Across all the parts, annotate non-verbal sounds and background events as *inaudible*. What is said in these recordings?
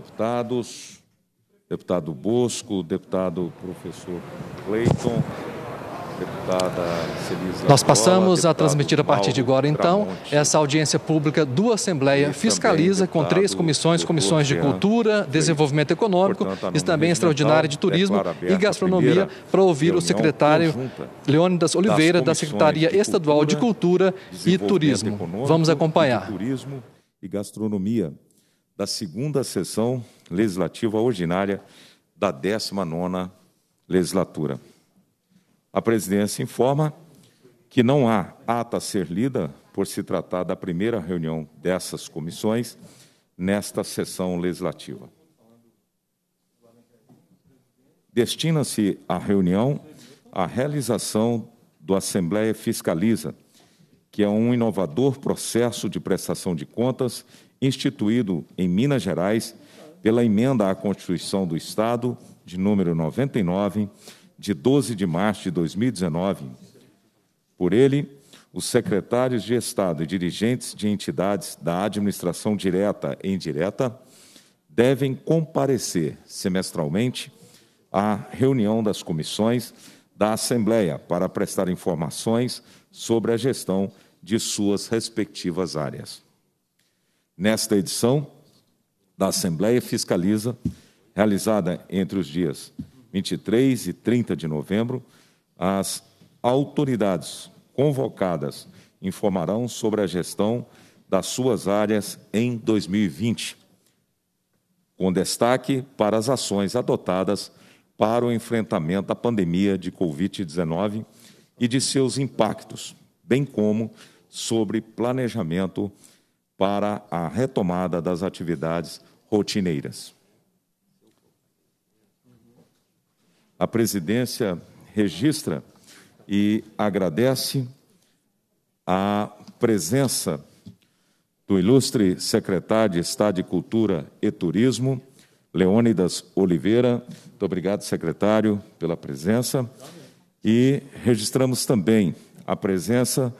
deputados, deputado Bosco, deputado professor Clayton, deputada Celisa Nós passamos a transmitir a partir de agora, então, Tramonte, essa audiência pública do Assembleia Fiscaliza com três comissões, comissões de cultura, desenvolvimento econômico e também extraordinária de então turismo e gastronomia, para ouvir o secretário Leônidas Oliveira, da Secretaria de Estadual de Cultura e Turismo. Vamos acompanhar. Turismo e gastronomia da segunda sessão legislativa ordinária da 19ª legislatura. A presidência informa que não há ata a ser lida por se tratar da primeira reunião dessas comissões nesta sessão legislativa. Destina-se a reunião à realização do Assembleia Fiscaliza, que é um inovador processo de prestação de contas instituído em Minas Gerais pela emenda à Constituição do Estado de número 99, de 12 de março de 2019. Por ele, os secretários de Estado e dirigentes de entidades da administração direta e indireta devem comparecer semestralmente à reunião das comissões da Assembleia para prestar informações sobre a gestão de suas respectivas áreas nesta edição da Assembleia Fiscaliza, realizada entre os dias 23 e 30 de novembro, as autoridades convocadas informarão sobre a gestão das suas áreas em 2020, com destaque para as ações adotadas para o enfrentamento da pandemia de Covid-19 e de seus impactos, bem como sobre planejamento para a retomada das atividades rotineiras. A presidência registra e agradece a presença do ilustre secretário de Estado de Cultura e Turismo, Leônidas Oliveira. Muito obrigado, secretário, pela presença. E registramos também a presença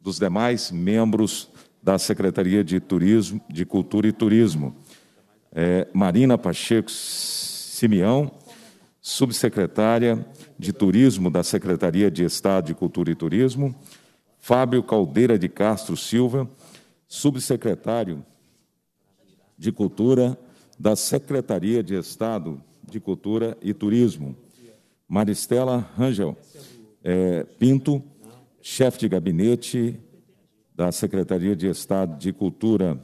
dos demais membros da Secretaria de Turismo, de Cultura e Turismo, é, Marina Pacheco Simeão, subsecretária de Turismo da Secretaria de Estado de Cultura e Turismo, Fábio Caldeira de Castro Silva, subsecretário de Cultura da Secretaria de Estado de Cultura e Turismo, Maristela Rangel é, Pinto, chefe de gabinete da Secretaria de Estado de Cultura,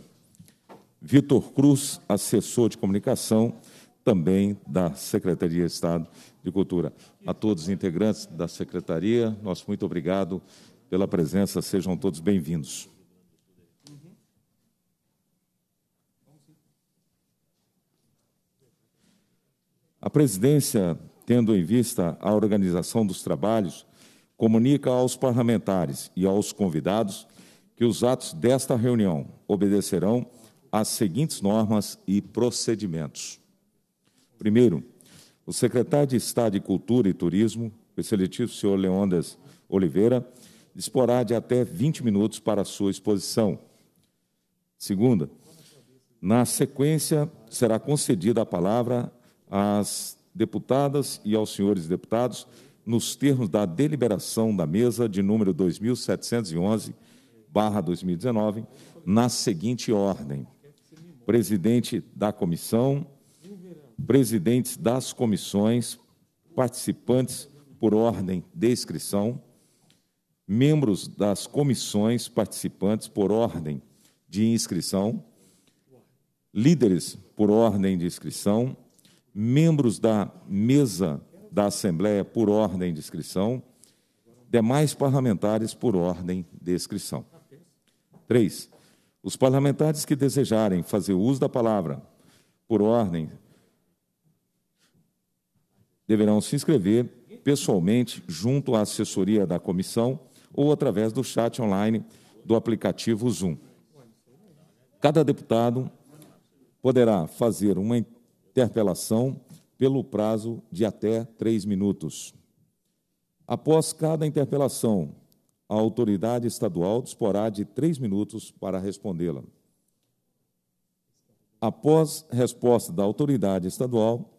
Vitor Cruz, assessor de comunicação, também da Secretaria de Estado de Cultura. A todos os integrantes da Secretaria, nosso muito obrigado pela presença, sejam todos bem-vindos. A presidência, tendo em vista a organização dos trabalhos, comunica aos parlamentares e aos convidados que os atos desta reunião obedecerão às seguintes normas e procedimentos. Primeiro, o secretário de Estado de Cultura e Turismo, o excelentíssimo senhor Leondas Oliveira, disporá de até 20 minutos para a sua exposição. Segunda, na sequência, será concedida a palavra às deputadas e aos senhores deputados, nos termos da deliberação da mesa de número 2711, barra 2019, na seguinte ordem: presidente da comissão, presidentes das comissões, participantes por ordem de inscrição, membros das comissões participantes por ordem de inscrição, líderes por ordem de inscrição, membros da mesa da Assembleia por ordem de inscrição, demais parlamentares por ordem de inscrição. 3. Os parlamentares que desejarem fazer uso da palavra por ordem deverão se inscrever pessoalmente junto à assessoria da comissão ou através do chat online do aplicativo Zoom. Cada deputado poderá fazer uma interpelação pelo prazo de até três minutos. Após cada interpelação, a autoridade estadual disporá de três minutos para respondê-la. Após resposta da autoridade estadual,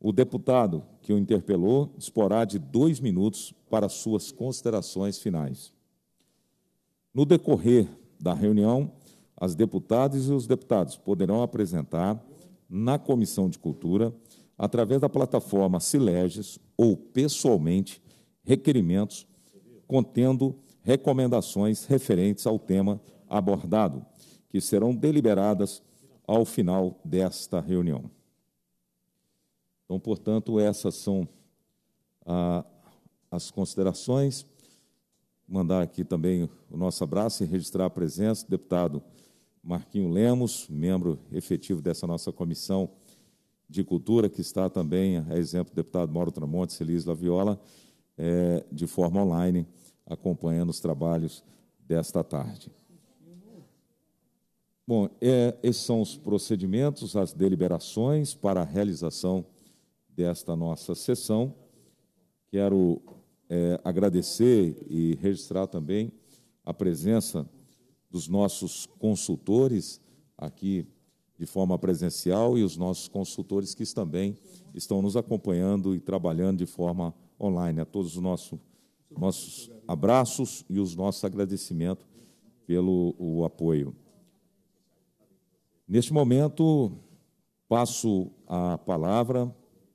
o deputado que o interpelou disporá de dois minutos para suas considerações finais. No decorrer da reunião, as deputadas e os deputados poderão apresentar na Comissão de Cultura, através da plataforma Sileges ou pessoalmente, requerimentos contendo recomendações referentes ao tema abordado, que serão deliberadas ao final desta reunião. Então, portanto, essas são ah, as considerações. Mandar aqui também o nosso abraço e registrar a presença do deputado Marquinho Lemos, membro efetivo dessa nossa comissão de cultura, que está também, a exemplo do deputado Mauro Tramontes, Elis Laviola, eh, de forma online acompanhando os trabalhos desta tarde. Bom, é, esses são os procedimentos, as deliberações para a realização desta nossa sessão. Quero é, agradecer e registrar também a presença dos nossos consultores aqui de forma presencial e os nossos consultores que também estão nos acompanhando e trabalhando de forma online. A todos os nossos nossos abraços e os nossos agradecimentos pelo o apoio. Neste momento, passo a palavra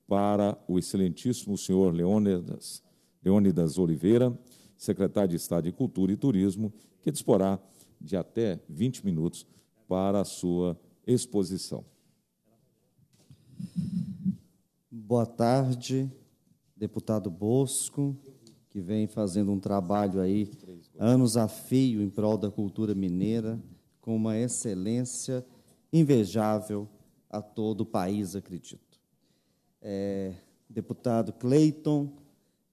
para o excelentíssimo senhor Leônidas, Leônidas Oliveira, secretário de Estado de Cultura e Turismo, que disporá de até 20 minutos para a sua exposição. Boa tarde, deputado Bosco, que vem fazendo um trabalho aí, anos a fio, em prol da cultura mineira, com uma excelência invejável a todo o país, acredito. É, deputado Cleiton,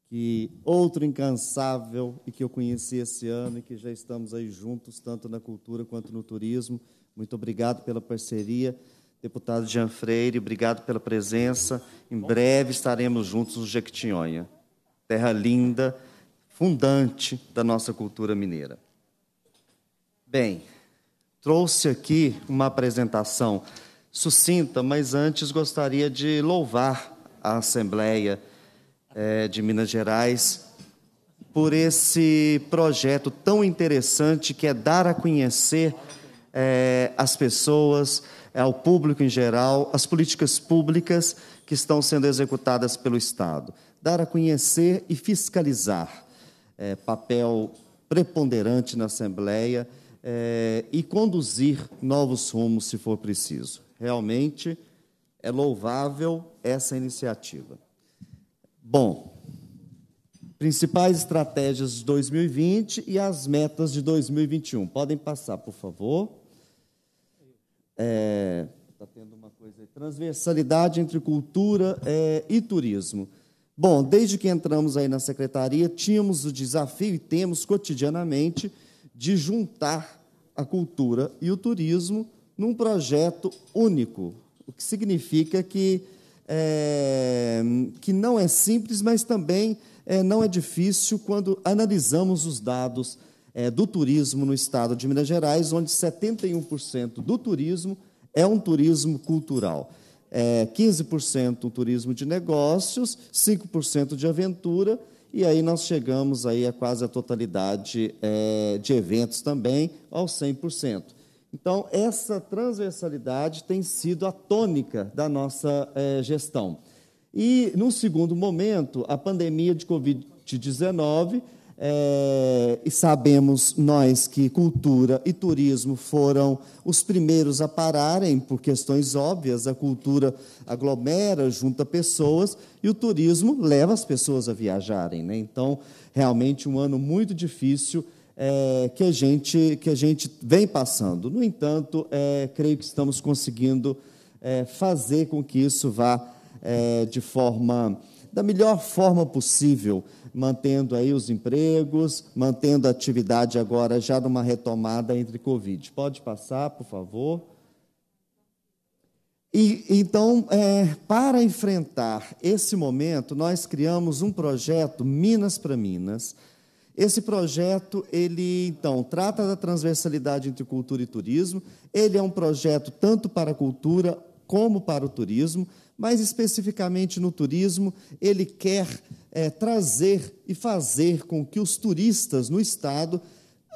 que outro incansável e que eu conheci esse ano e que já estamos aí juntos, tanto na cultura quanto no turismo. Muito obrigado pela parceria. Deputado Jean Freire, obrigado pela presença. Em breve estaremos juntos no Jequitinhonha terra linda, fundante da nossa cultura mineira. Bem, trouxe aqui uma apresentação sucinta, mas antes gostaria de louvar a Assembleia é, de Minas Gerais por esse projeto tão interessante que é dar a conhecer é, as pessoas, eh, ao público em geral, as políticas públicas que estão sendo executadas pelo Estado dar a conhecer e fiscalizar, é, papel preponderante na Assembleia é, e conduzir novos rumos se for preciso. Realmente é louvável essa iniciativa. Bom, principais estratégias de 2020 e as metas de 2021. Podem passar, por favor. Está é, tá tendo uma coisa aí. Transversalidade entre cultura é, e turismo. Bom, desde que entramos aí na secretaria, tínhamos o desafio e temos cotidianamente de juntar a cultura e o turismo num projeto único, o que significa que, é, que não é simples, mas também é, não é difícil quando analisamos os dados é, do turismo no estado de Minas Gerais, onde 71% do turismo é um turismo cultural é, 15% turismo de negócios, 5% de aventura, e aí nós chegamos aí a quase a totalidade é, de eventos também, aos 100%. Então, essa transversalidade tem sido a tônica da nossa é, gestão. E, num segundo momento, a pandemia de Covid-19 é, e sabemos nós que cultura e turismo foram os primeiros a pararem, por questões óbvias. A cultura aglomera, junta pessoas, e o turismo leva as pessoas a viajarem. Né? Então, realmente, um ano muito difícil é, que, a gente, que a gente vem passando. No entanto, é, creio que estamos conseguindo é, fazer com que isso vá é, de forma da melhor forma possível, mantendo aí os empregos, mantendo a atividade agora já numa retomada entre Covid. Pode passar, por favor. E, então, é, para enfrentar esse momento, nós criamos um projeto Minas para Minas. Esse projeto, ele então trata da transversalidade entre cultura e turismo. Ele é um projeto tanto para a cultura como para o turismo mais especificamente no turismo, ele quer é, trazer e fazer com que os turistas no Estado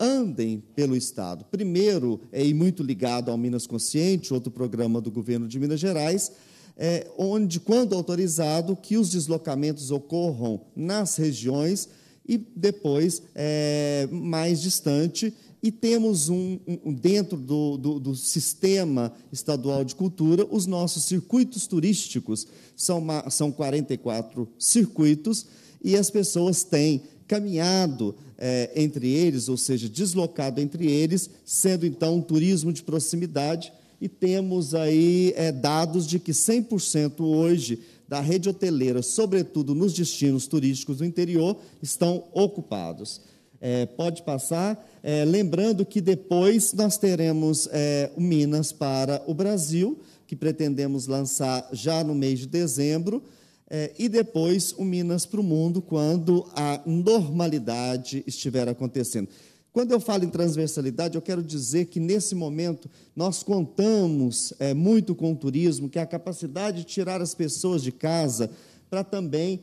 andem pelo Estado. Primeiro, é, e muito ligado ao Minas Consciente, outro programa do governo de Minas Gerais, é, onde, quando autorizado, que os deslocamentos ocorram nas regiões e depois, é, mais distante, e temos um, um dentro do, do, do, sistema estadual de cultura, os nossos circuitos turísticos. São, uma, são 44 circuitos e as pessoas têm caminhado é, entre eles, ou seja, deslocado entre eles, sendo então um turismo de proximidade. E temos aí é, dados de que 100% hoje da rede hoteleira, sobretudo nos destinos turísticos do interior, estão ocupados. É, pode passar. É, lembrando que depois nós teremos é, o Minas para o Brasil, que pretendemos lançar já no mês de dezembro, é, e depois o Minas para o mundo, quando a normalidade estiver acontecendo. Quando eu falo em transversalidade, eu quero dizer que, nesse momento, nós contamos é, muito com o turismo, que é a capacidade de tirar as pessoas de casa para também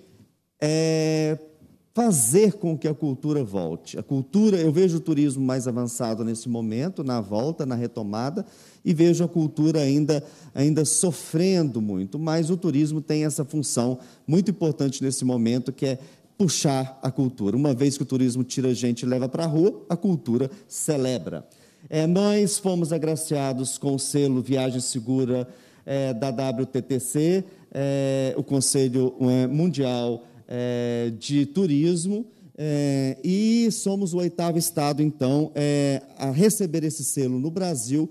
é, fazer com que a cultura volte. A cultura, eu vejo o turismo mais avançado nesse momento, na volta, na retomada, e vejo a cultura ainda, ainda sofrendo muito, mas o turismo tem essa função muito importante nesse momento, que é puxar a cultura. Uma vez que o turismo tira a gente e leva para a rua, a cultura celebra. É, nós fomos agraciados com o selo Viagem Segura é, da WTTC, é, o Conselho é, Mundial é, de turismo. É, e somos o oitavo estado, então, é, a receber esse selo no Brasil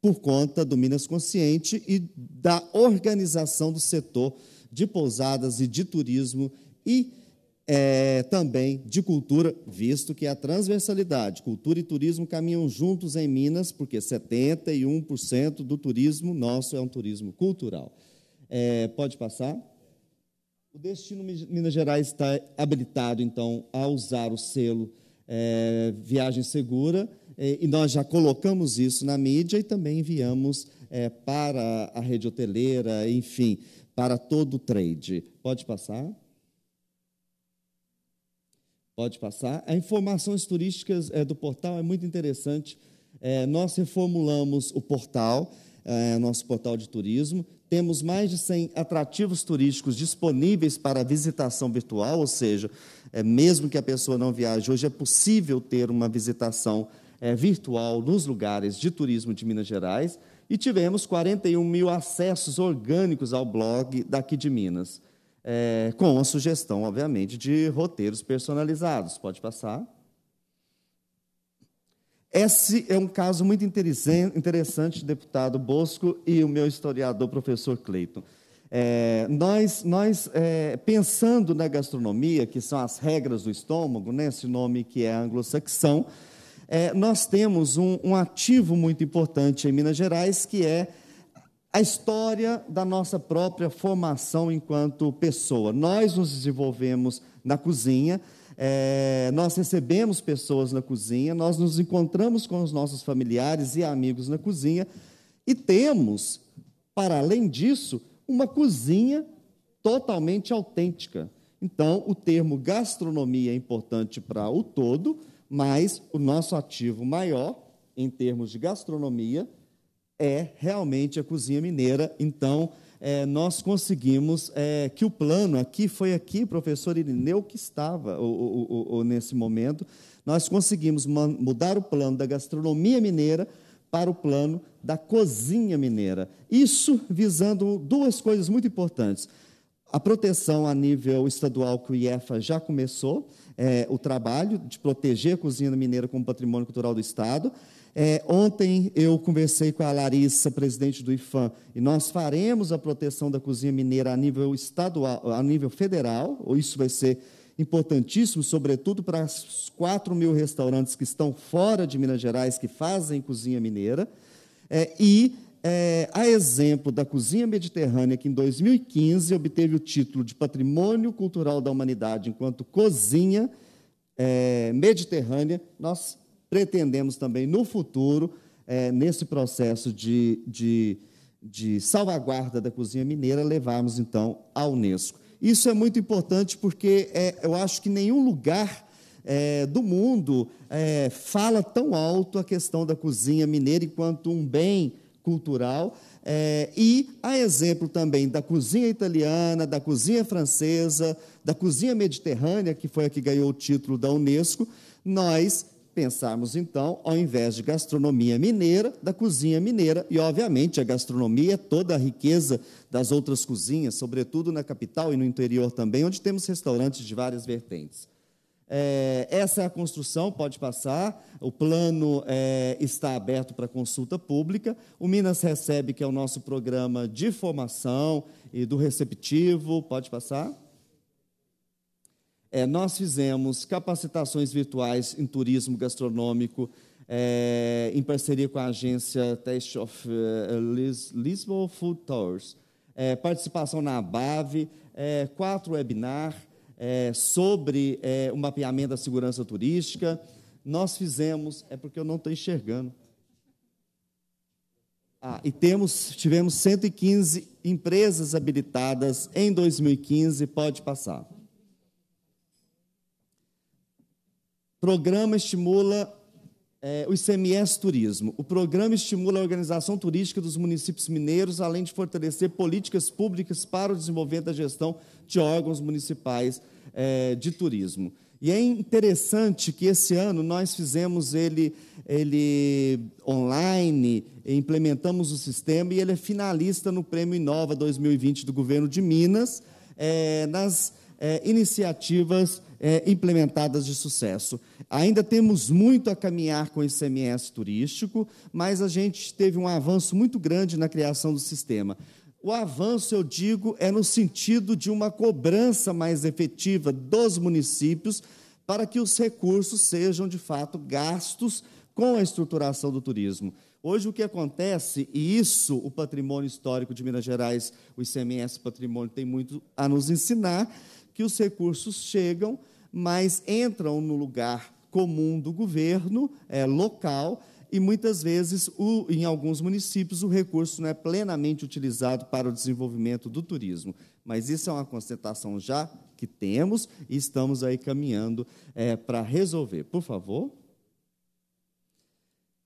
por conta do Minas Consciente e da organização do setor de pousadas e de turismo e é, também de cultura, visto que a transversalidade, cultura e turismo caminham juntos em Minas, porque 71% do turismo nosso é um turismo cultural. É, pode passar. O Destino Minas Gerais está habilitado, então, a usar o selo é, Viagem Segura, é, e nós já colocamos isso na mídia e também enviamos é, para a rede hoteleira, enfim, para todo o trade. Pode passar? Pode passar. As informações turísticas é, do portal é muito interessante. É, nós reformulamos o portal, é, nosso portal de turismo, temos mais de 100 atrativos turísticos disponíveis para visitação virtual, ou seja, é, mesmo que a pessoa não viaje, hoje é possível ter uma visitação é, virtual nos lugares de turismo de Minas Gerais. E tivemos 41 mil acessos orgânicos ao blog daqui de Minas, é, com a sugestão, obviamente, de roteiros personalizados. Pode passar. Esse é um caso muito interessante, deputado Bosco e o meu historiador, professor Cleiton. É, nós, nós é, pensando na gastronomia, que são as regras do estômago, né, esse nome que é anglo-saxão, é, nós temos um, um ativo muito importante em Minas Gerais, que é a história da nossa própria formação enquanto pessoa. Nós nos desenvolvemos na cozinha, é, nós recebemos pessoas na cozinha, nós nos encontramos com os nossos familiares e amigos na cozinha e temos, para além disso, uma cozinha totalmente autêntica. Então, o termo gastronomia é importante para o todo, mas o nosso ativo maior, em termos de gastronomia, é realmente a cozinha mineira. Então, é, nós conseguimos é, que o plano aqui foi aqui, professor Irineu, que estava o, o, o, nesse momento, nós conseguimos mudar o plano da gastronomia mineira para o plano da cozinha mineira. Isso visando duas coisas muito importantes. A proteção a nível estadual que o IEFA já começou, é, o trabalho de proteger a cozinha mineira como patrimônio cultural do Estado, é, ontem eu conversei com a Larissa, presidente do IFAM, e nós faremos a proteção da cozinha mineira a nível estadual, a nível federal, isso vai ser importantíssimo, sobretudo para os 4 mil restaurantes que estão fora de Minas Gerais, que fazem cozinha mineira, é, e é, a exemplo da cozinha mediterrânea, que em 2015 obteve o título de Patrimônio Cultural da Humanidade, enquanto cozinha é, mediterrânea, nós pretendemos também, no futuro, é, nesse processo de, de, de salvaguarda da cozinha mineira, levarmos, então, à Unesco. Isso é muito importante porque é, eu acho que nenhum lugar é, do mundo é, fala tão alto a questão da cozinha mineira enquanto um bem cultural. É, e há exemplo também da cozinha italiana, da cozinha francesa, da cozinha mediterrânea, que foi a que ganhou o título da Unesco. Nós pensarmos então, ao invés de gastronomia mineira, da cozinha mineira. E, obviamente, a gastronomia é toda a riqueza das outras cozinhas, sobretudo na capital e no interior também, onde temos restaurantes de várias vertentes. É, essa é a construção, pode passar. O plano é, está aberto para consulta pública. O Minas Recebe, que é o nosso programa de formação e do receptivo, pode passar é, nós fizemos capacitações virtuais em turismo gastronômico, é, em parceria com a agência Taste of uh, Lis Food Tours, é, participação na ABAV, é, quatro webinars é, sobre o mapeamento da segurança turística. Nós fizemos, é porque eu não estou enxergando. Ah, e temos, tivemos 115 empresas habilitadas em 2015, pode passar. Programa estimula é, o ICMS Turismo. O programa estimula a organização turística dos municípios mineiros, além de fortalecer políticas públicas para o desenvolvimento da gestão de órgãos municipais é, de turismo. E é interessante que esse ano nós fizemos ele, ele online, implementamos o sistema e ele é finalista no Prêmio Inova 2020 do governo de Minas, é, nas é, iniciativas é, implementadas de sucesso. Ainda temos muito a caminhar com o ICMS turístico, mas a gente teve um avanço muito grande na criação do sistema. O avanço, eu digo, é no sentido de uma cobrança mais efetiva dos municípios para que os recursos sejam, de fato, gastos com a estruturação do turismo. Hoje, o que acontece, e isso o patrimônio histórico de Minas Gerais, o ICMS Patrimônio, tem muito a nos ensinar, que os recursos chegam mas entram no lugar comum do governo é, local e muitas vezes, o, em alguns municípios, o recurso não é plenamente utilizado para o desenvolvimento do turismo. Mas isso é uma constatação já que temos e estamos aí caminhando é, para resolver. Por favor.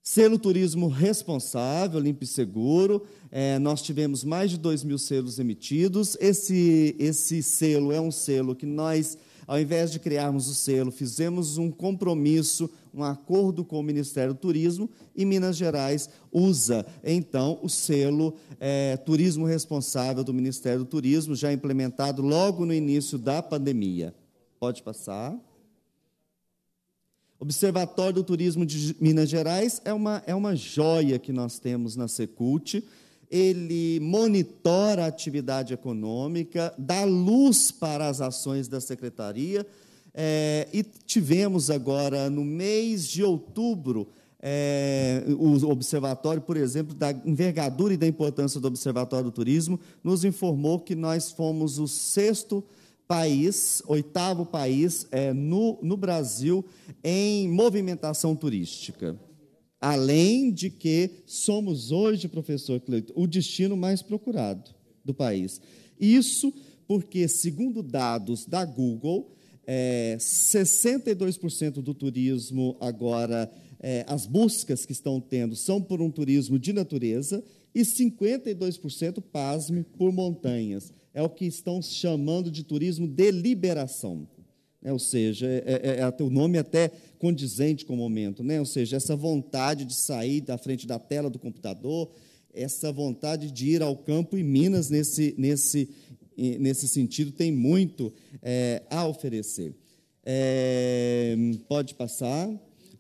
Selo Turismo Responsável, Limpo e Seguro. É, nós tivemos mais de 2 mil selos emitidos. Esse, esse selo é um selo que nós ao invés de criarmos o selo, fizemos um compromisso, um acordo com o Ministério do Turismo e Minas Gerais usa então o selo é, Turismo Responsável do Ministério do Turismo, já implementado logo no início da pandemia. Pode passar. Observatório do Turismo de Minas Gerais é uma, é uma joia que nós temos na Secult ele monitora a atividade econômica, dá luz para as ações da secretaria. É, e tivemos agora, no mês de outubro, é, o Observatório, por exemplo, da envergadura e da importância do Observatório do Turismo, nos informou que nós fomos o sexto país, oitavo país é, no, no Brasil em movimentação turística. Além de que somos hoje, professor Cleiton, o destino mais procurado do país. Isso porque, segundo dados da Google, é, 62% do turismo agora, é, as buscas que estão tendo são por um turismo de natureza e 52%, pasme, por montanhas. É o que estão chamando de turismo de liberação. Né? Ou seja, é, é, é, é o nome até condizente com o momento, né? ou seja, essa vontade de sair da frente da tela do computador, essa vontade de ir ao campo e Minas, nesse, nesse, nesse sentido, tem muito é, a oferecer. É, pode passar.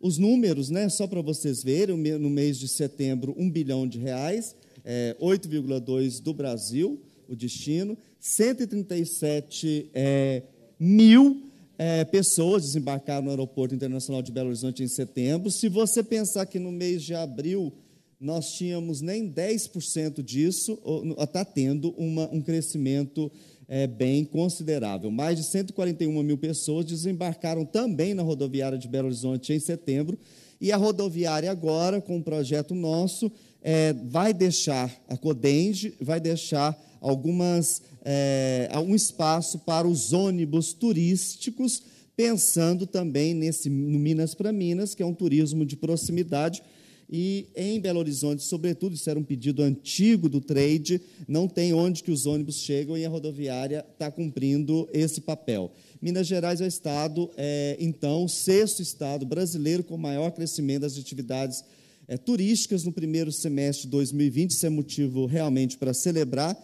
Os números, né, só para vocês verem, no mês de setembro, 1 bilhão de reais, é, 8,2 do Brasil, o destino, 137 é, mil é, pessoas desembarcaram no Aeroporto Internacional de Belo Horizonte em setembro. Se você pensar que no mês de abril nós tínhamos nem 10% disso, está tendo uma, um crescimento é, bem considerável. Mais de 141 mil pessoas desembarcaram também na rodoviária de Belo Horizonte em setembro. E a rodoviária agora, com um projeto nosso, é, vai deixar a Codenge, vai deixar algumas, é, eh, um espaço para os ônibus turísticos, pensando também nesse no Minas para Minas, que é um turismo de proximidade. E em Belo Horizonte, sobretudo, isso era um pedido antigo do trade, não tem onde que os ônibus chegam e a rodoviária está cumprindo esse papel. Minas Gerais é o estado, é, então, o sexto estado brasileiro com maior crescimento das atividades é, turísticas no primeiro semestre de 2020. Isso é motivo realmente para celebrar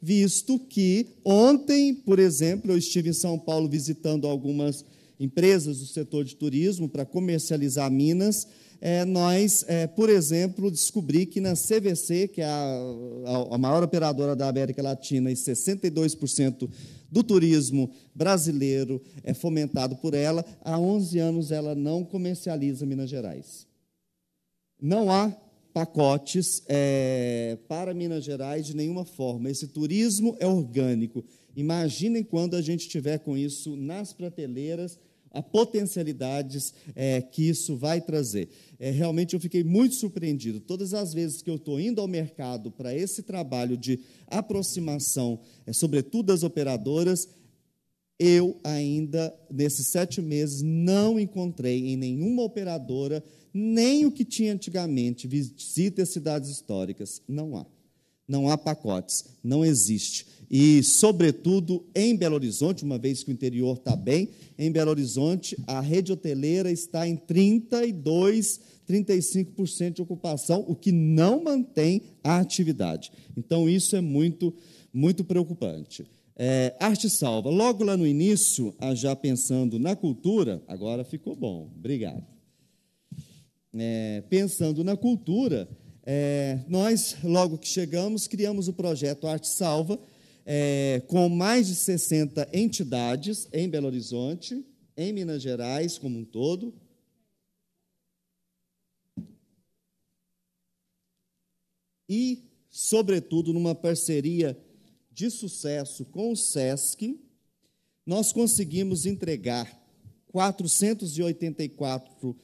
visto que ontem, por exemplo, eu estive em São Paulo visitando algumas empresas do setor de turismo para comercializar minas. É, nós, é, por exemplo, descobri que na CVC, que é a, a maior operadora da América Latina e 62% do turismo brasileiro é fomentado por ela, há 11 anos ela não comercializa Minas Gerais. Não há pacotes é, para Minas Gerais de nenhuma forma. Esse turismo é orgânico. Imaginem quando a gente tiver com isso nas prateleiras, as potencialidades é, que isso vai trazer. É, realmente eu fiquei muito surpreendido. Todas as vezes que eu estou indo ao mercado para esse trabalho de aproximação, é, sobretudo das operadoras, eu ainda, nesses sete meses, não encontrei em nenhuma operadora nem o que tinha antigamente. visita as cidades históricas. Não há. Não há pacotes. Não existe. E, sobretudo, em Belo Horizonte, uma vez que o interior está bem, em Belo Horizonte, a rede hoteleira está em 32, 35% de ocupação, o que não mantém a atividade. Então, isso é muito, muito preocupante. É, arte salva. Logo lá no início, ah, já pensando na cultura, agora ficou bom. Obrigado é, pensando na cultura, é, nós, logo que chegamos, criamos o projeto Arte Salva, é, com mais de 60 entidades em Belo Horizonte, em Minas Gerais como um todo. E, sobretudo, numa parceria de sucesso com o SESC, nós conseguimos entregar 484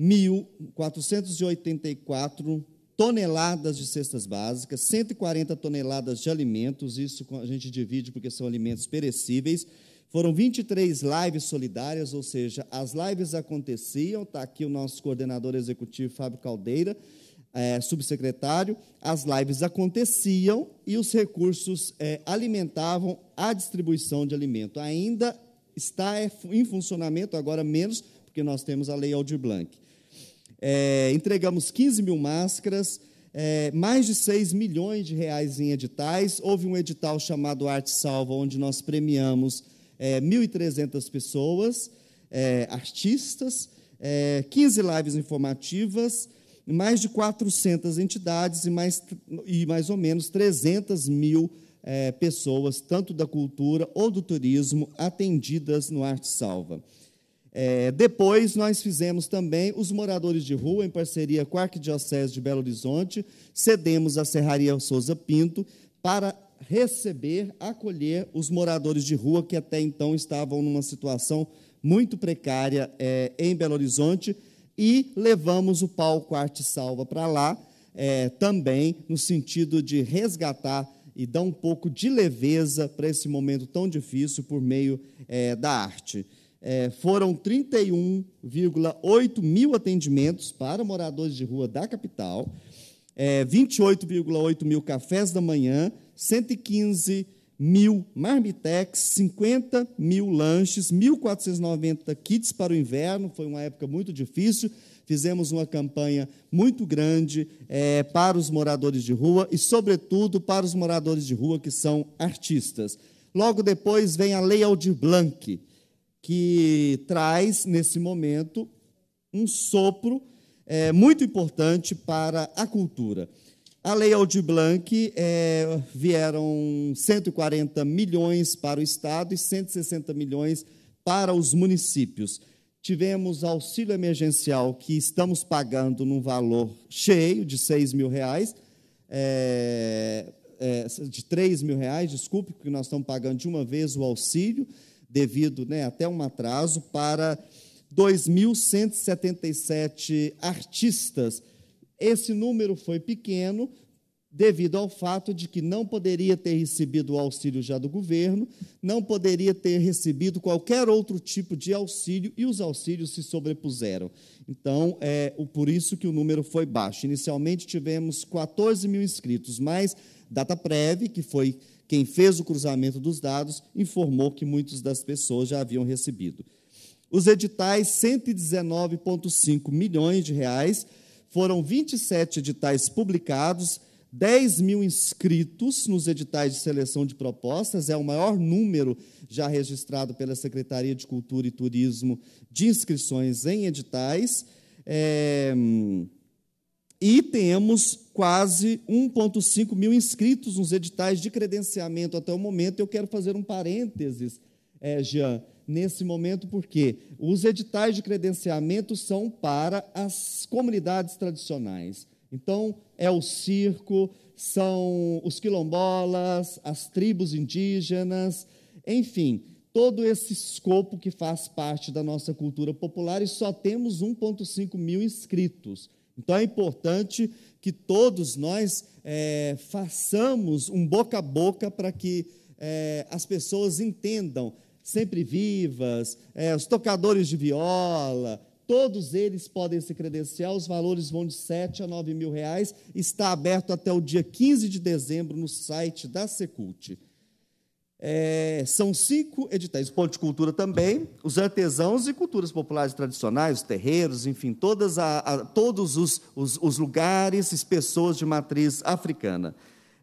1.484 toneladas de cestas básicas, 140 toneladas de alimentos, isso a gente divide porque são alimentos perecíveis. Foram 23 lives solidárias, ou seja, as lives aconteciam, está aqui o nosso coordenador executivo, Fábio Caldeira, é, subsecretário, as lives aconteciam e os recursos é, alimentavam a distribuição de alimento. Ainda está é, em funcionamento, agora menos, porque nós temos a Lei Aldir Blanc. É, entregamos 15 mil máscaras, é, mais de 6 milhões de reais em editais. Houve um edital chamado Arte Salva, onde nós premiamos é, 1.300 pessoas, é, artistas, 15 é, lives informativas, mais de 400 entidades e mais, e mais ou menos 300 mil é, pessoas, tanto da cultura ou do turismo, atendidas no Arte Salva. É, depois, nós fizemos também os moradores de rua, em parceria com a Arquidiocese de Belo Horizonte, cedemos a Serraria Souza Pinto para receber, acolher os moradores de rua que até então estavam numa situação muito precária é, em Belo Horizonte e levamos o palco Arte Salva para lá, é, também no sentido de resgatar e dar um pouco de leveza para esse momento tão difícil por meio é, da arte é, foram 31,8 mil atendimentos para moradores de rua da capital, é, 28,8 mil cafés da manhã, 115 mil marmitex, 50 mil lanches, 1.490 kits para o inverno, foi uma época muito difícil. Fizemos uma campanha muito grande é, para os moradores de rua e, sobretudo, para os moradores de rua que são artistas. Logo depois vem a Lei Aldir Blanc, que traz, nesse momento, um sopro é, muito importante para a cultura. A Lei Aldir Blanc é, vieram 140 milhões para o Estado e 160 milhões para os municípios. Tivemos auxílio emergencial que estamos pagando num valor cheio de 6 mil reais, é, é, de 3 mil reais, desculpe, porque nós estamos pagando de uma vez o auxílio devido né, até um atraso, para 2.177 artistas. Esse número foi pequeno, devido ao fato de que não poderia ter recebido o auxílio já do governo, não poderia ter recebido qualquer outro tipo de auxílio e os auxílios se sobrepuseram. Então, é por isso que o número foi baixo. Inicialmente tivemos 14 mil inscritos, mas data prévia, que foi quem fez o cruzamento dos dados informou que muitas das pessoas já haviam recebido. Os editais, 119,5 milhões de reais, foram 27 editais publicados, 10 mil inscritos nos editais de seleção de propostas, é o maior número já registrado pela Secretaria de Cultura e Turismo de inscrições em editais. É e temos quase 1,5 mil inscritos nos editais de credenciamento até o momento. Eu quero fazer um parênteses, é, Jean, nesse momento, porque os editais de credenciamento são para as comunidades tradicionais. Então, é o circo, são os quilombolas, as tribos indígenas, enfim, todo esse escopo que faz parte da nossa cultura popular e só temos 1,5 mil inscritos. Então é importante que todos nós é, façamos um boca a boca para que é, as pessoas entendam, sempre vivas, é, os tocadores de viola, todos eles podem se credenciar, os valores vão de 7 a 9 mil reais, está aberto até o dia 15 de dezembro no site da Secult. É, são cinco editais, ponto de cultura também, os artesãos e culturas populares tradicionais, os terreiros, enfim, a, a, todos os, os, os lugares e pessoas de matriz africana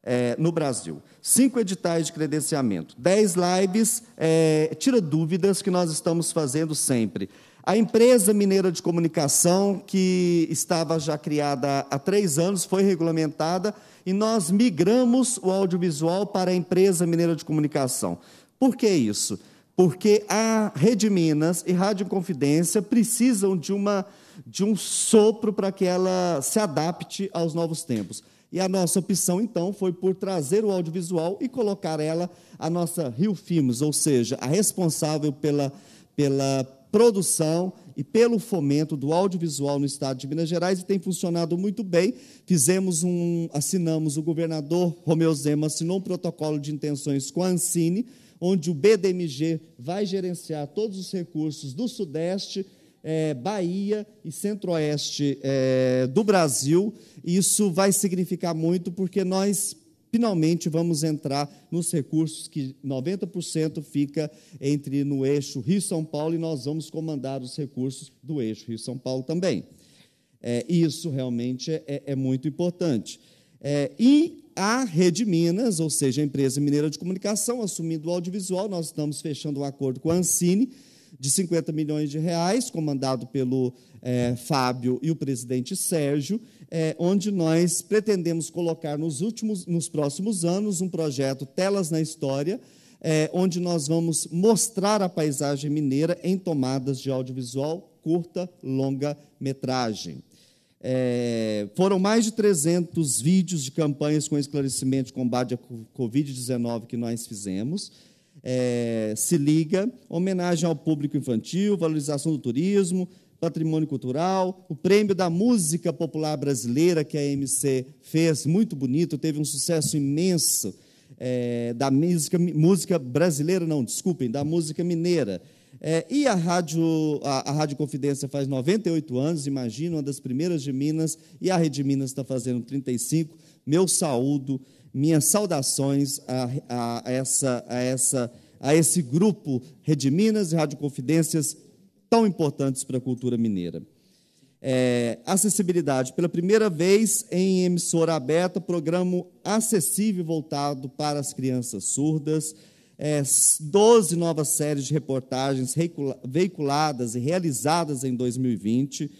é, no Brasil. Cinco editais de credenciamento, dez lives, é, tira dúvidas que nós estamos fazendo sempre. A empresa mineira de comunicação, que estava já criada há três anos, foi regulamentada e nós migramos o audiovisual para a empresa mineira de comunicação. Por que isso? Porque a Rede Minas e Rádio Confidência precisam de, uma, de um sopro para que ela se adapte aos novos tempos. E a nossa opção, então, foi por trazer o audiovisual e colocar ela, a nossa Rio Filmes, ou seja, a responsável pela, pela produção e pelo fomento do audiovisual no estado de Minas Gerais e tem funcionado muito bem. Fizemos um, assinamos o governador Romeu Zema assinou um protocolo de intenções com a Ancine, onde o BDMG vai gerenciar todos os recursos do Sudeste, é, Bahia e Centro-Oeste é, do Brasil. Isso vai significar muito porque nós finalmente vamos entrar nos recursos que 90% fica entre no eixo Rio-São Paulo e nós vamos comandar os recursos do eixo Rio-São Paulo também. É, isso realmente é, é, é muito importante. É, e a Rede Minas, ou seja, a empresa mineira de comunicação, assumindo o audiovisual, nós estamos fechando um acordo com a Ancine de 50 milhões de reais, comandado pelo é, Fábio e o presidente Sérgio, é, onde nós pretendemos colocar nos, últimos, nos próximos anos um projeto Telas na História, é, onde nós vamos mostrar a paisagem mineira em tomadas de audiovisual, curta, longa metragem. É, foram mais de 300 vídeos de campanhas com esclarecimento de combate à Covid-19 que nós fizemos. É, se liga, homenagem ao público infantil, valorização do turismo, Patrimônio Cultural, o Prêmio da Música Popular Brasileira, que a MC fez, muito bonito, teve um sucesso imenso, é, da música, música brasileira, não, desculpem, da música mineira. É, e a Rádio, a, a, Rádio Confidência faz 98 anos, imagino, uma das primeiras de Minas, e a Rede Minas está fazendo 35. Meu saúdo, minhas saudações a, a, a essa, a, essa, a esse grupo Rede Minas e Rádio Confidências tão importantes para a cultura mineira. É, acessibilidade. Pela primeira vez em emissora aberta, programa acessível voltado para as crianças surdas. É, 12 novas séries de reportagens veiculadas e realizadas em 2020.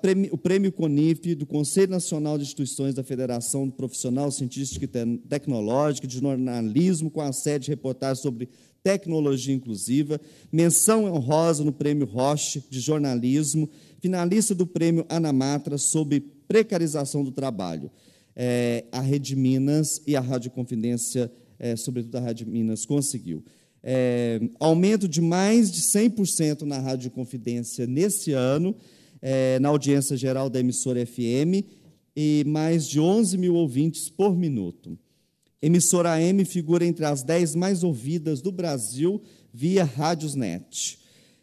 Prêmio, o Prêmio CONIF do Conselho Nacional de Instituições da Federação Profissional Científica e Tecnológica de Jornalismo, com a sede de reportagens sobre tecnologia inclusiva, menção honrosa no Prêmio Roche de jornalismo, finalista do Prêmio Anamatra sobre precarização do trabalho. É, a Rede Minas e a Rádio Confidência, é, sobretudo a Rádio Minas, conseguiu. É, aumento de mais de 100% na Rádio Confidência nesse ano, é, na audiência geral da emissora FM, e mais de 11 mil ouvintes por minuto. Emissora AM figura entre as 10 mais ouvidas do Brasil via Rádios Net.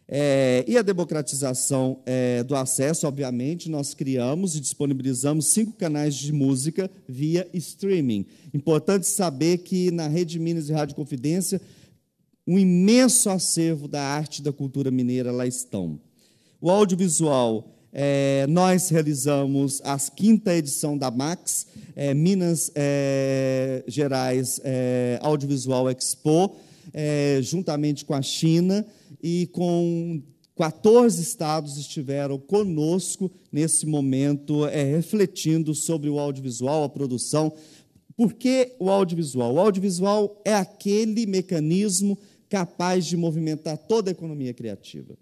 É, e a democratização é, do acesso, obviamente, nós criamos e disponibilizamos cinco canais de música via streaming. Importante saber que na Rede Minas e Rádio Confidência, um imenso acervo da arte e da cultura mineira lá estão. O audiovisual é, nós realizamos a quinta edição da Max, é, Minas é, Gerais é, Audiovisual Expo, é, juntamente com a China e com 14 estados estiveram conosco nesse momento, é, refletindo sobre o audiovisual, a produção. Por que o audiovisual? O audiovisual é aquele mecanismo capaz de movimentar toda a economia criativa.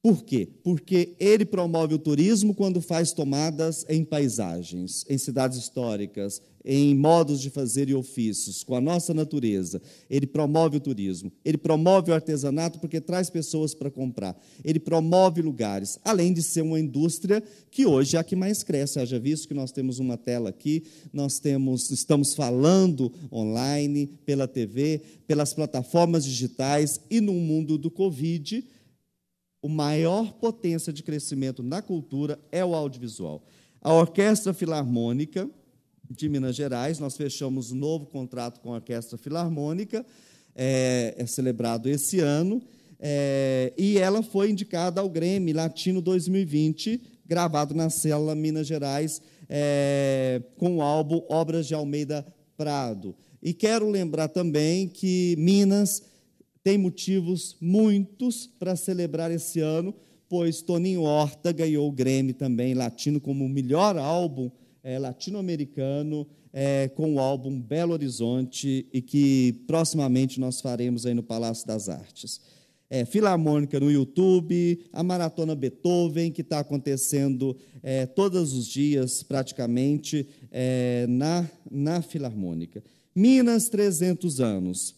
Por quê? Porque ele promove o turismo quando faz tomadas em paisagens, em cidades históricas, em modos de fazer e ofícios, com a nossa natureza. Ele promove o turismo, ele promove o artesanato porque traz pessoas para comprar, ele promove lugares, além de ser uma indústria que hoje é a que mais cresce. Haja visto que nós temos uma tela aqui, nós temos, estamos falando online, pela TV, pelas plataformas digitais e no mundo do Covid o maior potência de crescimento na cultura é o audiovisual. A Orquestra Filarmônica de Minas Gerais, nós fechamos um novo contrato com a Orquestra Filarmônica, é, é celebrado esse ano, é, e ela foi indicada ao Grêmio Latino 2020, gravado na célula Minas Gerais, é, com o álbum Obras de Almeida Prado. E quero lembrar também que Minas tem motivos muitos para celebrar esse ano, pois Toninho Horta ganhou o Grêmio também latino como o melhor álbum é, latino-americano é, com o álbum Belo Horizonte e que proximamente nós faremos aí no Palácio das Artes. É, Filarmônica no YouTube, a Maratona Beethoven, que está acontecendo é, todos os dias, praticamente, é, na, na Filarmônica. Minas, 300 anos.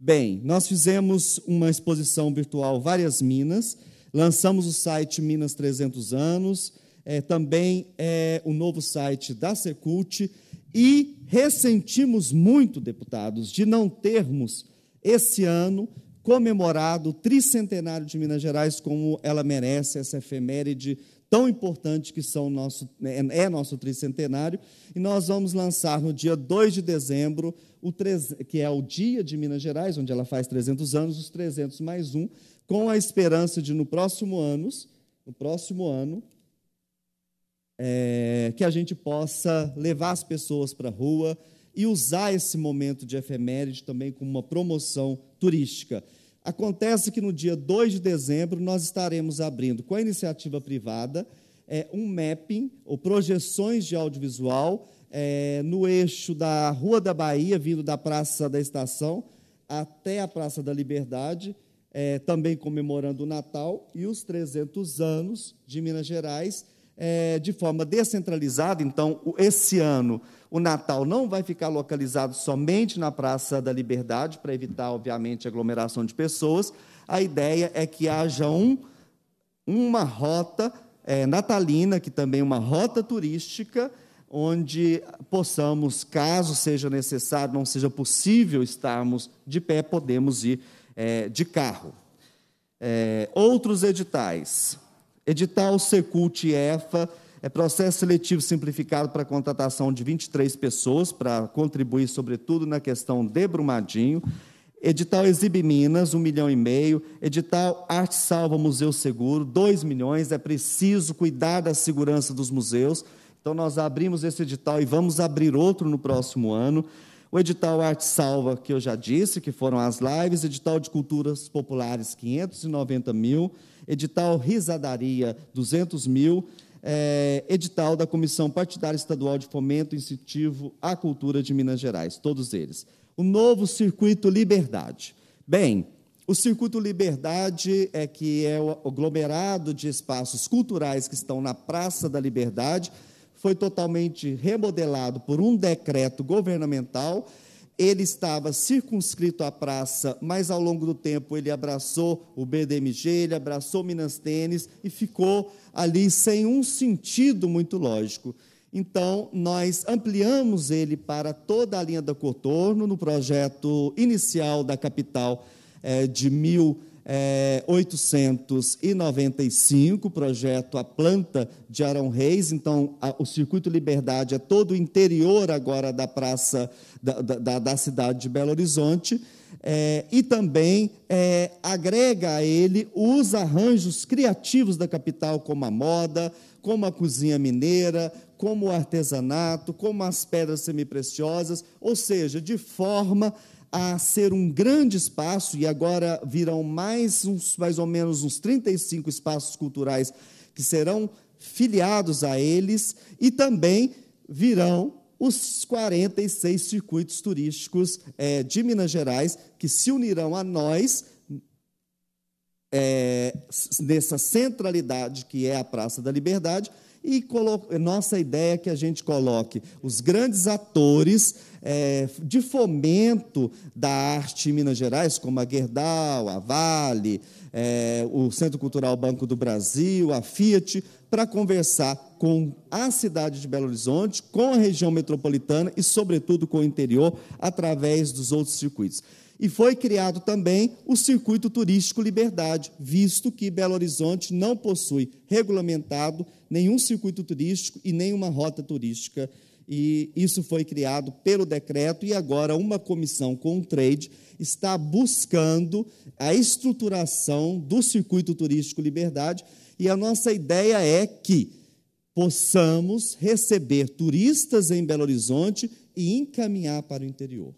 Bem, nós fizemos uma exposição virtual Várias Minas, lançamos o site Minas 300 Anos, é, também é, o novo site da Secult, e ressentimos muito, deputados, de não termos esse ano comemorado o tricentenário de Minas Gerais como ela merece, essa efeméride tão importante que são nosso, é, é nosso tricentenário. E nós vamos lançar no dia 2 de dezembro o que é o dia de Minas Gerais, onde ela faz 300 anos, os 300 mais um, com a esperança de no próximo ano, no próximo ano, é, que a gente possa levar as pessoas para a rua e usar esse momento de efeméride também como uma promoção turística. Acontece que no dia 2 de dezembro nós estaremos abrindo com a iniciativa privada é, um mapping ou projeções de audiovisual é, no eixo da Rua da Bahia, vindo da Praça da Estação até a Praça da Liberdade, é, também comemorando o Natal e os 300 anos de Minas Gerais, é, de forma descentralizada. Então, esse ano, o Natal não vai ficar localizado somente na Praça da Liberdade, para evitar, obviamente, aglomeração de pessoas. A ideia é que haja um, uma rota é, natalina, que também é uma rota turística, onde possamos, caso seja necessário, não seja possível estarmos de pé, podemos ir é, de carro. É, outros editais. Edital Secult EFA é processo seletivo simplificado para contratação de 23 pessoas, para contribuir, sobretudo, na questão de Brumadinho. Edital Exibe Minas, 1 um milhão e meio. Edital Arte Salva Museu Seguro, 2 milhões. É preciso cuidar da segurança dos museus. Então, nós abrimos esse edital e vamos abrir outro no próximo ano. O edital Arte Salva, que eu já disse, que foram as lives, edital de culturas populares, 590 mil, edital Risadaria, 200 mil, é, edital da Comissão Partidária Estadual de Fomento e Incentivo à Cultura de Minas Gerais, todos eles. O novo Circuito Liberdade. Bem, o Circuito Liberdade é que é o aglomerado de espaços culturais que estão na Praça da Liberdade, foi totalmente remodelado por um decreto governamental. Ele estava circunscrito à praça, mas ao longo do tempo ele abraçou o BDMG, ele abraçou Minas Tênis e ficou ali sem um sentido muito lógico. Então, nós ampliamos ele para toda a linha da contorno no projeto inicial da capital eh, de mil é, 895, projeto A Planta de Arão Reis. Então, a, o Circuito Liberdade é todo o interior agora da praça da, da, da cidade de Belo Horizonte. É, e também é, agrega a ele os arranjos criativos da capital, como a moda, como a cozinha mineira, como o artesanato, como as pedras semipreciosas, ou seja, de forma a ser um grande espaço, e agora virão mais, uns, mais ou menos uns 35 espaços culturais que serão filiados a eles, e também virão os 46 circuitos turísticos é, de Minas Gerais, que se unirão a nós é, nessa centralidade que é a Praça da Liberdade, e nossa ideia é que a gente coloque os grandes atores é, de fomento da arte em Minas Gerais, como a Gerdau, a Vale, é, o Centro Cultural Banco do Brasil, a Fiat, para conversar com a cidade de Belo Horizonte, com a região metropolitana e, sobretudo, com o interior, através dos outros circuitos. E foi criado também o Circuito Turístico Liberdade, visto que Belo Horizonte não possui regulamentado nenhum circuito turístico e nenhuma rota turística. E isso foi criado pelo decreto, e agora uma comissão com o trade está buscando a estruturação do Circuito Turístico Liberdade. E a nossa ideia é que possamos receber turistas em Belo Horizonte e encaminhar para o interior.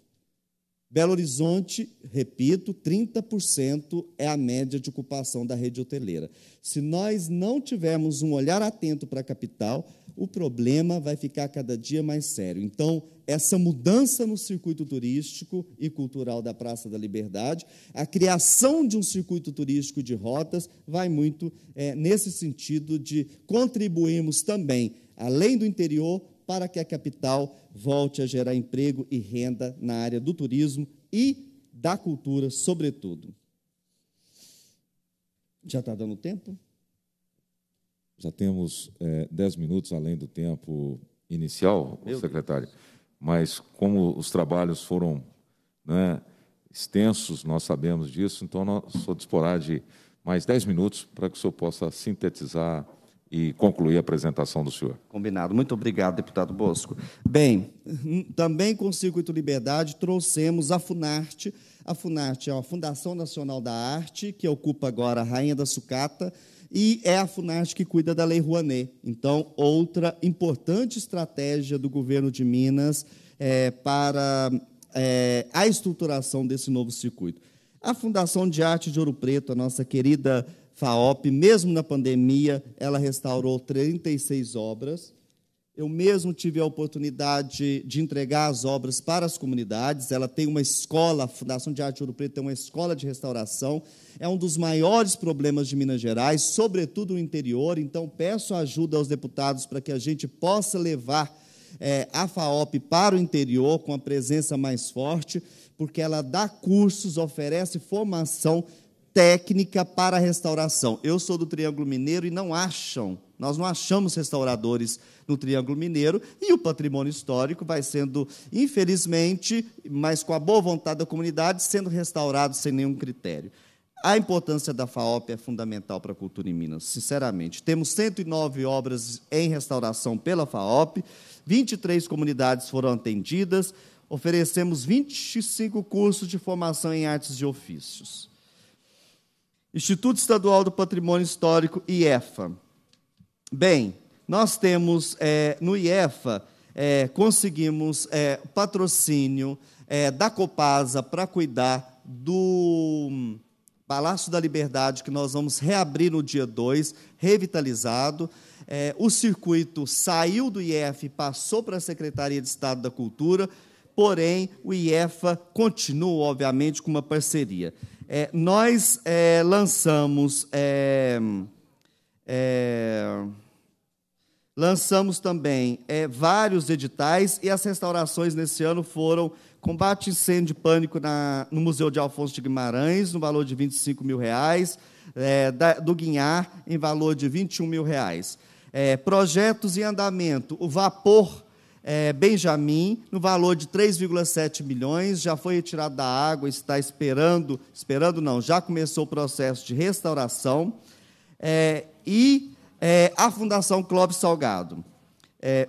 Belo Horizonte, repito, 30% é a média de ocupação da rede hoteleira. Se nós não tivermos um olhar atento para a capital, o problema vai ficar cada dia mais sério. Então, essa mudança no circuito turístico e cultural da Praça da Liberdade, a criação de um circuito turístico de rotas, vai muito é, nesse sentido de contribuirmos também, além do interior, para que a capital volte a gerar emprego e renda na área do turismo e da cultura, sobretudo. Já está dando tempo? Já temos é, dez minutos além do tempo inicial, Meu secretário. Deus. Mas como os trabalhos foram né, extensos, nós sabemos disso, então nós só disporá de mais dez minutos para que o senhor possa sintetizar e concluir a apresentação do senhor. Combinado. Muito obrigado, deputado Bosco. Bem, também com o Circuito Liberdade trouxemos a FUNARTE. A FUNARTE é a Fundação Nacional da Arte, que ocupa agora a Rainha da Sucata, e é a FUNARTE que cuida da Lei Rouanet. Então, outra importante estratégia do governo de Minas é, para é, a estruturação desse novo circuito. A Fundação de Arte de Ouro Preto, a nossa querida FAOP, mesmo na pandemia, ela restaurou 36 obras. Eu mesmo tive a oportunidade de entregar as obras para as comunidades. Ela tem uma escola, a Fundação de Arte Ouro Preto tem uma escola de restauração. É um dos maiores problemas de Minas Gerais, sobretudo no interior. Então, peço ajuda aos deputados para que a gente possa levar é, a FAOP para o interior com a presença mais forte, porque ela dá cursos, oferece formação técnica para restauração. Eu sou do Triângulo Mineiro e não acham, nós não achamos restauradores no Triângulo Mineiro e o patrimônio histórico vai sendo, infelizmente, mas com a boa vontade da comunidade, sendo restaurado sem nenhum critério. A importância da FAOP é fundamental para a cultura em Minas, sinceramente. Temos 109 obras em restauração pela FAOP, 23 comunidades foram atendidas, oferecemos 25 cursos de formação em artes e ofícios. Instituto Estadual do Patrimônio Histórico, IEFA. Bem, nós temos é, no IEFA, é, conseguimos é, patrocínio é, da Copasa para cuidar do hum, Palácio da Liberdade, que nós vamos reabrir no dia 2, revitalizado. É, o circuito saiu do IEF e passou para a Secretaria de Estado da Cultura, porém o IEFA continua, obviamente, com uma parceria. É, nós é, lançamos. É, é, lançamos também é, vários editais e as restaurações nesse ano foram combate incêndio de pânico na, no Museu de Alfonso de Guimarães, no valor de 25 mil reais, da, do Guinhar, em valor de 21 mil reais. projetos em andamento, o Vapor é, no valor de 3,7 milhões, já foi retirado da água, está esperando, esperando não, já começou o processo de restauração, é, e é, a Fundação Clóvis Salgado. É,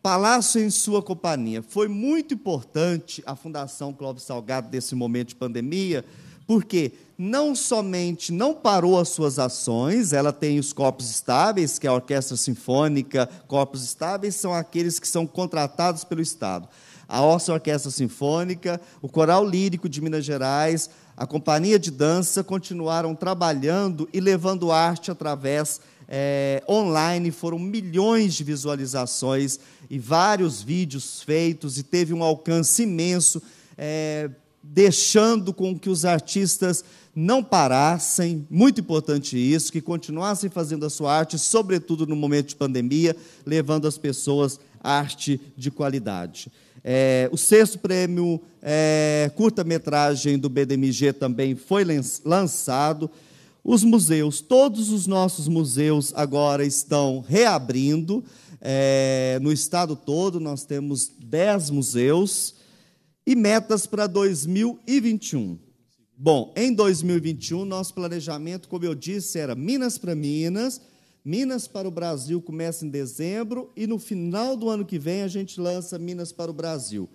palácio em sua companhia. Foi muito importante a Fundação Clóvis Salgado nesse momento de pandemia, porque não somente não parou as suas ações, ela tem os corpos estáveis, que é a orquestra sinfônica, corpos estáveis são aqueles que são contratados pelo Estado. A Orça Orquestra Sinfônica, o Coral Lírico de Minas Gerais, a Companhia de Dança continuaram trabalhando e levando arte através é, online, foram milhões de visualizações e vários vídeos feitos, e teve um alcance imenso. É, deixando com que os artistas não parassem, muito importante isso, que continuassem fazendo a sua arte, sobretudo no momento de pandemia, levando as pessoas arte de qualidade. É, o sexto prêmio é, curta-metragem do BDMG também foi lançado. Os museus, todos os nossos museus agora estão reabrindo. É, no estado todo, nós temos 10 museus e metas para 2021. Bom, em 2021, nosso planejamento, como eu disse, era Minas para Minas. Minas para o Brasil começa em dezembro e no final do ano que vem a gente lança Minas para o Brasil.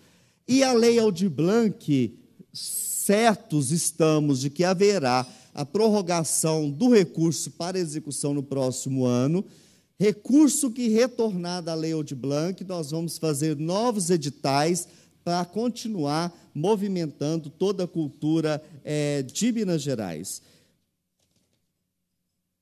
E a Lei Aldir Blanc, certos estamos de que haverá a prorrogação do recurso para execução no próximo ano. Recurso que retornar da Lei Aldir Blanc, nós vamos fazer novos editais para continuar movimentando toda a cultura é, de Minas Gerais.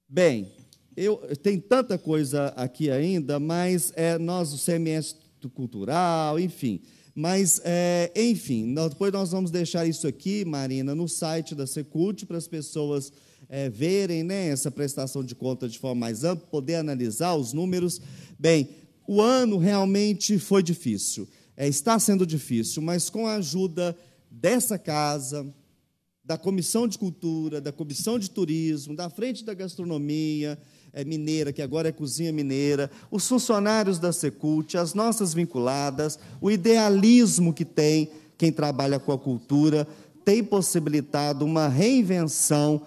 Bem, eu, tem tanta coisa aqui ainda, mas é, nós, o CMS cultural, enfim. Mas, é, enfim, nós, depois nós vamos deixar isso aqui, Marina, no site da Secult, para as pessoas é, verem né, essa prestação de conta de forma mais ampla, poder analisar os números. Bem, o ano realmente foi difícil. É, está sendo difícil, mas com a ajuda dessa casa, da Comissão de Cultura, da Comissão de Turismo, da Frente da Gastronomia é, Mineira, que agora é Cozinha Mineira, os funcionários da Secult, as nossas vinculadas, o idealismo que tem quem trabalha com a cultura, tem possibilitado uma reinvenção,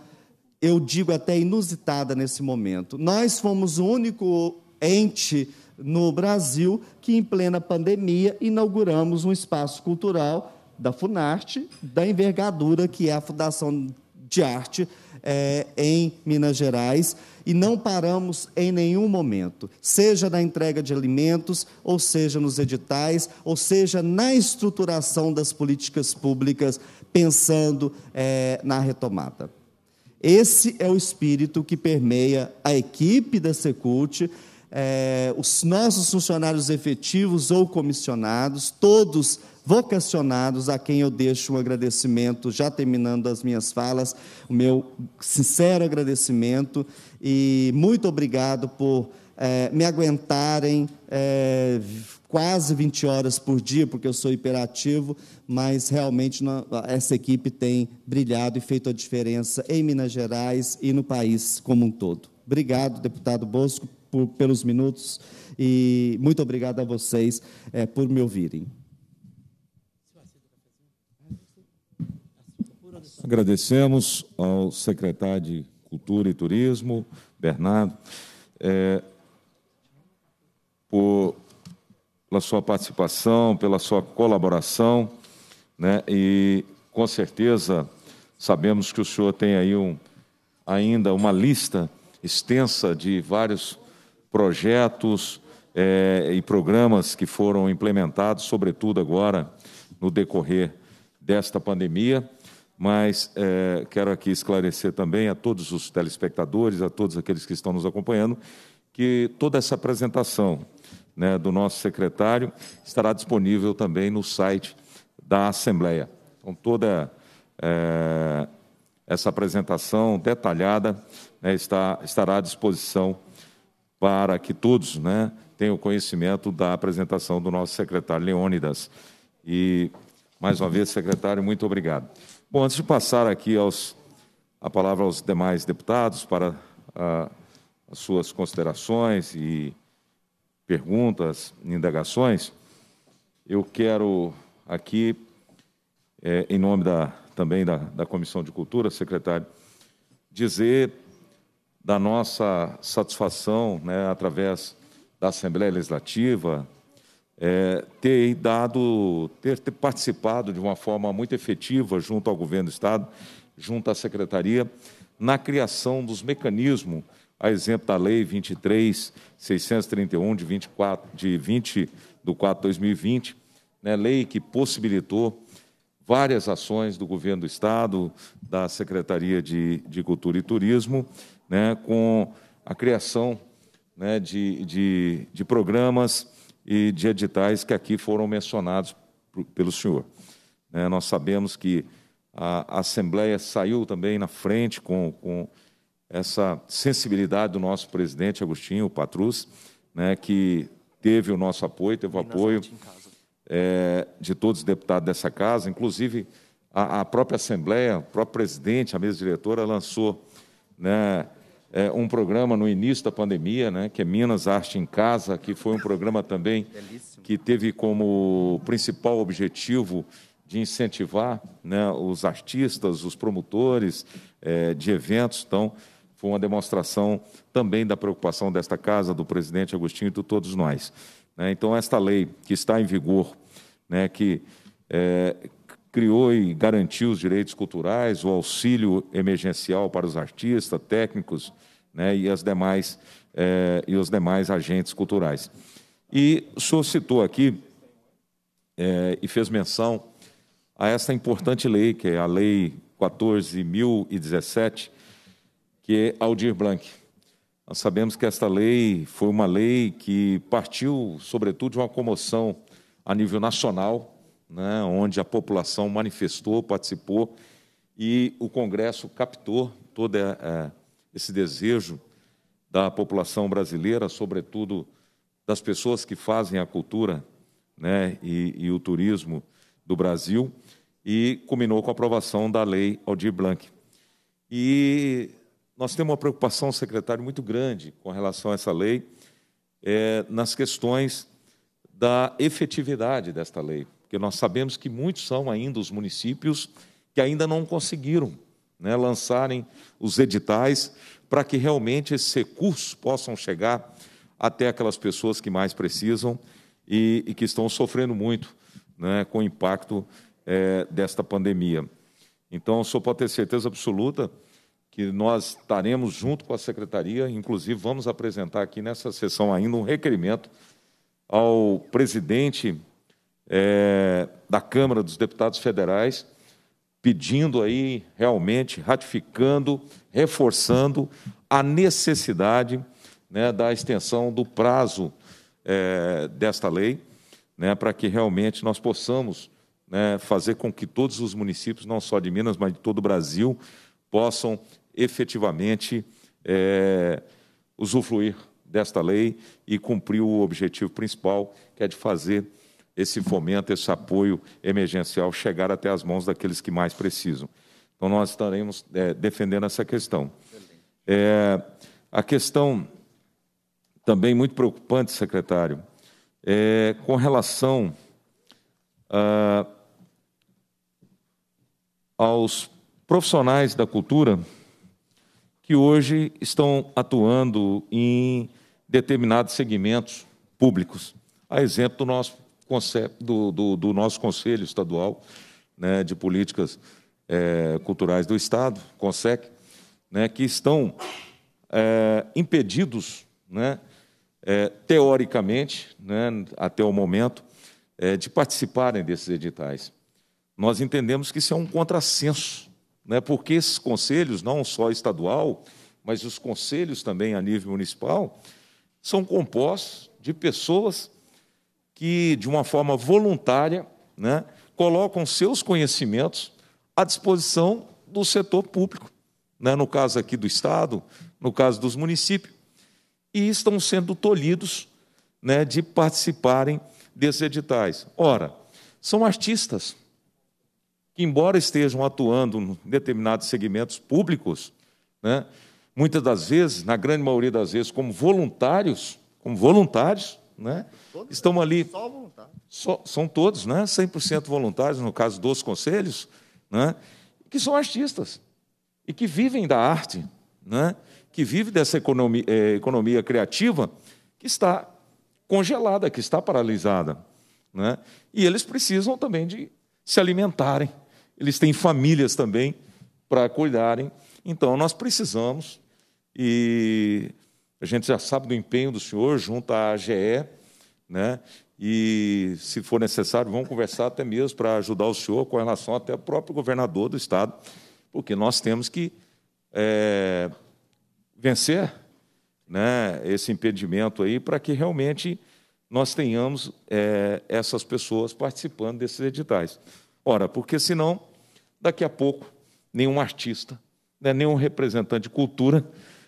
eu digo até inusitada nesse momento. Nós fomos o único ente no Brasil, que em plena pandemia inauguramos um espaço cultural da Funarte, da envergadura que é a Fundação de Arte é, em Minas Gerais e não paramos em nenhum momento, seja na entrega de alimentos, ou seja nos editais, ou seja na estruturação das políticas públicas, pensando é, na retomada. Esse é o espírito que permeia a equipe da Secult é, os nossos funcionários efetivos ou comissionados, todos vocacionados, a quem eu deixo um agradecimento, já terminando as minhas falas, o meu sincero agradecimento e muito obrigado por é, me aguentarem é, quase 20 horas por dia, porque eu sou hiperativo, mas realmente não, essa equipe tem brilhado e feito a diferença em Minas Gerais e no país como um todo. Obrigado, deputado Bosco, por, pelos minutos e muito obrigado a vocês é, por me ouvirem. Agradecemos ao secretário de Cultura e Turismo, Bernardo, é, por, pela sua participação, pela sua colaboração, né, e com certeza sabemos que o senhor tem aí um, ainda uma lista extensa de vários projetos é, e programas que foram implementados, sobretudo agora no decorrer desta pandemia. Mas é, quero aqui esclarecer também a todos os telespectadores, a todos aqueles que estão nos acompanhando, que toda essa apresentação né, do nosso secretário estará disponível também no site da Assembleia. Então, toda é, essa apresentação detalhada né, está, estará à disposição para que todos né, tenham conhecimento da apresentação do nosso secretário Leônidas. E, mais uma vez, secretário, muito obrigado. Bom, antes de passar aqui aos, a palavra aos demais deputados para a, as suas considerações e perguntas, indagações, eu quero aqui, é, em nome da, também da, da Comissão de Cultura, secretário, dizer da nossa satisfação, né, através da Assembleia Legislativa, é, ter dado, ter, ter participado de uma forma muito efetiva junto ao Governo do Estado, junto à Secretaria, na criação dos mecanismos, a exemplo da Lei 23.631 de 24 de 20 do 4 de 2020, né, lei que possibilitou várias ações do Governo do Estado, da Secretaria de, de Cultura e Turismo né, com a criação né, de, de, de programas e de editais que aqui foram mencionados pelo senhor. É, nós sabemos que a, a Assembleia saiu também na frente com, com essa sensibilidade do nosso presidente Agostinho Patrus, né, que teve o nosso apoio, teve o apoio é, de todos os deputados dessa casa, inclusive a, a própria Assembleia, o próprio presidente, a mesa diretora, lançou né, é, um programa no início da pandemia, né, que é Minas Arte em Casa, que foi um programa também Belíssimo. que teve como principal objetivo de incentivar né, os artistas, os promotores é, de eventos. Então, foi uma demonstração também da preocupação desta casa, do presidente Agostinho e de todos nós. Né, então, esta lei que está em vigor, né, que é, criou e garantiu os direitos culturais, o auxílio emergencial para os artistas, técnicos né, e, as demais, é, e os demais agentes culturais. E o senhor citou aqui é, e fez menção a essa importante lei, que é a Lei 14.017, que é Aldir Blanc. Nós sabemos que esta lei foi uma lei que partiu, sobretudo, de uma comoção a nível nacional, né, onde a população manifestou, participou, e o Congresso captou toda a é, esse desejo da população brasileira, sobretudo das pessoas que fazem a cultura né, e, e o turismo do Brasil, e culminou com a aprovação da Lei Aldir Blanc. E nós temos uma preocupação, secretário, muito grande com relação a essa lei, é, nas questões da efetividade desta lei, porque nós sabemos que muitos são ainda os municípios que ainda não conseguiram né, lançarem os editais para que realmente esses recursos possam chegar até aquelas pessoas que mais precisam e, e que estão sofrendo muito né, com o impacto é, desta pandemia. Então, o senhor pode ter certeza absoluta que nós estaremos junto com a secretaria, inclusive vamos apresentar aqui nessa sessão ainda um requerimento ao presidente é, da Câmara dos Deputados Federais pedindo aí realmente, ratificando, reforçando a necessidade né, da extensão do prazo é, desta lei, né, para que realmente nós possamos né, fazer com que todos os municípios, não só de Minas, mas de todo o Brasil, possam efetivamente é, usufruir desta lei e cumprir o objetivo principal, que é de fazer esse fomento, esse apoio emergencial chegar até as mãos daqueles que mais precisam. Então, nós estaremos é, defendendo essa questão. É, a questão também muito preocupante, secretário, é com relação ah, aos profissionais da cultura que hoje estão atuando em determinados segmentos públicos. A exemplo do nosso do, do, do nosso Conselho Estadual né, de Políticas é, Culturais do Estado, CONSEC, né, que estão é, impedidos, né, é, teoricamente, né, até o momento, é, de participarem desses editais. Nós entendemos que isso é um contrassenso, né, porque esses conselhos, não só estadual, mas os conselhos também a nível municipal, são compostos de pessoas que, de uma forma voluntária, né, colocam seus conhecimentos à disposição do setor público, né, no caso aqui do Estado, no caso dos municípios, e estão sendo tolhidos né, de participarem desses editais. Ora, são artistas que, embora estejam atuando em determinados segmentos públicos, né, muitas das vezes, na grande maioria das vezes, como voluntários, como voluntários, né? Estão ali. Só voluntários. são todos, né? 100% voluntários, no caso dos conselhos, né? que são artistas e que vivem da arte, né? que vivem dessa economia, eh, economia criativa que está congelada, que está paralisada. Né? E eles precisam também de se alimentarem, eles têm famílias também para cuidarem. Então, nós precisamos e a gente já sabe do empenho do senhor junto à AGE, né? e, se for necessário, vamos conversar até mesmo para ajudar o senhor com relação até ao próprio governador do Estado, porque nós temos que é, vencer né, esse impedimento aí para que realmente nós tenhamos é, essas pessoas participando desses editais. Ora, porque senão, daqui a pouco, nenhum artista, né, nenhum representante de cultura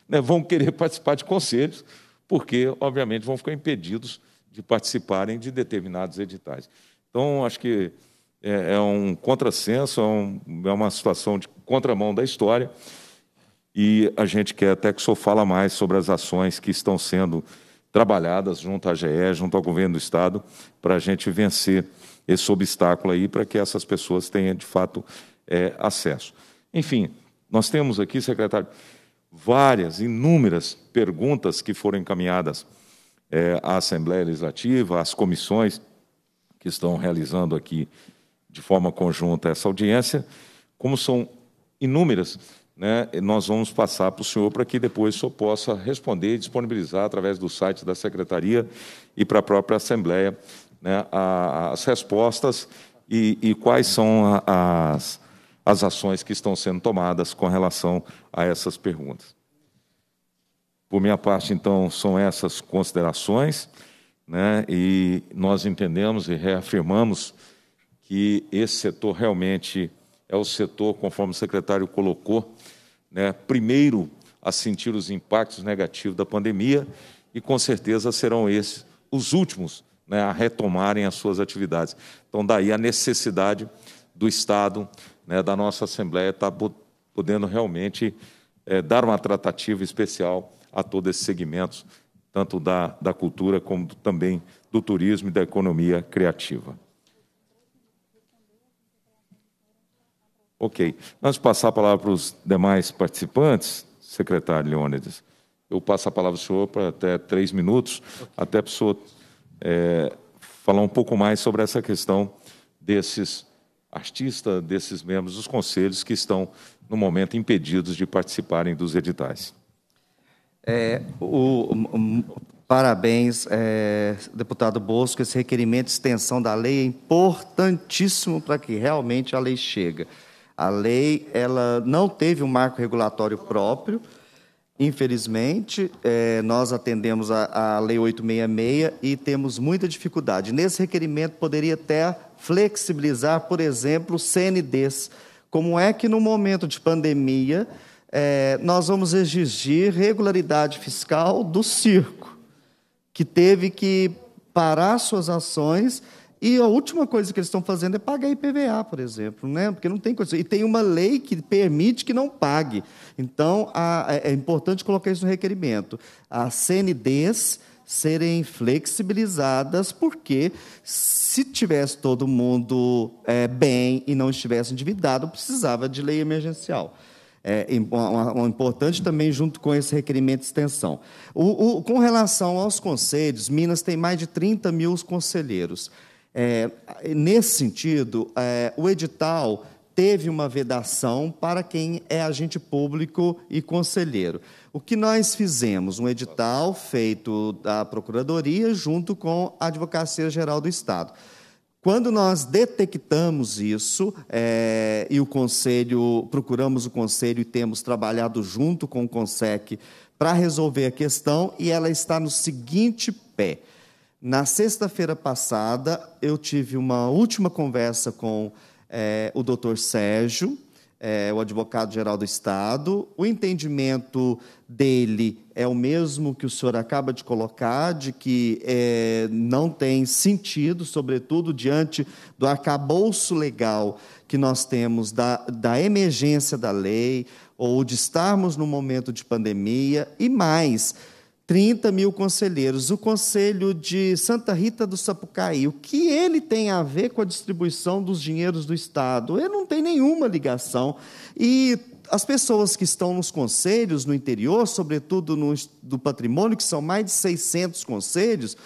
né, vão querer participar de conselhos, porque, obviamente, vão ficar impedidos de participarem de determinados editais. Então, acho que é, é um contrassenso, é, um, é uma situação de contramão da história, e a gente quer até que o senhor fala mais sobre as ações que estão sendo trabalhadas junto à GE, junto ao governo do Estado, para a gente vencer esse obstáculo aí, para que essas pessoas tenham, de fato, é, acesso. Enfim, nós temos aqui, secretário, várias, inúmeras perguntas que foram encaminhadas é, à Assembleia Legislativa, às comissões que estão realizando aqui de forma conjunta essa audiência. Como são inúmeras, né, nós vamos passar para o senhor para que depois o senhor possa responder e disponibilizar através do site da Secretaria e para a própria Assembleia né, as respostas e, e quais são as as ações que estão sendo tomadas com relação a essas perguntas. Por minha parte, então, são essas considerações, né? e nós entendemos e reafirmamos que esse setor realmente é o setor, conforme o secretário colocou, né? primeiro a sentir os impactos negativos da pandemia, e com certeza serão esses os últimos né? a retomarem as suas atividades. Então, daí a necessidade do Estado, né, da nossa Assembleia, está podendo realmente é, dar uma tratativa especial a todos esses segmentos, tanto da, da cultura como também do turismo e da economia criativa. Ok. Antes de passar a palavra para os demais participantes, secretário Leônidas, eu passo a palavra ao senhor para até três minutos, okay. até para o senhor é, falar um pouco mais sobre essa questão desses artista desses membros dos conselhos que estão, no momento, impedidos de participarem dos editais. É, o, um, parabéns, é, deputado Bosco. Esse requerimento de extensão da lei é importantíssimo para que realmente a lei chegue. A lei ela não teve um marco regulatório próprio. Infelizmente, é, nós atendemos a, a Lei 866 e temos muita dificuldade. Nesse requerimento, poderia até flexibilizar, por exemplo, CNDs. Como é que, no momento de pandemia, é, nós vamos exigir regularidade fiscal do circo, que teve que parar suas ações e a última coisa que eles estão fazendo é pagar IPVA, por exemplo, né? porque não tem coisa E tem uma lei que permite que não pague. Então, a, é, é importante colocar isso no requerimento. As CNDs serem flexibilizadas, porque se tivesse todo mundo é, bem e não estivesse endividado, precisava de lei emergencial. É, uma, uma importante também junto com esse requerimento de extensão. O, o, com relação aos conselhos, Minas tem mais de 30 mil conselheiros. É, nesse sentido, é, o edital teve uma vedação para quem é agente público e conselheiro. O que nós fizemos? Um edital feito da Procuradoria junto com a Advocacia Geral do Estado. Quando nós detectamos isso é, e o conselho, procuramos o conselho e temos trabalhado junto com o CONSEC para resolver a questão, e ela está no seguinte pé. Na sexta-feira passada, eu tive uma última conversa com é, o doutor Sérgio, é, o advogado-geral do Estado. O entendimento dele é o mesmo que o senhor acaba de colocar, de que é, não tem sentido, sobretudo diante do arcabouço legal que nós temos, da, da emergência da lei, ou de estarmos num momento de pandemia, e mais 30 mil conselheiros. O Conselho de Santa Rita do Sapucaí, o que ele tem a ver com a distribuição dos dinheiros do Estado? Ele não tem nenhuma ligação. E as pessoas que estão nos conselhos no interior, sobretudo no, do patrimônio, que são mais de 600 conselhos,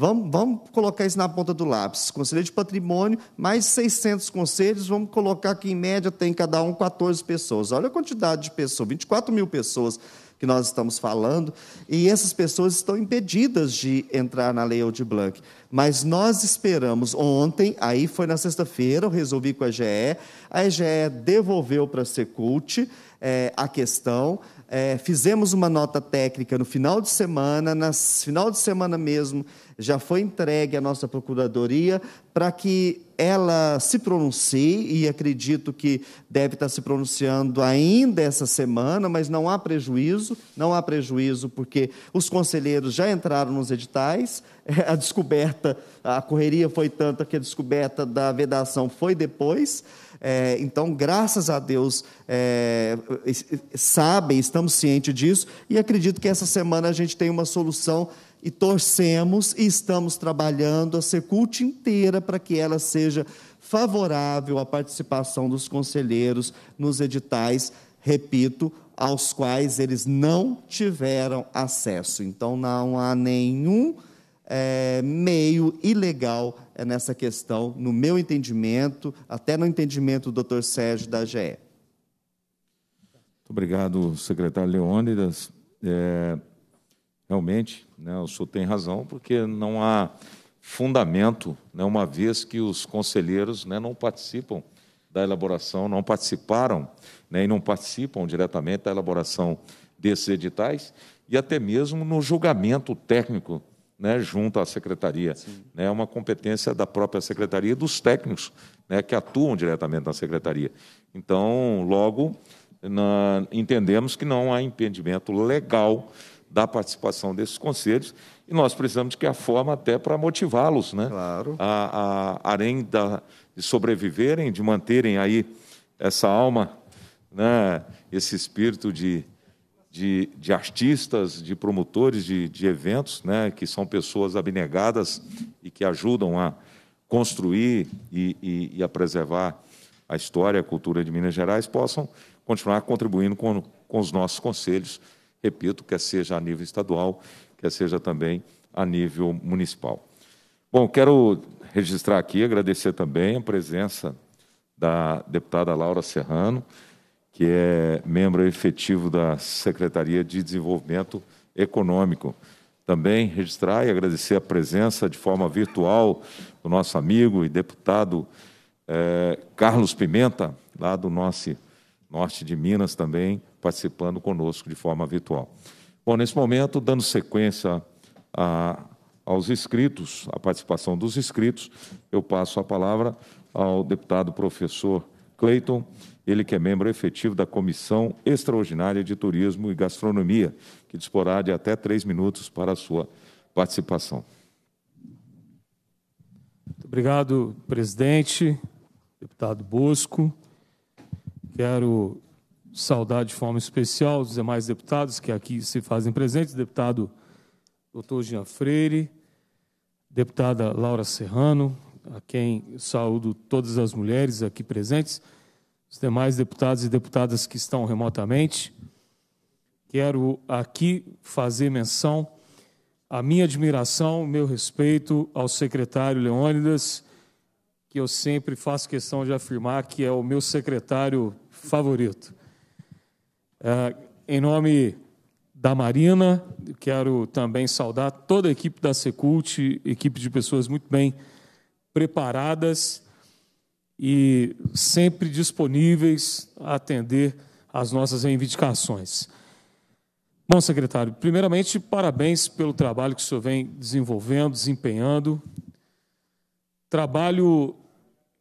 Vamos, vamos, colocar isso na ponta do lápis. Conselho de Patrimônio, mais de 600 conselhos, vamos colocar que, em média, tem cada um 14 pessoas. Olha a quantidade de pessoas, 24 mil pessoas que nós estamos falando, e essas pessoas estão impedidas de entrar na Lei Aldir Blanc. Mas nós esperamos ontem, aí foi na sexta-feira, eu resolvi com a EGE, a EGE devolveu para a Secult é, a questão, é, fizemos uma nota técnica no final de semana, no final de semana mesmo, já foi entregue à nossa procuradoria para que ela se pronuncie, e acredito que deve estar se pronunciando ainda essa semana, mas não há prejuízo, não há prejuízo porque os conselheiros já entraram nos editais, *laughs* a descoberta, a correria foi tanta que a descoberta da vedação foi depois, é, então, graças a Deus, é, sabem, estamos cientes disso, e acredito que essa semana a gente tem uma solução e torcemos e estamos trabalhando a Secult inteira para que ela seja favorável à participação dos conselheiros nos editais, repito, aos quais eles não tiveram acesso. Então, não há nenhum é, meio ilegal é nessa questão, no meu entendimento, até no entendimento do Dr. Sérgio da GE. Muito obrigado, secretário Leônidas. É, realmente, né, o senhor tem razão, porque não há fundamento, né, uma vez que os conselheiros né, não participam da elaboração, não participaram né, e não participam diretamente da elaboração desses editais e até mesmo no julgamento técnico né, junto à secretaria. Né, é né, uma competência da própria secretaria e dos técnicos né, que atuam diretamente na secretaria. Então, logo, na, entendemos que não há impedimento legal da participação desses conselhos e nós precisamos de que a forma até para motivá-los, né? Claro. A, a, além da, de sobreviverem, de manterem aí essa alma, né? esse espírito de, de, de artistas, de promotores de, de eventos, né, que são pessoas abnegadas e que ajudam a construir e, e, e a preservar a história e a cultura de Minas Gerais, possam continuar contribuindo com, com os nossos conselhos, repito, quer seja a nível estadual, quer seja também a nível municipal. Bom, quero registrar aqui, agradecer também a presença da deputada Laura Serrano, que é membro efetivo da Secretaria de Desenvolvimento Econômico. Também registrar e agradecer a presença de forma virtual do nosso amigo e deputado eh, Carlos Pimenta, lá do nosso norte de Minas, também participando conosco de forma virtual. Bom, nesse momento, dando sequência a, aos inscritos, à participação dos inscritos, eu passo a palavra ao deputado professor Cleiton ele que é membro efetivo da Comissão Extraordinária de Turismo e Gastronomia, que disporá de até três minutos para a sua participação. Muito obrigado, presidente, deputado Bosco. Quero saudar de forma especial os demais deputados que aqui se fazem presentes, deputado doutor Jean Freire, deputada Laura Serrano, a quem saúdo todas as mulheres aqui presentes, os demais deputados e deputadas que estão remotamente. Quero aqui fazer menção à minha admiração, meu respeito ao secretário Leônidas, que eu sempre faço questão de afirmar que é o meu secretário favorito. É, em nome da Marina, quero também saudar toda a equipe da Secult, equipe de pessoas muito bem preparadas e sempre disponíveis a atender às nossas reivindicações. Bom, secretário, primeiramente, parabéns pelo trabalho que o senhor vem desenvolvendo, desempenhando. Trabalho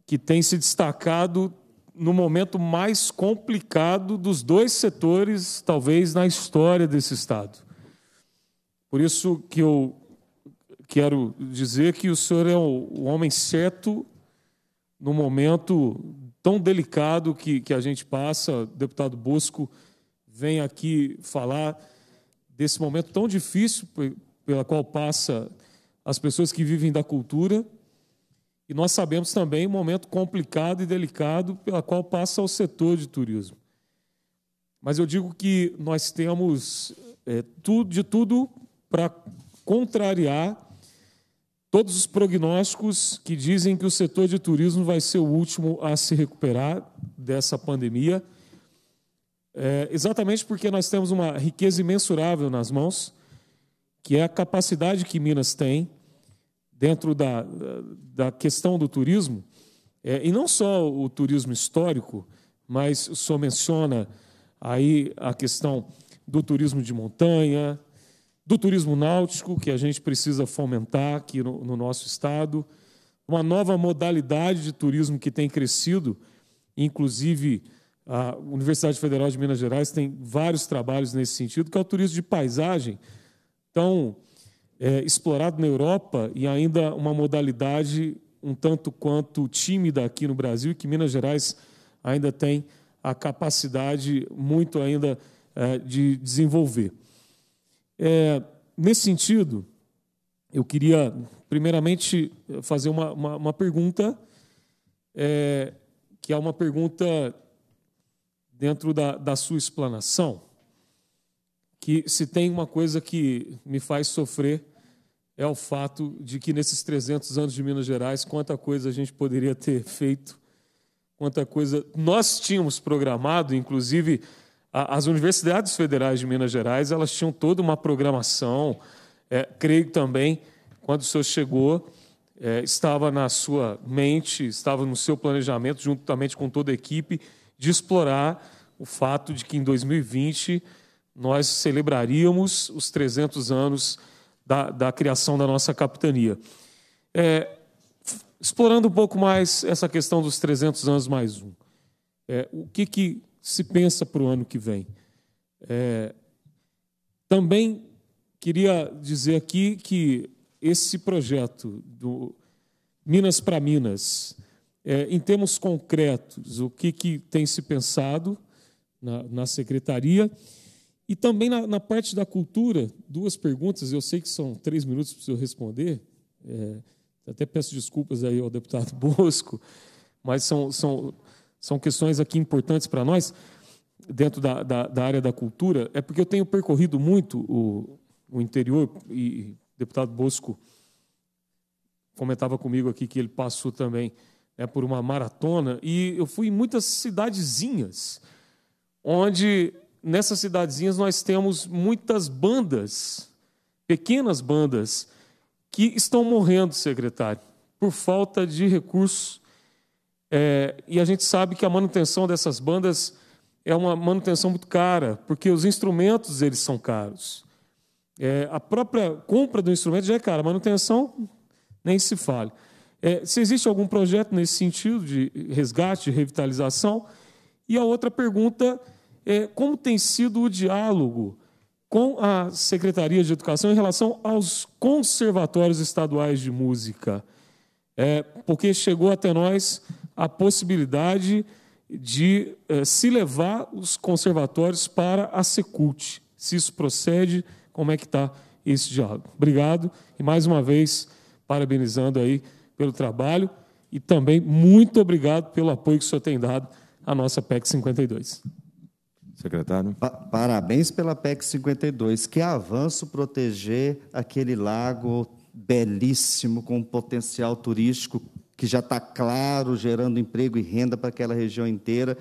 que tem se destacado no momento mais complicado dos dois setores, talvez, na história desse Estado. Por isso que eu quero dizer que o senhor é o homem certo no momento tão delicado que, que a gente passa, o deputado Bosco vem aqui falar desse momento tão difícil pela qual passa as pessoas que vivem da cultura. E nós sabemos também um momento complicado e delicado pela qual passa o setor de turismo. Mas eu digo que nós temos é, eh, tudo, de tudo para contrariar Todos os prognósticos que dizem que o setor de turismo vai ser o último a se recuperar dessa pandemia, é, exatamente porque nós temos uma riqueza imensurável nas mãos, que é a capacidade que Minas tem dentro da, da questão do turismo, é, e não só o turismo histórico, mas só menciona aí a questão do turismo de montanha, do turismo náutico, que a gente precisa fomentar aqui no, no nosso estado, uma nova modalidade de turismo que tem crescido, inclusive a Universidade Federal de Minas Gerais tem vários trabalhos nesse sentido, que é o turismo de paisagem, tão é, explorado na Europa e ainda uma modalidade um tanto quanto tímida aqui no Brasil, e que Minas Gerais ainda tem a capacidade muito ainda é, de desenvolver. É, nesse sentido, eu queria, primeiramente, fazer uma, uma, uma pergunta, é, que é uma pergunta dentro da, da sua explanação, que se tem uma coisa que me faz sofrer é o fato de que nesses 300 anos de Minas Gerais, quanta coisa a gente poderia ter feito, quanta coisa nós tínhamos programado, inclusive as universidades federais de Minas Gerais elas tinham toda uma programação. É, creio também, quando o senhor chegou, é, estava na sua mente, estava no seu planejamento, juntamente com toda a equipe, de explorar o fato de que em 2020 nós celebraríamos os 300 anos da, da criação da nossa capitania. É, explorando um pouco mais essa questão dos 300 anos mais um, é, o que, que se pensa para o ano que vem. É, também queria dizer aqui que esse projeto do Minas para Minas, é, em termos concretos, o que, que tem se pensado na, na secretaria e também na, na, parte da cultura, duas perguntas, eu sei que são três minutos para eu responder, é, até peço desculpas aí ao deputado *laughs* Bosco, mas são, são são questões aqui importantes para nós, dentro da, da, da, área da cultura, é porque eu tenho percorrido muito o, o interior, e o deputado Bosco comentava comigo aqui que ele passou também né, por uma maratona, e eu fui em muitas cidadezinhas, onde nessas cidadezinhas nós temos muitas bandas, pequenas bandas, que estão morrendo, secretário, por falta de recursos é, e a gente sabe que a manutenção dessas bandas é uma manutenção muito cara, porque os instrumentos eles são caros. É, a própria compra do instrumento já é cara, a manutenção nem se fale. É, se existe algum projeto nesse sentido de resgate, de revitalização? E a outra pergunta é como tem sido o diálogo com a Secretaria de Educação em relação aos conservatórios estaduais de música? É, porque chegou até nós a possibilidade de eh, se levar os conservatórios para a Secult. Se isso procede, como é que está esse diálogo? Obrigado e mais uma vez parabenizando aí pelo trabalho e também muito obrigado pelo apoio que o senhor tem dado à nossa PEC 52. Secretário. Pa parabéns pela PEC 52. Que avanço proteger aquele lago belíssimo, com um potencial turístico que já está claro, gerando emprego e renda para aquela região inteira.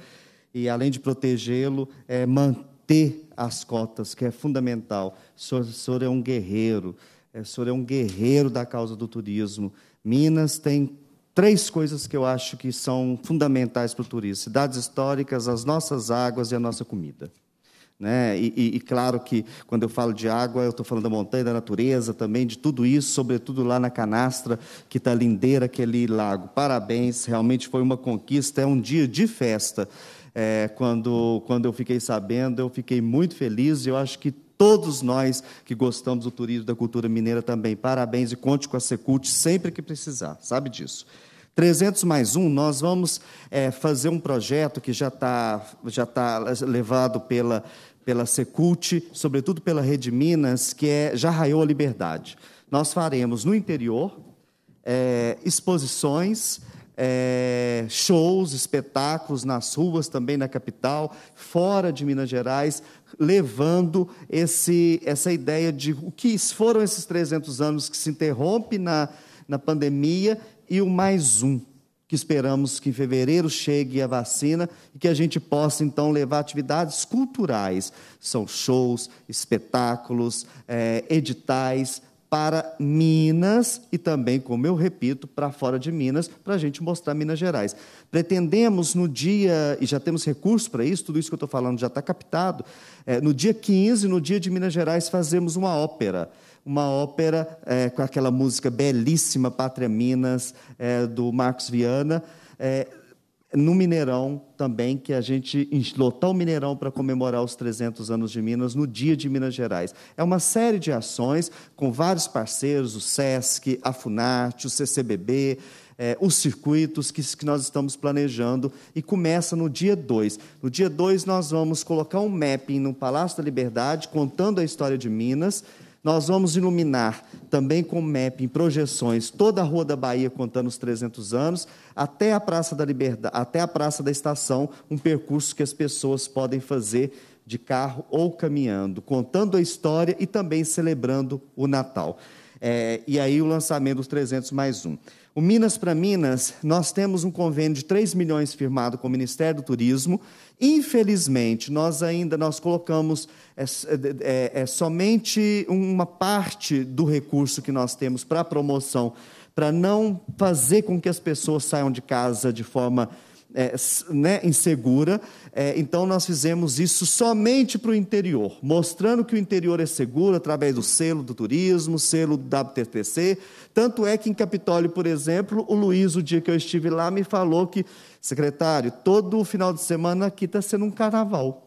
E, além de protegê-lo, é manter as cotas, que é fundamental. O senhor, o senhor é um guerreiro, o é, senhor é um guerreiro da causa do turismo. Minas tem três coisas que eu acho que são fundamentais para o turismo: cidades históricas, as nossas águas e a nossa comida. Né? E, e, e, claro que quando eu falo de água, eu estou falando da montanha, da natureza também, de tudo isso, sobretudo lá na canastra, que está lindeira aquele lago. Parabéns, realmente foi uma conquista, é um dia de festa. É, quando, quando eu fiquei sabendo, eu fiquei muito feliz e eu acho que todos nós que gostamos do turismo, da cultura mineira também. Parabéns e conte com a Secult sempre que precisar, sabe disso. 300 mais um, nós vamos é, fazer um projeto que já está já tá levado pela, pela Secult, sobretudo pela Rede Minas, que é Já Raiou a Liberdade. Nós faremos no interior é, exposições, é, shows, espetáculos nas ruas, também na capital, fora de Minas Gerais, levando esse, essa ideia de o que foram esses 300 anos que se interrompe na, na pandemia e o mais um, que esperamos que em fevereiro chegue a vacina e que a gente possa então levar atividades culturais, são shows, espetáculos, é, editais para Minas e também, como eu repito, para fora de Minas, para a gente mostrar Minas Gerais. Pretendemos no dia, e já temos recursos para isso, tudo isso que eu estou falando já está captado, é, no dia 15, no dia de Minas Gerais, fazemos uma ópera uma ópera é, com aquela música belíssima, Pátria Minas, é, do Marcos Viana. É, no Mineirão também, que a gente lotou o Mineirão para comemorar os 300 anos de Minas no Dia de Minas Gerais. É uma série de ações com vários parceiros, o SESC, a FUNAT, o CCBB, é, os circuitos que, que, nós estamos planejando e começa no dia 2. No dia 2 nós vamos colocar um mapping no Palácio da Liberdade contando a história de Minas, nós vamos iluminar também com mapping, projeções, toda a Rua da Bahia contando os 300 anos, até a Praça da Liberdade, até a Praça da Estação, um percurso que as pessoas podem fazer de carro ou caminhando, contando a história e também celebrando o Natal. É, e aí o lançamento dos 300 mais um. O Minas para Minas, nós temos um convênio de 3 milhões firmado com o Ministério do Turismo. Infelizmente, nós ainda nós colocamos é, é, é, é somente uma parte do recurso que nós temos para a promoção, para não fazer com que as pessoas saiam de casa de forma é, né, insegura. É, então, nós fizemos isso somente para o interior, mostrando que o interior é seguro através do selo do turismo, selo do WTTC. Tanto é que em Capitólio, por exemplo, o Luiz, o dia que eu estive lá, me falou que, secretário, todo final de semana aqui está sendo um carnaval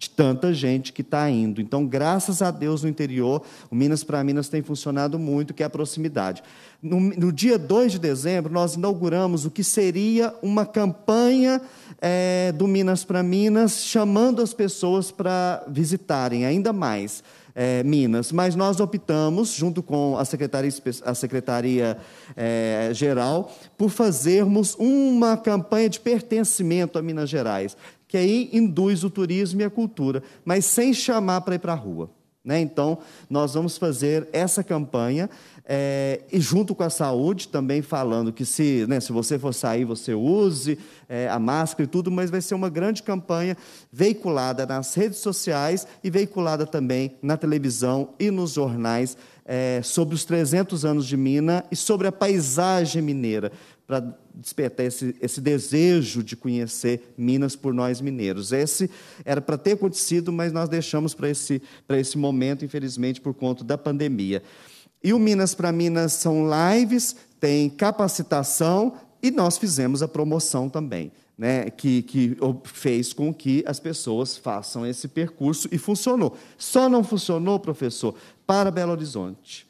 de tanta gente que está indo. Então, graças a Deus no interior, o Minas para Minas tem funcionado muito, que é a proximidade. No, no, dia 2 de dezembro, nós inauguramos o que seria uma campanha é, do Minas para Minas, chamando as pessoas para visitarem ainda mais. É, Minas, mas nós optamos, junto com a Secretaria, a Secretaria é, Geral, por fazermos uma campanha de pertencimento a Minas Gerais que aí induz o turismo e a cultura, mas sem chamar para ir para a rua. Né? Então, nós vamos fazer essa campanha é, e junto com a saúde também falando que se, né, se você for sair, você use é, a máscara e tudo, mas vai ser uma grande campanha veiculada nas redes sociais e veiculada também na televisão e nos jornais é, sobre os 300 anos de Minas e sobre a paisagem mineira para despertar esse, esse desejo de conhecer Minas por nós mineiros. Esse era para ter acontecido, mas nós deixamos para esse, esse momento, infelizmente, por conta da pandemia. E o Minas para Minas são lives, tem capacitação e nós fizemos a promoção também. Né, que, que, fez com que as pessoas façam esse percurso e funcionou. Só não funcionou, professor, para Belo Horizonte.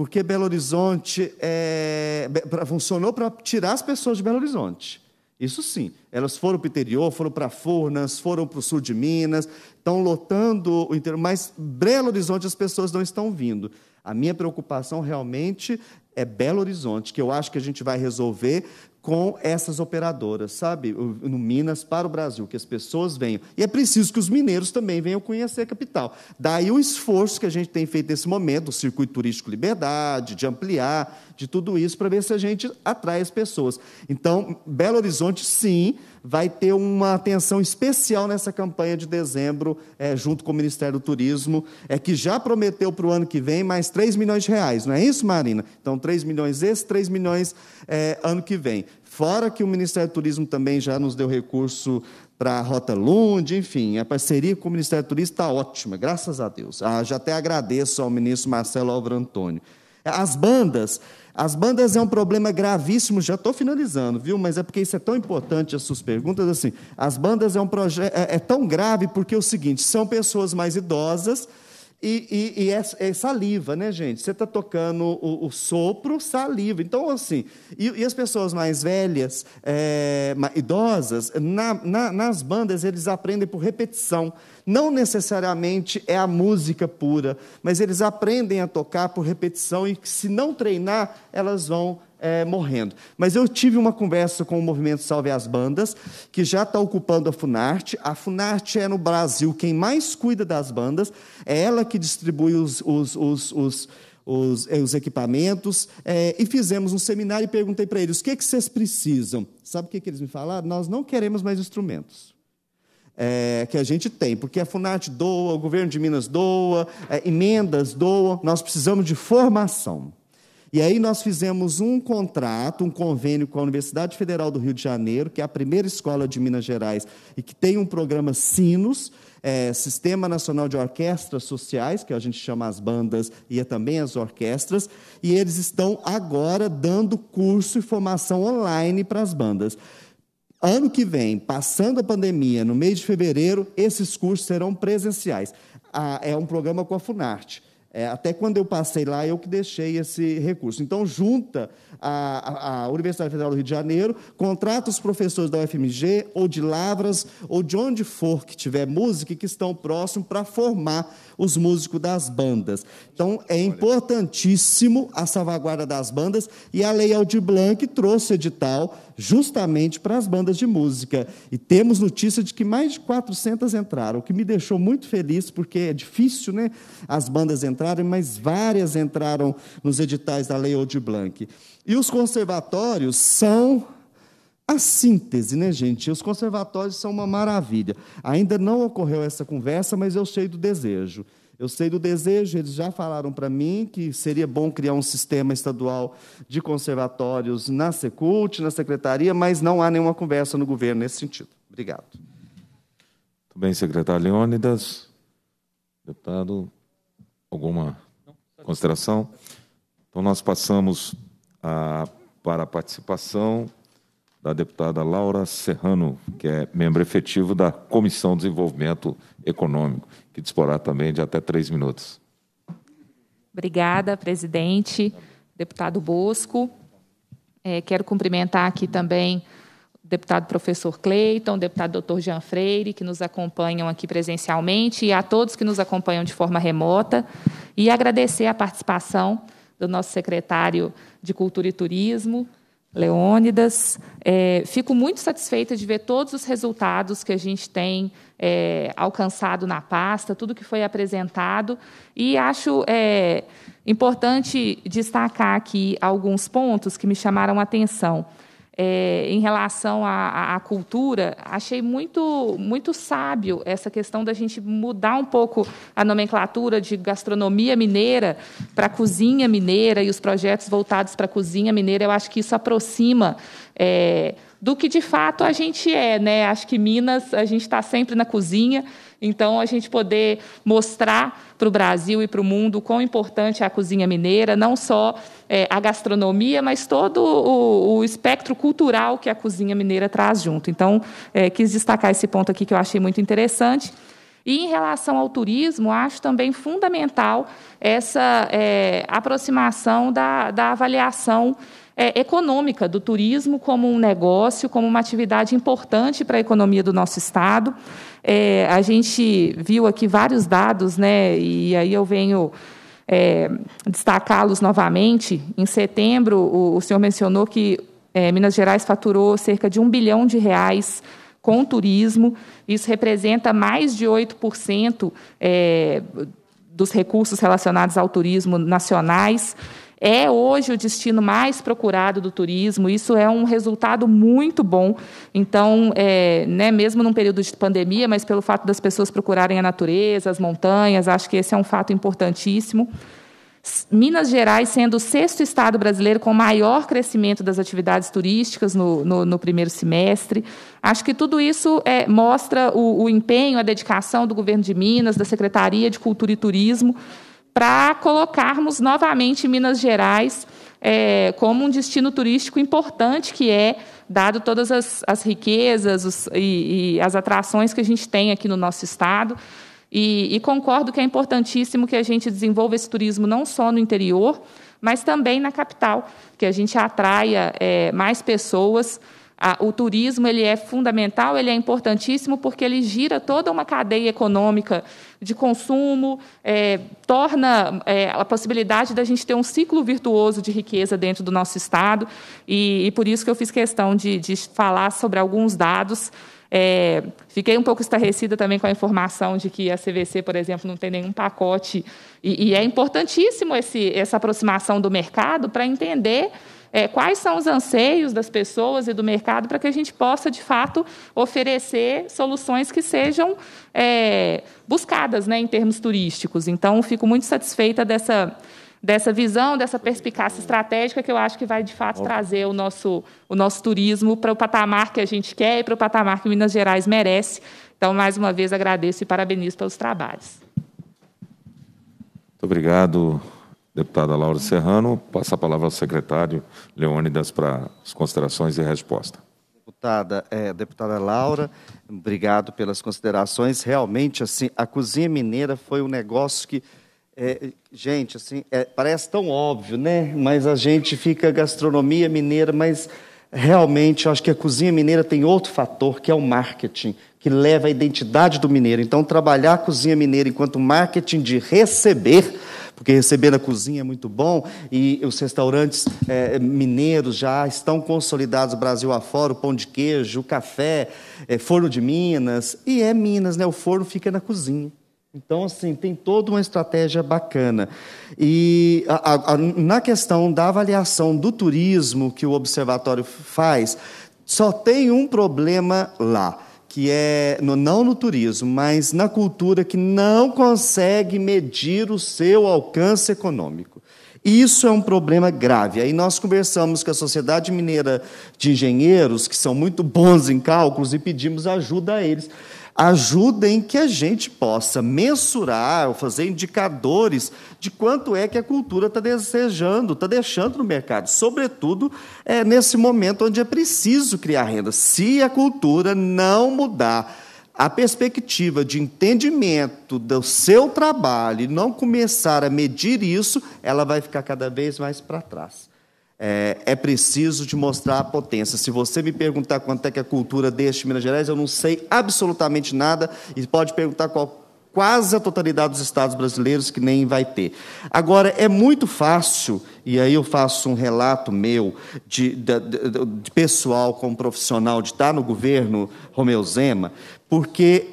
Porque Belo Horizonte é, funcionou para tirar as pessoas de Belo Horizonte. Isso sim, elas foram para o interior, foram para Furnas, foram para o sul de Minas, estão lotando o interior, mas Belo Horizonte as pessoas não estão vindo. A minha preocupação realmente é Belo Horizonte, que eu acho que a gente vai resolver com essas operadoras, sabe? No Minas para o Brasil, que as pessoas venham. E é preciso que os mineiros também venham conhecer a capital. Daí o esforço que a gente tem feito nesse momento, do Circuito Turístico Liberdade, de ampliar, de tudo isso, para ver se a gente atrai as pessoas. Então, Belo Horizonte, sim, vai ter uma atenção especial nessa campanha de dezembro, é, junto com o Ministério do Turismo, é, que já prometeu para o ano que vem mais 3 milhões de reais, não é isso, Marina? Então, 3 milhões esse, 3 milhões é, ano que vem. Fora que o Ministério do Turismo também já nos deu recurso para a Rota Lund, enfim, a parceria com o Ministério do Turismo está ótima, graças a Deus. Ah, já até agradeço ao ministro Marcelo Alvaro Antônio. As bandas, as bandas é um problema gravíssimo, já estou finalizando, viu? Mas é porque isso é tão importante, as suas perguntas, assim, as bandas é um projeto, é, é, tão grave porque é o seguinte, são pessoas mais idosas e, e, e é, é, saliva, né, gente? Você está tocando o, o, sopro, saliva. Então, assim, e, e as pessoas mais velhas, é, idosas, na, na, nas bandas eles aprendem por repetição não necessariamente é a música pura, mas eles aprendem a tocar por repetição e se não treinar, elas vão é, morrendo. Mas eu tive uma conversa com o movimento Salve as Bandas, que já está ocupando a Funarte. A Funarte é no Brasil quem mais cuida das bandas, é ela que distribui os, os, os, os os, eh, os, equipamentos, é, e fizemos um seminário e perguntei para eles: o que, que vocês precisam? Sabe o que, que eles me falaram? Nós não queremos mais instrumentos é, que a gente tem, porque a FUNAT doa, o governo de Minas doa, é, emendas doam, nós precisamos de formação. E aí nós fizemos um contrato, um convênio com a Universidade Federal do Rio de Janeiro, que é a primeira escola de Minas Gerais e que tem um programa Sinos, é, Sistema Nacional de Orquestras Sociais, que a gente chama as bandas e é também as orquestras, e eles estão agora dando curso e formação online para as bandas. Ano que vem, passando a pandemia, no mês de fevereiro, esses cursos serão presenciais. Ah, é um programa com a Funarte. É, até quando eu passei lá, eu que deixei esse recurso. Então, junta a, a, Universidade Federal do Rio de Janeiro, contrata os professores da UFMG, ou de Lavras, ou de onde for que tiver música, que estão próximos para formar os músicos das bandas. Então, é importantíssimo a salvaguarda das bandas, e a Lei Aldir Blanc trouxe edital justamente para as bandas de música. E temos notícia de que mais de 400 entraram, o que me deixou muito feliz, porque é difícil né, as bandas entrarem, mas várias entraram nos editais da Lei Aldir Blanc. E os conservatórios são a síntese, né, gente? Os conservatórios são uma maravilha. Ainda não ocorreu essa conversa, mas eu sei do desejo. Eu sei do desejo, eles já falaram para mim que seria bom criar um sistema estadual de conservatórios na Secult, na secretaria, mas não há nenhuma conversa no governo nesse sentido. Obrigado. Muito bem, secretário Leônidas. Deputado, alguma consideração? Então, nós passamos a, ah, para a participação da deputada Laura Serrano, que é membro efetivo da Comissão de Desenvolvimento Econômico que disporá também de até três minutos. Obrigada, presidente, deputado Bosco. É, quero cumprimentar aqui também o deputado professor Cleiton, deputado doutor Jean Freire, que nos acompanham aqui presencialmente, e a todos que nos acompanham de forma remota, e agradecer a participação do nosso secretário de Cultura e Turismo, Leônidas. É, fico muito satisfeita de ver todos os resultados que a gente tem é, alcançado na pasta, tudo que foi apresentado. E acho é, importante destacar aqui alguns pontos que me chamaram a atenção. É, em relação à, à, cultura, achei muito, muito sábio essa questão da gente mudar um pouco a nomenclatura de gastronomia mineira para cozinha mineira e os projetos voltados para a cozinha mineira. Eu acho que isso aproxima. É, do que de fato a gente é, né? Acho que Minas, a gente está sempre na cozinha, então a gente poder mostrar para o Brasil e para o mundo quão importante é a cozinha mineira, não só é, a gastronomia, mas todo o, o, espectro cultural que a cozinha mineira traz junto. Então, é, quis destacar esse ponto aqui que eu achei muito interessante. E em relação ao turismo, acho também fundamental essa é, aproximação da, da avaliação é, econômica do turismo como um negócio, como uma atividade importante para a economia do nosso estado. É, a gente viu aqui vários dados, né? E aí eu venho é, destacá-los novamente. Em setembro, o, o senhor mencionou que é, Minas Gerais faturou cerca de um bilhão de reais com turismo. Isso representa mais de 8% é, dos recursos relacionados ao turismo nacionais. É hoje o destino mais procurado do turismo, isso é um resultado muito bom. Então, é, né, mesmo num período de pandemia, mas pelo fato das pessoas procurarem a natureza, as montanhas, acho que esse é um fato importantíssimo. Minas Gerais sendo o sexto estado brasileiro com maior crescimento das atividades turísticas no, no, no primeiro semestre. Acho que tudo isso é, mostra o, o empenho, a dedicação do governo de Minas, da Secretaria de Cultura e Turismo, para colocarmos novamente Minas Gerais é, como um destino turístico importante que é, dado todas as, as riquezas os, e, e, as atrações que a gente tem aqui no nosso estado. E, e, concordo que é importantíssimo que a gente desenvolva esse turismo não só no interior, mas também na capital, que a gente atraia é, mais pessoas a, o turismo ele é fundamental, ele é importantíssimo porque ele gira toda uma cadeia econômica de consumo, é, torna é, a possibilidade da gente ter um ciclo virtuoso de riqueza dentro do nosso estado e, e por isso que eu fiz questão de, de falar sobre alguns dados. É, fiquei um pouco estarrecida também com a informação de que a CVC, por exemplo, não tem nenhum pacote e, e é importantíssimo esse, essa aproximação do mercado para entender é, quais são os anseios das pessoas e do mercado para que a gente possa, de fato, oferecer soluções que sejam é, buscadas né, em termos turísticos. Então, fico muito satisfeita dessa, dessa visão, dessa perspicácia estratégica que eu acho que vai, de fato, trazer o nosso, o nosso turismo para o patamar que a gente quer e para o patamar que Minas Gerais merece. Então, mais uma vez, agradeço e parabenizo pelos trabalhos. Muito obrigado, Deputada Laura Serrano, passa a palavra ao secretário Leônidas para as considerações e resposta. Deputada, é, deputada Laura, obrigado pelas considerações. Realmente, assim, a cozinha mineira foi um negócio que, é, gente, assim, é, parece tão óbvio, né? Mas a gente fica gastronomia mineira, mas realmente eu acho que a cozinha mineira tem outro fator que é o marketing, que leva a identidade do mineiro. Então, trabalhar a cozinha mineira enquanto marketing de receber porque receber na cozinha é muito bom e os restaurantes é, mineiros já estão consolidados Brasil afora, o pão de queijo, o café, é, forno de Minas, e é Minas, né? O forno fica na cozinha. Então, assim, tem toda uma estratégia bacana. E a, a, na questão da avaliação do turismo que o observatório faz, só tem um problema lá que é no, não no turismo, mas na cultura que não consegue medir o seu alcance econômico. Isso é um problema grave. Aí nós conversamos com a Sociedade Mineira de Engenheiros, que são muito bons em cálculos, e pedimos ajuda a eles ajudem que a gente possa mensurar ou fazer indicadores de quanto é que a cultura está desejando, está deixando no mercado, sobretudo é, nesse momento onde é preciso criar renda. Se a cultura não mudar a perspectiva de entendimento do seu trabalho e não começar a medir isso, ela vai ficar cada vez mais para trás é, é, preciso de mostrar a potência. Se você me perguntar quanto é que a cultura deste Minas Gerais, eu não sei absolutamente nada e pode perguntar qual, quase a totalidade dos estados brasileiros que nem vai ter. Agora é muito fácil e aí eu faço um relato meu de, de, de, de pessoal como profissional de estar no governo Romeu Zema, porque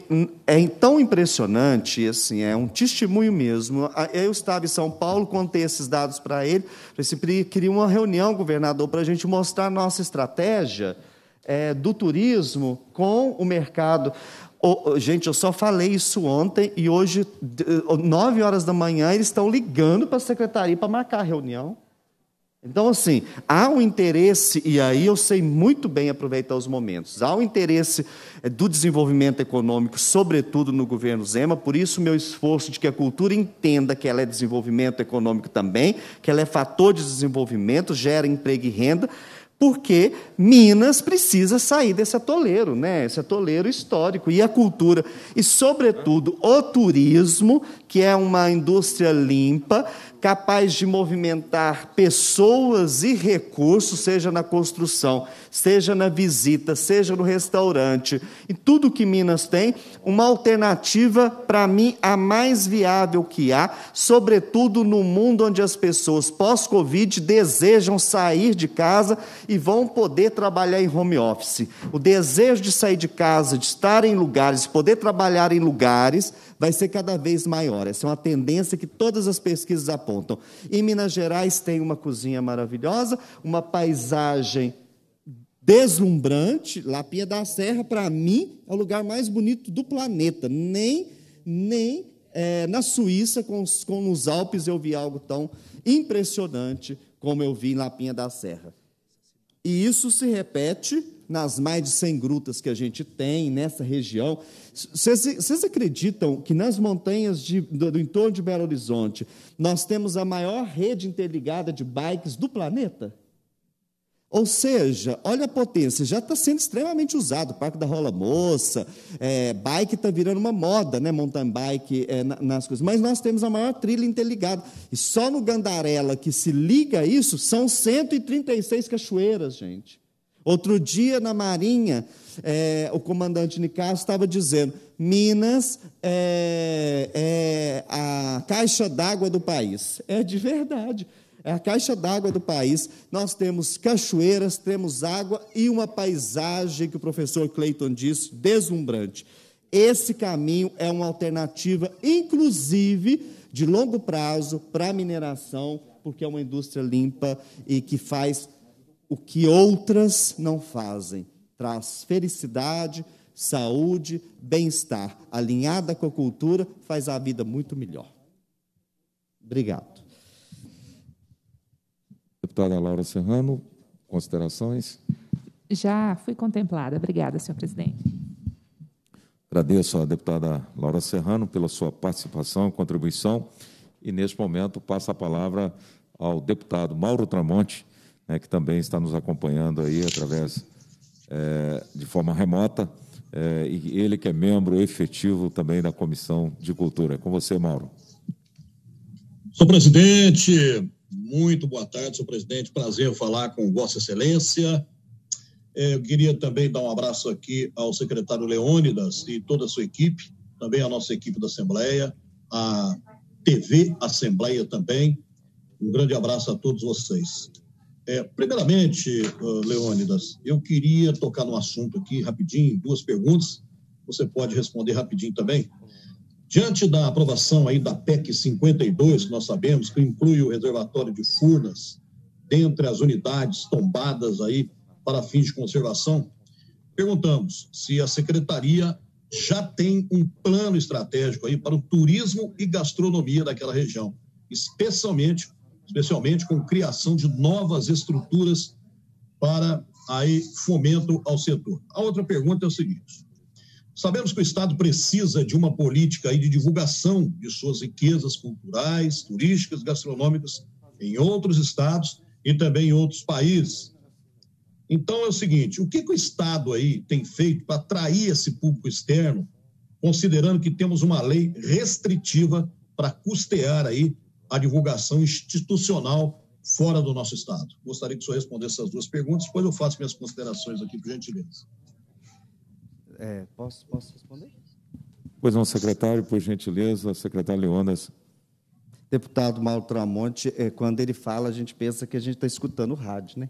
é tão impressionante, assim, é um testemunho mesmo. Eu estava em São Paulo, contei esses dados para ele, falei assim, queria uma reunião, governador, para a gente mostrar a nossa estratégia é, do turismo com o mercado. Oh, gente, eu só falei isso ontem e hoje, 9 horas da manhã, eles estão ligando para a secretaria para marcar a reunião. Então, assim, há um interesse, e aí eu sei muito bem aproveitar os momentos, há um interesse eh, do desenvolvimento econômico, sobretudo no governo Zema, por isso meu esforço de que a cultura entenda que ela é desenvolvimento econômico também, que ela é fator de desenvolvimento, gera emprego e renda, porque Minas precisa sair desse atoleiro, né? Esse atoleiro histórico e a cultura e sobretudo o turismo, que é uma indústria limpa capaz de movimentar pessoas e recursos, seja na construção seja na visita, seja no restaurante, em tudo que Minas tem, uma alternativa, para mim, a mais viável que há, sobretudo no mundo onde as pessoas pós-Covid desejam sair de casa e vão poder trabalhar em home office. O desejo de sair de casa, de estar em lugares, de poder trabalhar em lugares, vai ser cada vez maior. Essa é uma tendência que todas as pesquisas apontam. Em Minas Gerais tem uma cozinha maravilhosa, uma paisagem deslumbrante. Lapinha da Serra, para mim, é o lugar mais bonito do planeta. Nem, nem é, na Suíça, com, com os Alpes, eu vi algo tão impressionante como eu vi em Lapinha da Serra. E isso se repete nas mais de 100 grutas que a gente tem nessa região. Vocês acreditam que nas montanhas de, do, do, entorno de Belo Horizonte nós temos a maior rede interligada de bikes do planeta? Ou seja, olha a potência, já está sendo extremamente usado. O Parque da Rola Moça, é, bike está virando uma moda, né? Mountain bike é, nas coisas. Mas nós temos a maior trilha interligada. E só no Gandarela que se liga a isso, são 136 cachoeiras, gente. Outro dia, na Marinha, é, o comandante Nicasso estava dizendo: Minas é, é a caixa d'água do país. É de verdade é a caixa d'água do país. Nós temos cachoeiras, temos água e uma paisagem que o professor Clayton disse, deslumbrante. Esse caminho é uma alternativa, inclusive, de longo prazo para a mineração, porque é uma indústria limpa e que faz o que outras não fazem. Traz felicidade, saúde, bem-estar. Alinhada com a cultura, faz a vida muito melhor. Obrigado. Deputada Laura Serrano, considerações? Já fui contemplada. Obrigada, senhor presidente. Agradeço à deputada Laura Serrano pela sua participação, contribuição. E, neste momento, passo a palavra ao deputado Mauro Tramonte, né, que também está nos acompanhando aí através é, de forma remota. É, e ele que é membro efetivo também da Comissão de Cultura. É com você, Mauro. Senhor presidente, muito boa tarde, senhor presidente. Prazer falar com Vossa Excelência. É, eu queria também dar um abraço aqui ao secretário Leônidas e toda a sua equipe, também a nossa equipe da Assembleia, a TV Assembleia também. Um grande abraço a todos vocês. É, primeiramente, Leônidas, eu queria tocar no assunto aqui rapidinho, duas perguntas. Você pode responder rapidinho também. Diante da aprovação aí da PEC 52, que nós sabemos que inclui o reservatório de Furnas dentre as unidades tombadas aí para fins de conservação, perguntamos se a secretaria já tem um plano estratégico aí para o turismo e gastronomia daquela região, especialmente, especialmente com criação de novas estruturas para aí fomento ao setor. A outra pergunta é o seguinte: Sabemos que o Estado precisa de uma política de divulgação de suas riquezas culturais, turísticas, gastronômicas em outros estados e também em outros países. Então é o seguinte, o que, que o Estado aí tem feito para atrair esse público externo, considerando que temos uma lei restritiva para custear aí a divulgação institucional fora do nosso Estado? Gostaria que o senhor respondesse essas duas perguntas, depois eu faço minhas considerações aqui, por gentileza. É, posso, posso responder? Pois não, secretário, por gentileza, secretário Leonas. Deputado Mauro Tramonte, é, quando ele fala, a gente pensa que a gente está escutando o rádio, né?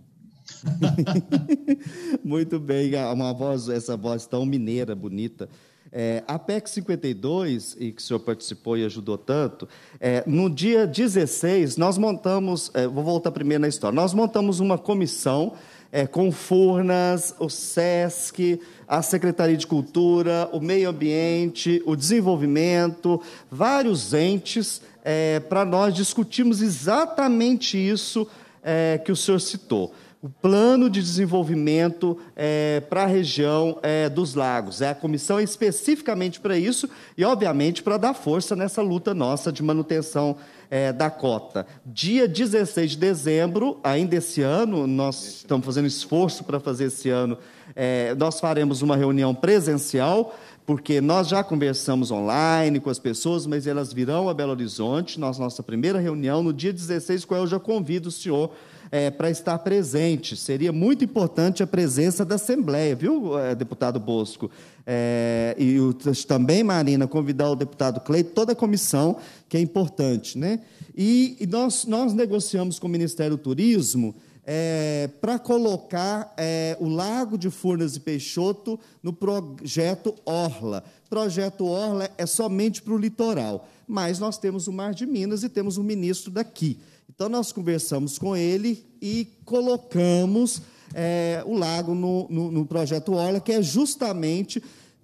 *laughs* Muito bem, uma voz, essa voz tão mineira, bonita. É, a PEC 52, e que o senhor participou e ajudou tanto, é, no dia 16, nós montamos, é, vou voltar primeiro na história, nós montamos uma comissão é, com Furnas, o SESC, a Secretaria de Cultura, o Meio Ambiente, o Desenvolvimento, vários entes, é, para nós discutirmos exatamente isso é, que o senhor citou. O plano de desenvolvimento é, para a região é, dos lagos. É, a comissão é especificamente para isso e, obviamente, para dar força nessa luta nossa de manutenção é, da cota. Dia 16 de dezembro, ainda esse ano, nós estamos fazendo esforço para fazer esse ano, é, nós faremos uma reunião presencial porque nós já conversamos online com as pessoas, mas elas virão a Belo Horizonte, nós, nossa primeira reunião, no dia 16, qual eu já convido o senhor é, para estar presente. Seria muito importante a presença da Assembleia, viu, é, deputado Bosco? É, e o, também, Marina, convidar o deputado Cleito, toda a comissão, que é importante. Né? E, e nós, nós negociamos com o Ministério do Turismo. É, para colocar é, o Lago de Furnas e Peixoto no projeto Orla. Projeto Orla é somente para o litoral, mas nós temos o Mar de Minas e temos o um ministro daqui. Então, nós conversamos com ele e colocamos é, o lago no, no, no projeto Orla, que é justamente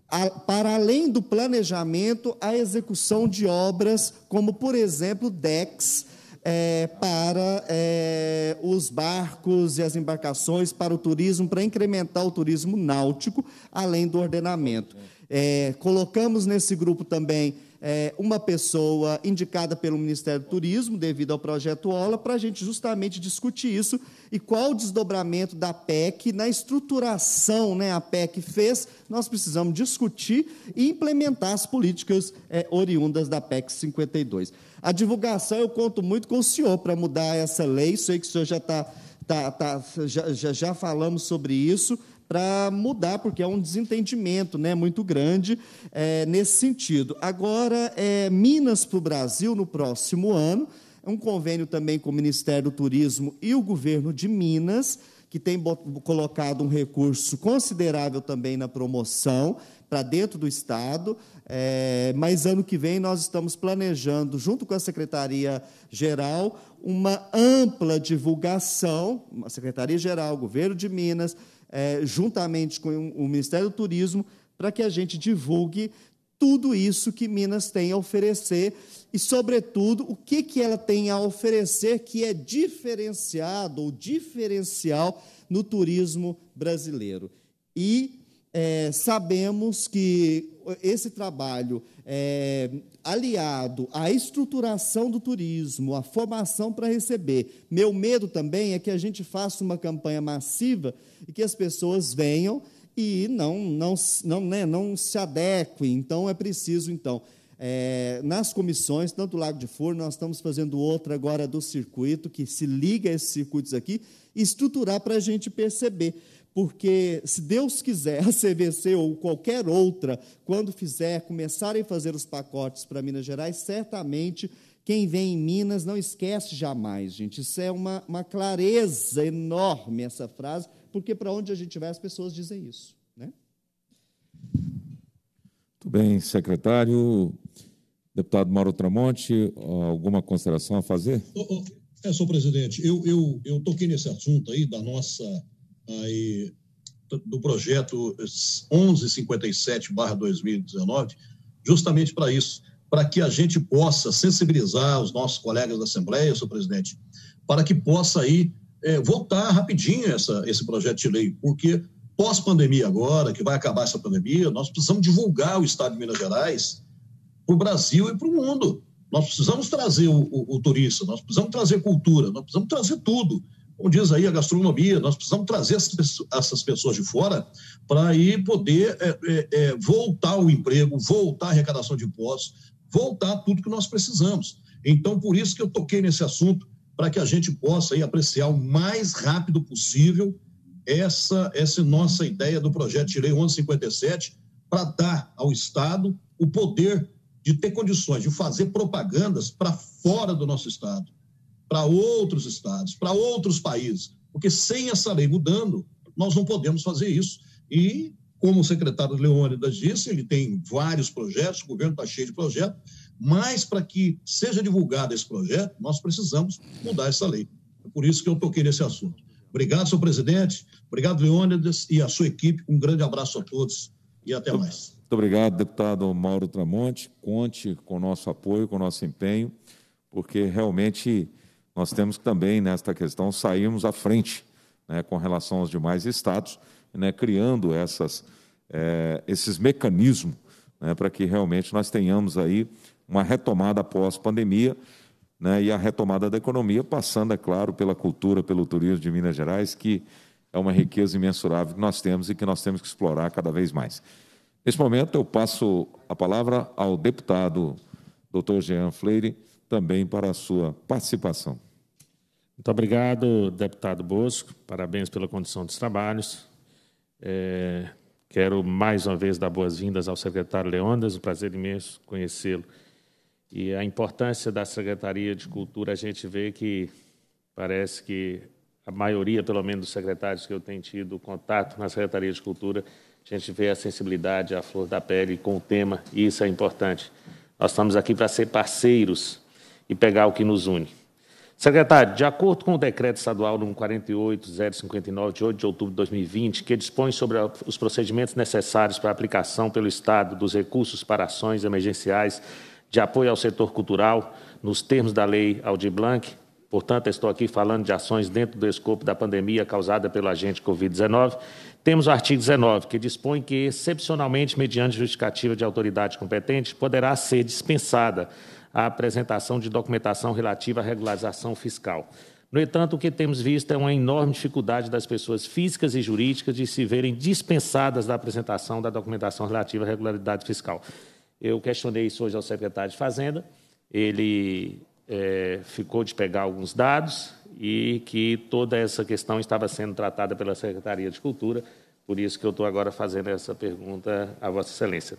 a, para além do planejamento, a execução de obras, como, por exemplo, DEX. é, para é, os barcos e as embarcações, para o turismo, para incrementar o turismo náutico, além do ordenamento. É, colocamos nesse grupo também é, uma pessoa indicada pelo Ministério do Turismo, devido ao projeto OLA, para a gente justamente discutir isso e qual o desdobramento da PEC na estruturação né, a PEC fez. Nós precisamos discutir e implementar as políticas é, oriundas da PEC 52. A divulgação, eu conto muito com o senhor para mudar essa lei, sei que o senhor já está. Tá, tá, já, já, já falamos sobre isso para mudar, porque há é um desentendimento né, muito grande é, nesse sentido. Agora, é, Minas para o Brasil, no próximo ano, é um convênio também com o Ministério do Turismo e o governo de Minas, que tem colocado um recurso considerável também na promoção para dentro do Estado, é, mas ano que vem nós estamos planejando, junto com a Secretaria-Geral, uma ampla divulgação, a Secretaria-Geral, Governo de Minas, é, juntamente com o Ministério do Turismo, para que a gente divulgue tudo isso que Minas tem a oferecer e, sobretudo, o que, que ela tem a oferecer que é diferenciado ou diferencial no turismo brasileiro. E é, sabemos que esse trabalho é, aliado à estruturação do turismo, à formação para receber. Meu medo também é que a gente faça uma campanha massiva e que as pessoas venham e não, não, não, né, não se adequem. Então, é preciso, então. É, nas comissões, tanto do Lago de Forno, nós estamos fazendo outra agora do circuito, que se liga a esses circuitos aqui, estruturar para a gente perceber porque se Deus quiser, a CVC ou qualquer outra, quando fizer, começarem a fazer os pacotes para Minas Gerais, certamente quem vem em Minas não esquece jamais, gente. Isso é uma, uma clareza enorme, essa frase, porque para onde a gente vai, as pessoas dizem isso. Né? Muito bem, secretário. Deputado Mauro Tramonte, alguma consideração a fazer? É, senhor presidente, eu, eu, eu toquei nesse assunto aí da nossa aí, do projeto 1157-2019, justamente para isso, para que a gente possa sensibilizar os nossos colegas da Assembleia, senhor presidente, para que possa aí é, votar rapidinho essa, esse projeto de lei, porque pós-pandemia agora, que vai acabar essa pandemia, nós precisamos divulgar o Estado de Minas Gerais para o Brasil e para o mundo. Nós precisamos trazer o, o, o turista, nós precisamos trazer cultura, nós precisamos trazer tudo como diz aí a gastronomia, nós precisamos trazer essas pessoas de fora para aí poder é, é, é, voltar o emprego, voltar a arrecadação de impostos, voltar tudo que nós precisamos. Então, por isso que eu toquei nesse assunto, para que a gente possa aí apreciar o mais rápido possível essa, essa nossa ideia do projeto de lei 1157, para dar ao Estado o poder de ter condições de fazer propagandas para fora do nosso Estado para outros estados, para outros países, porque sem essa lei mudando, nós não podemos fazer isso. E, como o secretário Leônidas disse, ele tem vários projetos, o governo está cheio de projetos, mas para que seja divulgado esse projeto, nós precisamos mudar essa lei. É por isso que eu toquei nesse assunto. Obrigado, senhor presidente. Obrigado, Leônidas e a sua equipe. Um grande abraço a todos e até mais. Muito obrigado, deputado Mauro Tramonte. Conte com o nosso apoio, com o nosso empenho, porque realmente nós temos que também, nesta questão, sairmos à frente né, com relação aos demais estados, né, criando essas, é, esses mecanismos né, para que realmente nós tenhamos aí uma retomada pós-pandemia né, e a retomada da economia, passando, é claro, pela cultura, pelo turismo de Minas Gerais, que é uma riqueza imensurável que nós temos e que nós temos que explorar cada vez mais. Nesse momento, eu passo a palavra ao deputado doutor Jean Fleire também para a sua participação. Muito obrigado, deputado Bosco. Parabéns pela condição dos trabalhos. É, quero mais uma vez dar boas-vindas ao secretário Leondas, um prazer imenso conhecê-lo. E a importância da Secretaria de Cultura, a gente vê que parece que a maioria, pelo menos, dos secretários que eu tenho tido contato na Secretaria de Cultura, a gente vê a sensibilidade à flor da pele com o tema, e isso é importante. Nós estamos aqui para ser parceiros e pegar o que nos une. Secretário, de acordo com o decreto estadual nº 48059 de 8 de outubro de 2020, que dispõe sobre os procedimentos necessários para a aplicação pelo Estado dos recursos para ações emergenciais de apoio ao setor cultural, nos termos da Lei Aldir Blanc, portanto, estou aqui falando de ações dentro do escopo da pandemia causada pelo agente Covid-19, temos o artigo 19, que dispõe que, excepcionalmente, mediante justificativa de autoridade competente, poderá ser dispensada a apresentação de documentação relativa à regularização fiscal. No entanto, o que temos visto é uma enorme dificuldade das pessoas físicas e jurídicas de se verem dispensadas da apresentação da documentação relativa à regularidade fiscal. Eu questionei isso hoje ao secretário de Fazenda, ele é, ficou de pegar alguns dados e que toda essa questão estava sendo tratada pela Secretaria de Cultura, por isso que eu estou agora fazendo essa pergunta à Vossa Excelência.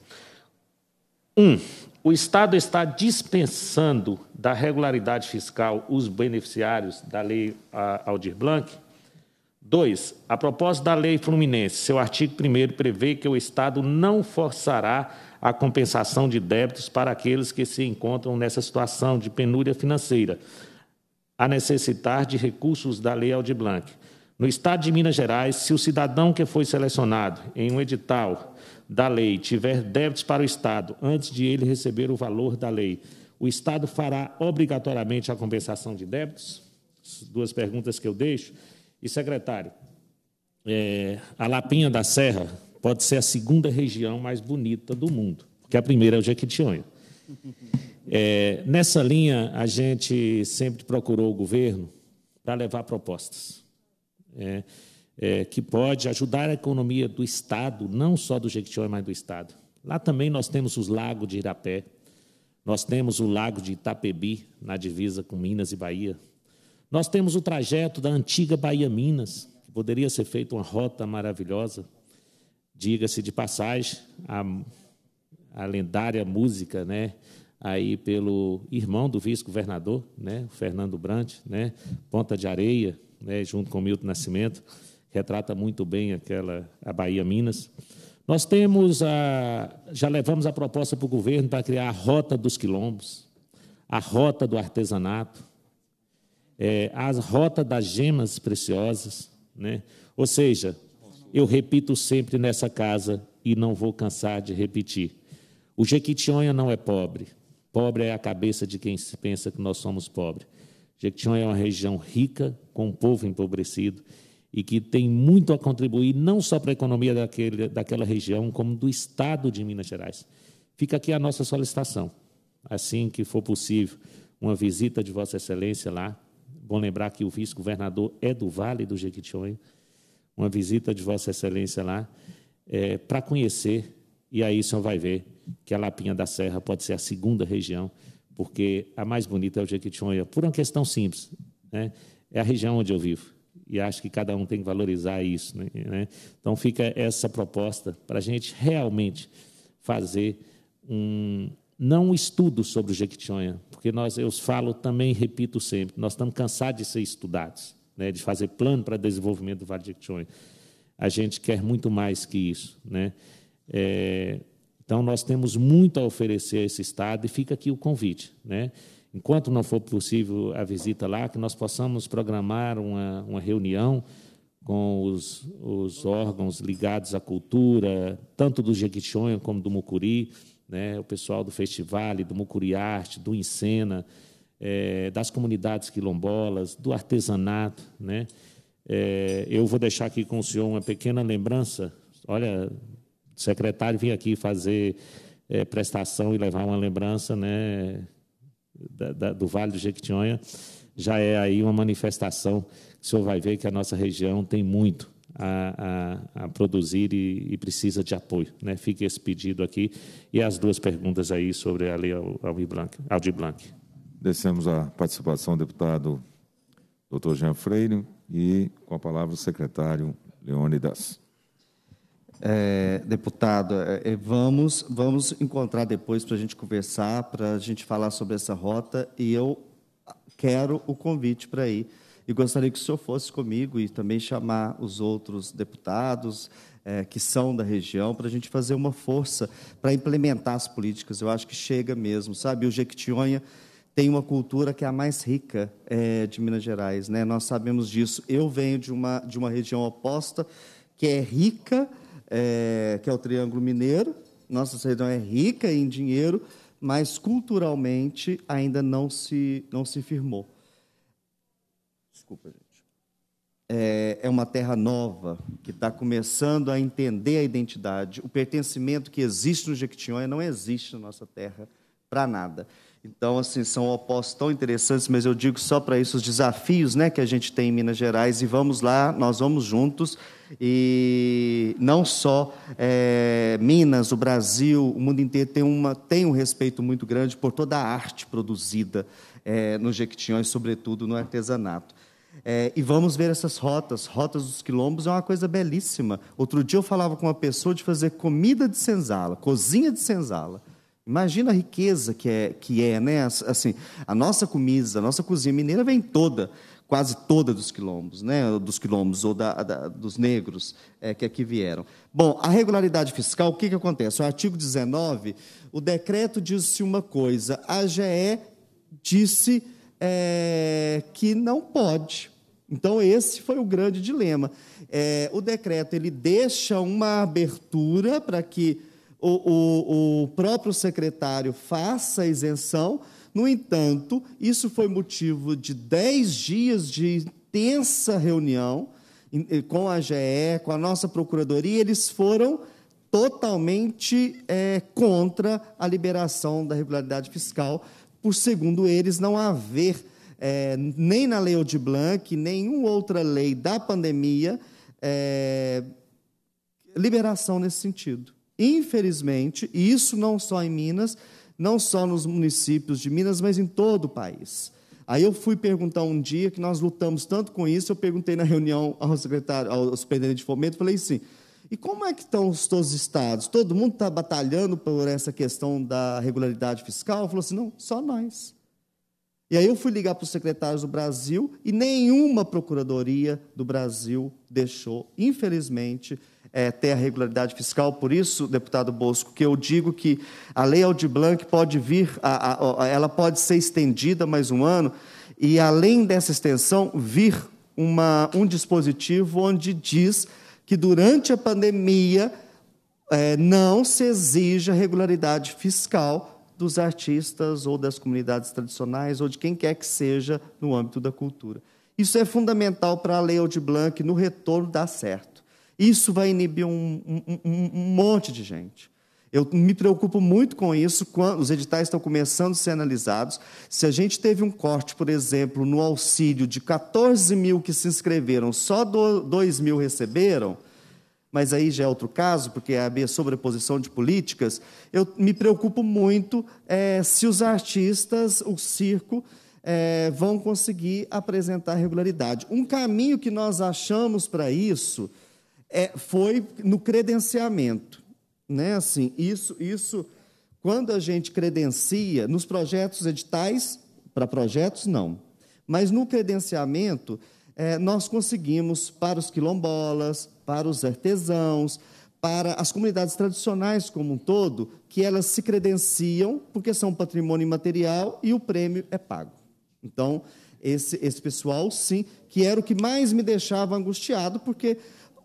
Um, o Estado está dispensando da regularidade fiscal os beneficiários da Lei Aldir Blanc. Dois, a proposta da Lei Fluminense, seu artigo 1 prevê que o Estado não forçará a compensação de débitos para aqueles que se encontram nessa situação de penúria financeira, a necessitar de recursos da Lei Aldir Blanc. No Estado de Minas Gerais, se o cidadão que foi selecionado em um edital da lei tiver débitos para o Estado antes de ele receber o valor da lei, o Estado fará obrigatoriamente a compensação de débitos? Duas perguntas que eu deixo. E, secretário, é, a Lapinha da Serra pode ser a segunda região mais bonita do mundo, porque a primeira é o Jequitinhonha. É, nessa linha, a gente sempre procurou o governo para levar propostas. É, é, que pode ajudar a economia do Estado, não só do Jequitinhonha, mas do Estado. Lá também nós temos os lagos de Irapé, nós temos o lago de Itapebi, na divisa com Minas e Bahia. Nós temos o trajeto da antiga Bahia-Minas, que poderia ser feita uma rota maravilhosa. Diga-se de passagem, a, a lendária música, né? aí pelo irmão do vice-governador, né, o Fernando Brant, né, Ponta de Areia, né, junto com Milton Nascimento retrata muito bem aquela a Bahia Minas. Nós temos a, já levamos a proposta para o governo para criar a rota dos quilombos, a rota do artesanato, é, a rota das gemas preciosas, né? Ou seja, eu repito sempre nessa casa e não vou cansar de repetir. O Jequitinhonha não é pobre. Pobre é a cabeça de quem pensa que nós somos pobres. Jequitinhonha é uma região rica, com um povo empobrecido, e que tem muito a contribuir não só para a economia daquele, daquela região, como do estado de Minas Gerais. Fica aqui a nossa solicitação. Assim que for possível, uma visita de Vossa Excelência lá. Bom lembrar que o vice-governador é do Vale do Jequitinhonha. Uma visita de Vossa Excelência lá é, para conhecer, e aí o senhor vai ver que a Lapinha da Serra pode ser a segunda região, porque a mais bonita é o Jequitinhonha, por uma questão simples. Né? É a região onde eu vivo e acho que cada um tem que valorizar isso. Né? né? Então fica essa proposta para a gente realmente fazer um não estudo sobre o Jequitinhonha, porque nós eu falo também repito sempre, nós estamos cansados de ser estudados, né? de fazer plano para desenvolvimento do Vale do Jequitinhonha. A gente quer muito mais que isso, né? É, então nós temos muito a oferecer a esse estado e fica aqui o convite, né? enquanto não for possível a visita lá, que nós possamos programar uma, uma reunião com os, os órgãos ligados à cultura, tanto do Jequitinhonha como do Mucuri, né, o pessoal do festival, do Mucuri Arte, do Encena, é, das comunidades quilombolas, do artesanato. Né? É, eu vou deixar aqui com o senhor uma pequena lembrança. Olha, o secretário vinha aqui fazer é, prestação e levar uma lembrança, né? da, da, do Vale do Jequitinhonha, já é aí uma manifestação o senhor vai ver que a nossa região tem muito a, a, a produzir e, e, precisa de apoio. Né? Fique esse pedido aqui e as duas perguntas aí sobre a lei Aldir Blanc. Aldi Blanc. Descemos a participação do deputado doutor Jean Freire e com a palavra o secretário Leônidas. Das é, deputado, é, é, vamos, vamos encontrar depois para a gente conversar, para a gente falar sobre essa rota, e eu quero o convite para ir. E gostaria que o senhor fosse comigo e também chamar os outros deputados é, que são da região para a gente fazer uma força para implementar as políticas. Eu acho que chega mesmo, sabe? O Jequitinhonha tem uma cultura que é a mais rica é, de Minas Gerais, né? Nós sabemos disso. Eu venho de uma de uma região oposta que é rica é, que é o Triângulo Mineiro. Nossa região é rica em dinheiro, mas culturalmente ainda não se, não se firmou. Desculpa, gente. É, é uma terra nova que está começando a entender a identidade. O pertencimento que existe no Jequitinhonha não existe na nossa terra para nada. Então, assim, são opostos tão interessantes, mas eu digo só para isso os desafios né, que a gente tem em Minas Gerais, e vamos lá, nós vamos juntos, e não só é, Minas, o Brasil, o mundo inteiro tem, uma, tem um respeito muito grande por toda a arte produzida é, no Jequitinhonha, sobretudo no artesanato. É, e vamos ver essas rotas. Rotas dos quilombos é uma coisa belíssima. Outro dia eu falava com uma pessoa de fazer comida de senzala, cozinha de senzala. Imagina a riqueza que é, que é né? Assim, a nossa comida, a nossa cozinha mineira vem toda, quase toda dos quilombos, né? Dos quilombos ou da, da, dos negros é, que aqui vieram. Bom, a regularidade fiscal, o que, que acontece? O artigo 19, o decreto disse uma coisa, a GE disse é, que não pode. Então, esse foi o grande dilema. É, o decreto ele deixa uma abertura para que o, o, o próprio secretário faça a isenção. No entanto, isso foi motivo de dez dias de intensa reunião eh, com a GE, com a nossa procuradoria, eles foram totalmente é, contra a liberação da regularidade fiscal, por segundo eles não haver é, nem na lei Aldir Blanc, nenhuma outra lei da pandemia é, liberação nesse sentido. Infelizmente, e isso não só em Minas, não só nos municípios de Minas, mas em todo o país. Aí eu fui perguntar um dia, que nós lutamos tanto com isso, eu perguntei na reunião ao secretário, ao superintendente de fomento, falei assim, e como é que estão os todos os estados? Todo mundo está batalhando por essa questão da regularidade fiscal? Falou assim, não, só nós. E aí eu fui ligar para os secretários do Brasil e nenhuma procuradoria do Brasil deixou, infelizmente, é, ter a regularidade fiscal. Por isso, deputado Bosco, que eu digo que a Lei Aldir Blanc pode vir, a, a, a, ela pode ser estendida mais um ano, e além dessa extensão, vir uma, um dispositivo onde diz que durante a pandemia é, não se exija regularidade fiscal dos artistas ou das comunidades tradicionais ou de quem quer que seja no âmbito da cultura. Isso é fundamental para a Lei Aldir Blanc no retorno dar certo. Isso vai inibir um, um, um monte de gente. Eu me preocupo muito com isso. Quando os editais estão começando a ser analisados. Se a gente teve um corte, por exemplo, no auxílio de 14 mil que se inscreveram, só 2 mil receberam, mas aí já é outro caso, porque é a sobreposição de políticas. Eu me preocupo muito é, se os artistas, o circo, é, vão conseguir apresentar regularidade. Um caminho que nós achamos para isso é, foi no credenciamento. Né? Assim, isso, isso, quando a gente credencia, nos projetos editais, para projetos não, mas no credenciamento, é, nós conseguimos para os quilombolas, para os artesãos, para as comunidades tradicionais como um todo, que elas se credenciam, porque são patrimônio imaterial e o prêmio é pago. Então, esse, esse pessoal, sim, que era o que mais me deixava angustiado, porque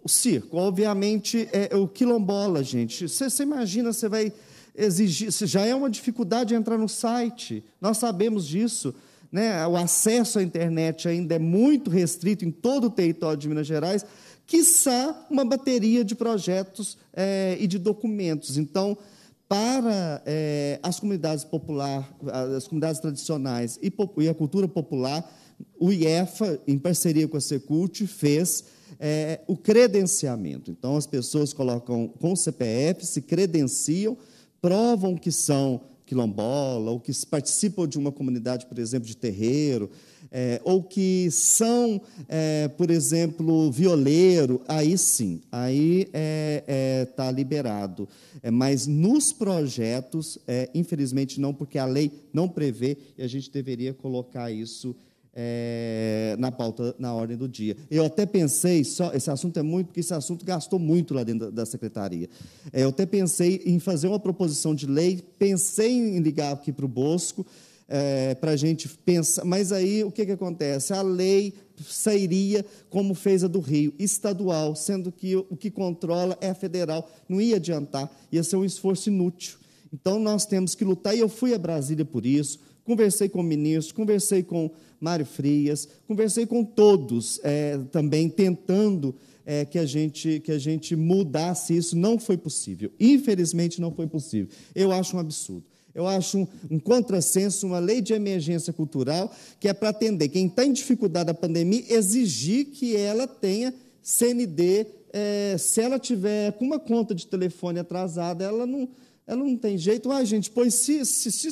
circo. Obviamente, é, é, o quilombola, gente. Você imagina, você vai exigir. Cê já é uma dificuldade entrar no site. Nós sabemos disso. Né? O acesso à internet ainda é muito restrito em todo o território de Minas Gerais. Quiçá uma bateria de projetos é, e de documentos. Então, para é, as comunidades populares, as comunidades tradicionais e, e a cultura popular, o IEFA, em parceria com a Secult, fez é, o credenciamento. Então, as pessoas colocam com CPF, se credenciam, provam que são quilombola, ou que participam de uma comunidade, por exemplo, de terreiro, é, ou que são, é, por exemplo, violeiro, aí sim, aí está é, é tá liberado. É, mas nos projetos, é, infelizmente não, porque a lei não prevê e a gente deveria colocar isso é, na pauta, na ordem do dia. Eu até pensei, só, esse assunto é muito, porque esse assunto gastou muito lá dentro da, da secretaria. É, eu até pensei em fazer uma proposição de lei, pensei em ligar aqui para o Bosco, é, para a gente pensar, mas aí o que, que acontece? A lei sairia como fez a do Rio, estadual, sendo que o que controla é a federal, não ia adiantar, ia ser um esforço inútil. Então nós temos que lutar, e eu fui a Brasília por isso, conversei com o ministro, conversei com Mário Frias, conversei com todos é, também tentando é, que, a gente, que a gente mudasse isso. Não foi possível. Infelizmente, não foi possível. Eu acho um absurdo. Eu acho um, um contrassenso, uma lei de emergência cultural que é para atender quem está em dificuldade da pandemia, exigir que ela tenha CND. É, se ela tiver com uma conta de telefone atrasada, ela não, ela não tem jeito. Ah, gente, pois se, se, se,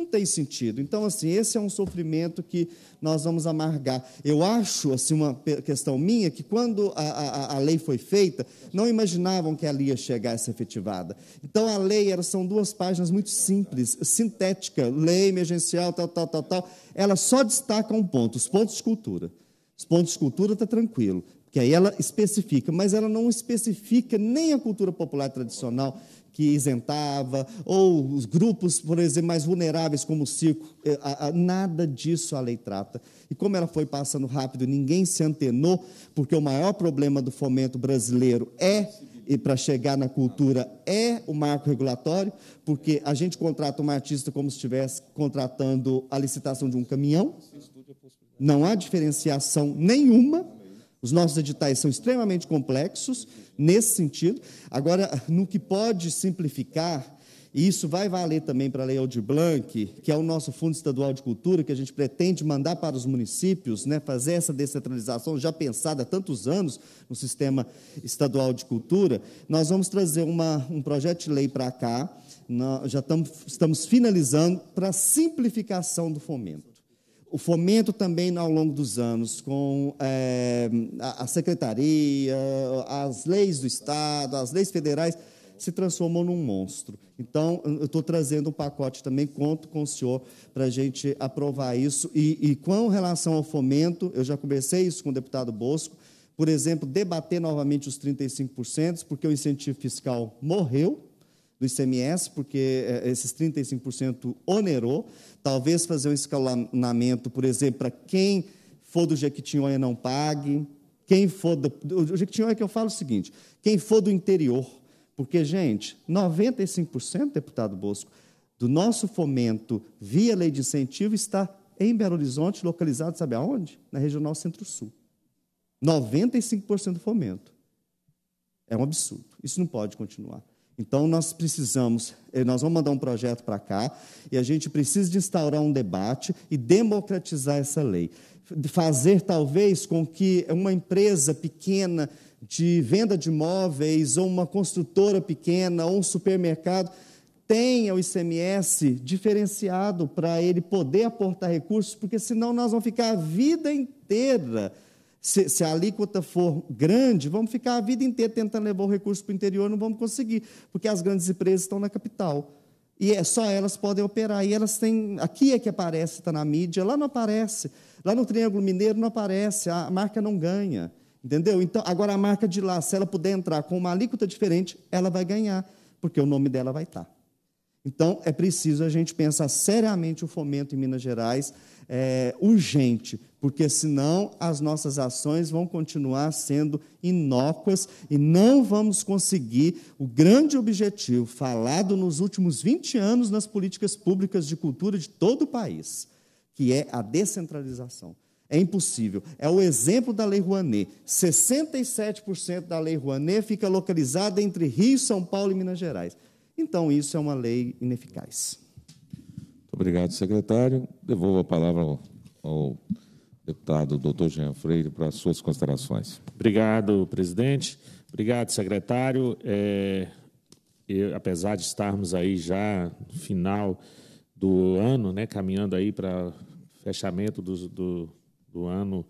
não tem sentido. Então, assim, esse é um sofrimento que nós vamos amargar. Eu acho, assim, uma questão minha, que quando a, a, a lei foi feita, não imaginavam que ali ia chegar essa efetivada. Então, a lei era, são duas páginas muito simples, sintética, lei emergencial, tal, tal, tal, tal. Ela só destaca um ponto, os pontos de cultura. Os pontos de cultura está tranquilo, que aí ela especifica, mas ela não especifica nem a cultura popular tradicional, que isentava, ou os grupos, por exemplo, mais vulneráveis, como o circo, eh, nada disso a lei trata. E como ela foi passando rápido, ninguém se antenou, porque o maior problema do fomento brasileiro é e para chegar na cultura é o marco regulatório, porque a gente contrata um artista como se estivesse contratando a licitação de um caminhão. Não há diferenciação nenhuma os nossos editais são extremamente complexos nesse sentido. Agora, no que pode simplificar, e isso vai valer também para a Lei Aldir Blanc, que é o nosso Fundo Estadual de Cultura, que a gente pretende mandar para os municípios, né, fazer essa descentralização já pensada há tantos anos no sistema estadual de cultura. Nós vamos trazer uma, um projeto de lei para cá, nós já estamos, estamos finalizando para simplificação do fomento o fomento também ao longo dos anos com é, a, secretaria, as leis do Estado, as leis federais, se transformou num monstro. Então, eu estou trazendo um pacote também, conto com o senhor para a gente aprovar isso. E, e com relação ao fomento, eu já comecei isso com o deputado Bosco, por exemplo, debater novamente os 35%, porque o incentivo fiscal morreu, do ICMS, porque eh, esses 35% onerou. Talvez fazer um escalonamento, por exemplo, para quem for do Jequitinhonha não pague. Quem for do, do Jequitinhonha é que eu falo o seguinte, quem for do interior, porque, gente, 95%, deputado Bosco, do nosso fomento via lei de incentivo está em Belo Horizonte, localizado, sabe aonde? Na Regional Centro-Sul. 95% do fomento. É um absurdo. Isso não pode continuar. Então nós precisamos, eh, nós vamos mandar um projeto para cá e a gente precisa de instaurar um debate e democratizar essa lei, fazer talvez com que uma empresa pequena de venda de imóveis ou uma construtora pequena ou um supermercado tenha o ICMS diferenciado para ele poder aportar recursos, porque senão nós vamos ficar a vida inteira se, se, a alíquota for grande, vamos ficar a vida inteira tentando levar o recurso para o interior, não vamos conseguir, porque as grandes empresas estão na capital. E é, só elas podem operar. E elas têm. Aqui é que aparece, está na mídia, lá não aparece. Lá no Triângulo Mineiro não aparece, a marca não ganha. Entendeu? Então, agora a marca de lá, se ela puder entrar com uma alíquota diferente, ela vai ganhar, porque o nome dela vai estar. Tá. Então, é preciso a gente pensar seriamente o fomento em Minas Gerais, é, urgente, porque senão as nossas ações vão continuar sendo inócuas e não vamos conseguir o grande objetivo falado nos últimos 20 anos nas políticas públicas de cultura de todo o país, que é a descentralização. É impossível. É o exemplo da Lei Rouanet. 67% da Lei Rouanet fica localizada entre Rio, São Paulo e Minas Gerais. Então, isso é uma lei ineficaz. Muito obrigado, secretário. Devolvo a palavra ao, ao deputado doutor Jean Freire para suas considerações. Obrigado, presidente. Obrigado, secretário. É, eu, apesar de estarmos aí já no final do ano, né, caminhando aí para fechamento do, do, do ano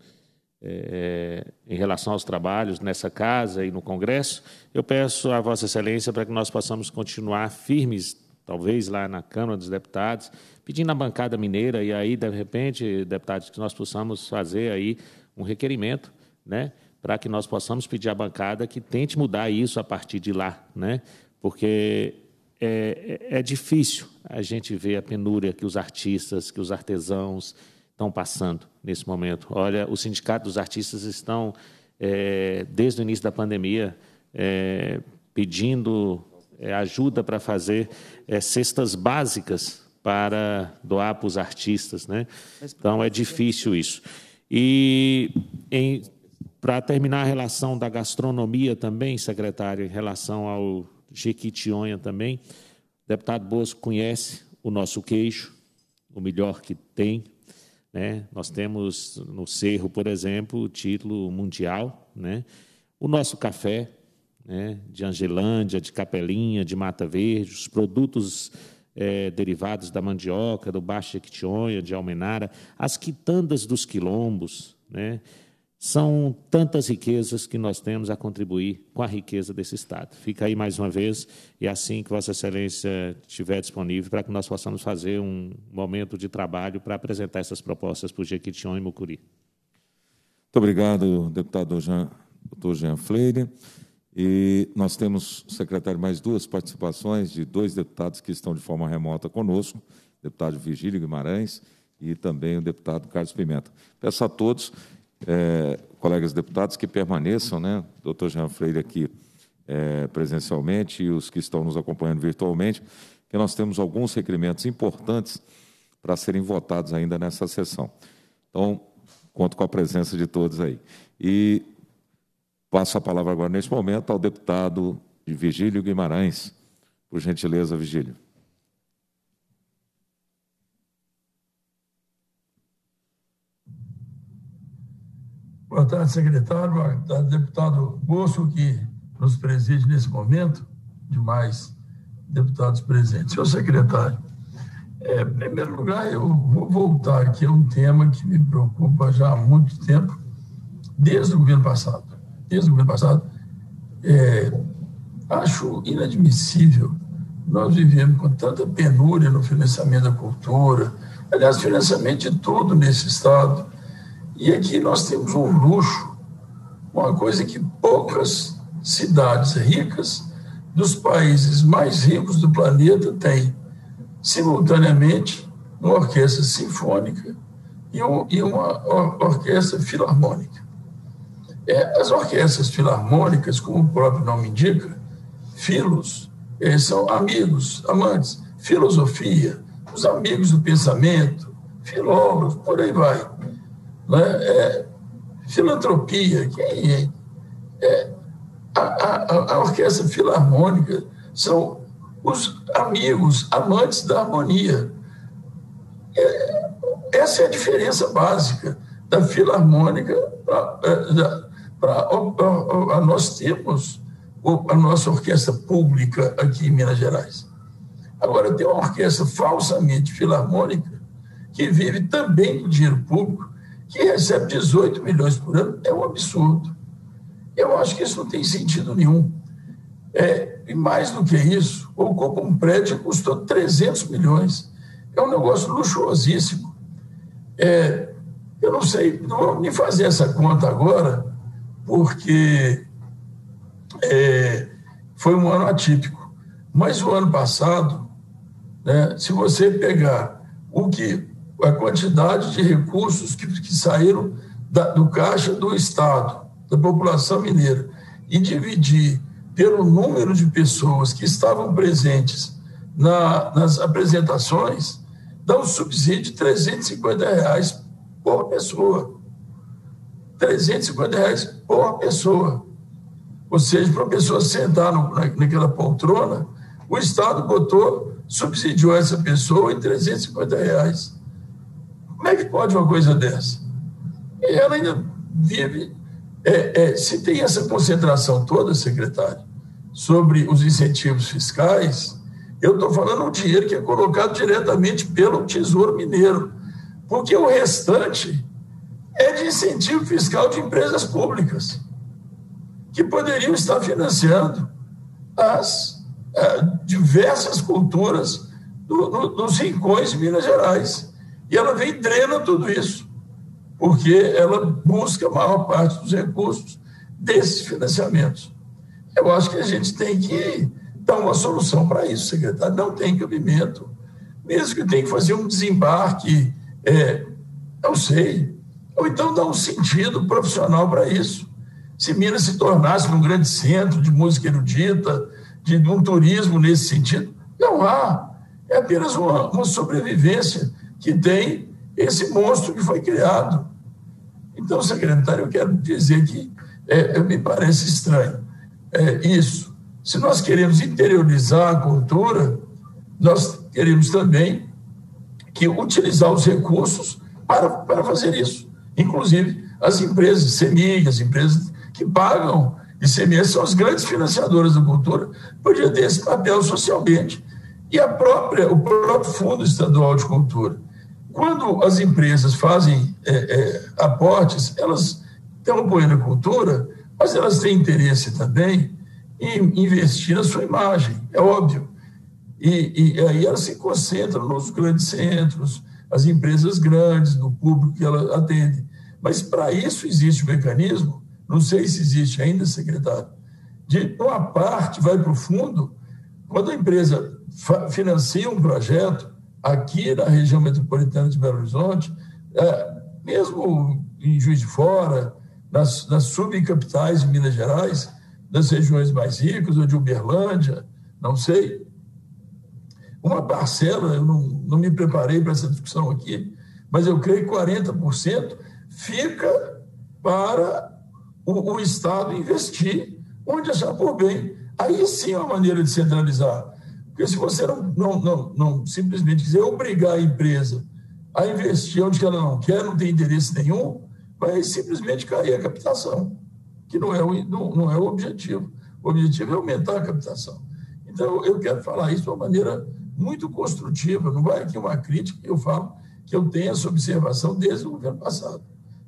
é, é, em relação aos trabalhos nessa casa e no Congresso, eu peço à Vossa Excelência para que nós possamos continuar firmes talvez lá na Câmara dos Deputados, pedindo à bancada mineira, e aí, de repente, deputados, que nós possamos fazer aí um requerimento, né? Para que nós possamos pedir à bancada que tente mudar isso a partir de lá, né? Porque é, é, é difícil a gente ver a penúria que os artistas, que os artesãos estão passando nesse momento. Olha, o Sindicato dos Artistas estão, é, desde o início da pandemia, é, pedindo é, ajuda para fazer é, cestas básicas para doar para os artistas, né? Então é difícil isso. E para terminar a relação da gastronomia também, secretário, em relação ao Jequitionha também, o deputado Bosco conhece o nosso queijo, o melhor que tem. Né? Nós temos no Cerro, por exemplo, o título mundial. Né? O nosso café, né, de Angelândia, de Capelinha, de Mata Verde, os produtos é, derivados da mandioca, do Baixo Jequitinhonha, de Almenara, as quitandas dos quilombos, né, são tantas riquezas que nós temos a contribuir com a riqueza desse Estado. Fica aí mais uma vez, e assim que Vossa Excelência estiver disponível, para que nós possamos fazer um momento de trabalho para apresentar essas propostas para o Jequitinhonha e Mucuri. Muito obrigado, deputado Jean, doutor Jean Freire. E nós temos, secretário, mais duas participações de dois deputados que estão de forma remota conosco, o deputado Vigílio Guimarães e também o deputado Carlos Pimenta. Peço a todos, é, colegas deputados, que permaneçam, né? Doutor Jean Freire aqui é, presencialmente e os que estão nos acompanhando virtualmente, que nós temos alguns requerimentos importantes para serem votados ainda nessa sessão. Então, conto com a presença de todos aí. E Passo a palavra agora, neste momento, ao deputado Vigílio Guimarães. Por gentileza, Vigílio. Boa tarde, secretário, boa tarde, deputado Bosco que nos preside nesse momento, demais deputados presentes. Senhor secretário, é, em primeiro lugar, eu vou voltar aqui a um tema que me preocupa já há muito tempo, desde o governo passado desde o governo passado. É, acho inadmissível nós vivemos com tanta penúria no financiamento da cultura, aliás, financiamento de todo nesse Estado. E aqui nós temos um luxo, uma coisa que poucas cidades ricas dos países mais ricos do planeta têm, simultaneamente, uma orquestra sinfônica e, uma orquestra filarmônica. É, as orquestras filarmônicas, como o próprio nome indica, filos, são amigos, amantes, filosofia, os amigos do pensamento, filólogos, por aí vai. Né? É, filantropia, Quem é, é a, a, a, orquestra filarmônica são os amigos, amantes da harmonia. É, essa é a diferença básica da filarmônica é, da, para. Nós temos a nossa orquestra pública aqui em Minas Gerais. Agora, tem uma orquestra falsamente filarmônica, que vive também do dinheiro público, que recebe 18 milhões por ano, é um absurdo. Eu acho que isso não tem sentido nenhum. É, e mais do que isso, ocupa um prédio que custou 300 milhões. É um negócio luxuosíssimo. É, eu não sei, não vou nem fazer essa conta agora, porque é, foi um ano atípico. Mas o ano passado, né, se você pegar o que a quantidade de recursos que, que saíram da, do caixa do Estado, da população mineira, e dividir pelo número de pessoas que estavam presentes na, nas apresentações, dá um subsídio de 350 reais por pessoa. 350 reais por pessoa. Ou seja, para a pessoa sentar no, na, naquela poltrona, o Estado botou, subsidiou essa pessoa em 350 reais. Como é que pode uma coisa dessa? E ela ainda vive. É, é, se tem essa concentração toda, secretário, sobre os incentivos fiscais, eu estou falando um dinheiro que é colocado diretamente pelo Tesouro Mineiro, porque o restante é de incentivo fiscal de empresas públicas, que poderiam estar financiando as eh, diversas culturas do, do, dos rincões de Minas Gerais. E ela vem e drena tudo isso, porque ela busca a maior parte dos recursos desses financiamentos. Eu acho que a gente tem que dar uma solução para isso, secretário. Não tem cabimento. Mesmo que tenha que fazer um desembarque, é, sei, ou então dar um sentido profissional para isso. Se Minas se tornasse um grande centro de música erudita, de, um turismo nesse sentido, não há. É apenas uma, uma sobrevivência que tem esse monstro que foi criado. Então, secretário, eu quero dizer que é, é me parece estranho é, isso. Se nós queremos interiorizar a cultura, nós queremos também que utilizar os recursos para, para fazer isso inclusive as empresas, CEMIG, as empresas que pagam e ICMS, são as grandes financiadoras da cultura, podia ter esse papel socialmente. E a própria, o próprio Fundo Estadual de Cultura. Quando as empresas fazem é, é, aportes, elas estão apoiando a cultura, mas elas têm interesse também em investir na sua imagem, é óbvio. E, e, aí elas se concentram nos grandes centros, as empresas grandes, do público que ela atende. Mas para isso existe um mecanismo, não sei se existe ainda, secretário, de uma parte vai para o fundo, quando a empresa financia um projeto aqui na região metropolitana de Belo Horizonte, é, mesmo em Juiz de Fora, nas, nas subcapitais de Minas Gerais, das regiões mais ricas, ou de Uberlândia, não sei, uma parcela, eu não, não me preparei para essa discussão aqui, mas eu creio que 40% fica para o, o, Estado investir onde achar por bem. Aí sim é uma maneira de centralizar. Porque se você não, não, não, não simplesmente quiser obrigar a empresa a investir onde ela não quer, não tem interesse nenhum, vai simplesmente cair a captação, que não é o, não, não é o objetivo. O objetivo é aumentar a captação. Então, eu quero falar isso de uma maneira muito construtiva. Não vai aqui uma crítica eu falo que eu tenho essa observação desde o governo passado.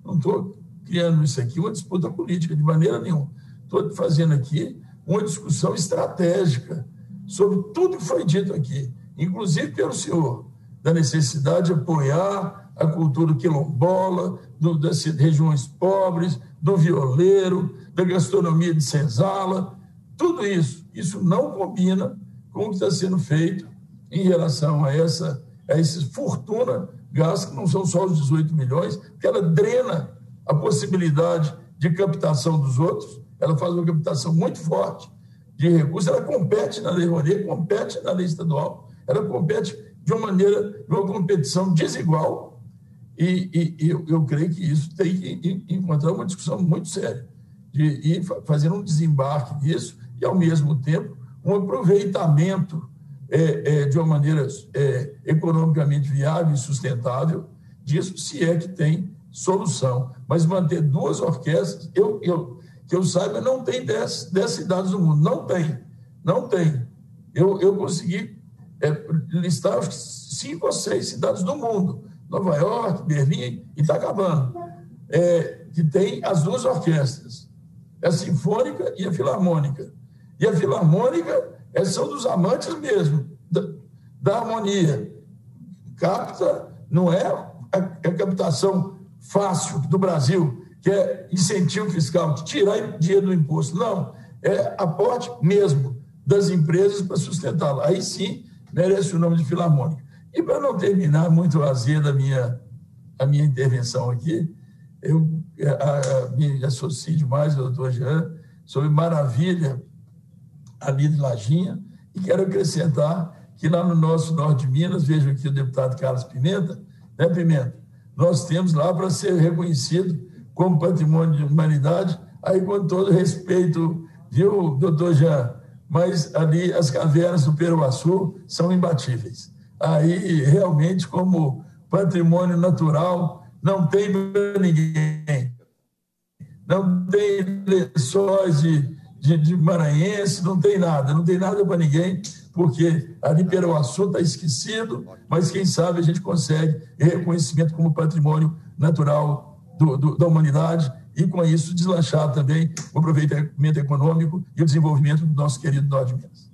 Não estou criando isso aqui uma disputa política, de maneira nenhuma. Estou fazendo aqui uma discussão estratégica sobre tudo que foi dito aqui, inclusive pelo senhor, da necessidade de apoiar a cultura quilombola, do, das regiões pobres, do violeiro, da gastronomia de senzala. Tudo isso, isso não combina com o que está sendo feito em relação a essa, a essa fortuna gasta, que não são só os 18 milhões, que ela drena a possibilidade de captação dos outros, ela faz uma captação muito forte de recursos, ela compete na lei Rouanet, compete na lei estadual, ela compete de uma maneira, de uma competição desigual, e, e, e eu, creio que isso tem que encontrar uma discussão muito séria, de ir fazendo um desembarque disso e, ao mesmo tempo, um aproveitamento é, é, de uma maneira é, economicamente viável e sustentável disso, se é que tem solução. Mas manter duas orquestras, eu, eu, que eu saiba, não tem 10, dez cidades no mundo. Não tem. Não tem. Eu, eu consegui é, listar cinco ou seis cidades do mundo. Nova York, Berlim, Itacabana, tá é, que tem as duas orquestras, a sinfônica e a filarmônica. E a filarmônica eles são dos amantes mesmo, da, da harmonia. Capta não é a, a captação fácil do Brasil, que é incentivo fiscal, de tirar dinheiro do imposto. Não, é aporte mesmo das empresas para sustentá-la. Aí sim merece o nome de filarmônica. E para não terminar muito vazia a minha, a minha intervenção aqui, eu é, a, a, me associo mais ao doutor Jean sobre maravilha a de Lajinha, e quero acrescentar que lá no nosso norte de Minas, vejo aqui o deputado Carlos Pimenta, né, Pimenta? Nós temos lá para ser reconhecido como patrimônio de humanidade, aí com todo respeito, viu, doutor Jean? Mas ali as cavernas do Peruaçu são imbatíveis. Aí, realmente, como patrimônio natural, não tem para ninguém. Não tem lençóis de de, de maranhense, não tem nada, não tem nada para ninguém, porque ali Peruaçu está esquecido, mas quem sabe a gente consegue reconhecimento como patrimônio natural do, do, da humanidade e com isso deslanchar também o aproveitamento econômico e o desenvolvimento do nosso querido Norte Minas.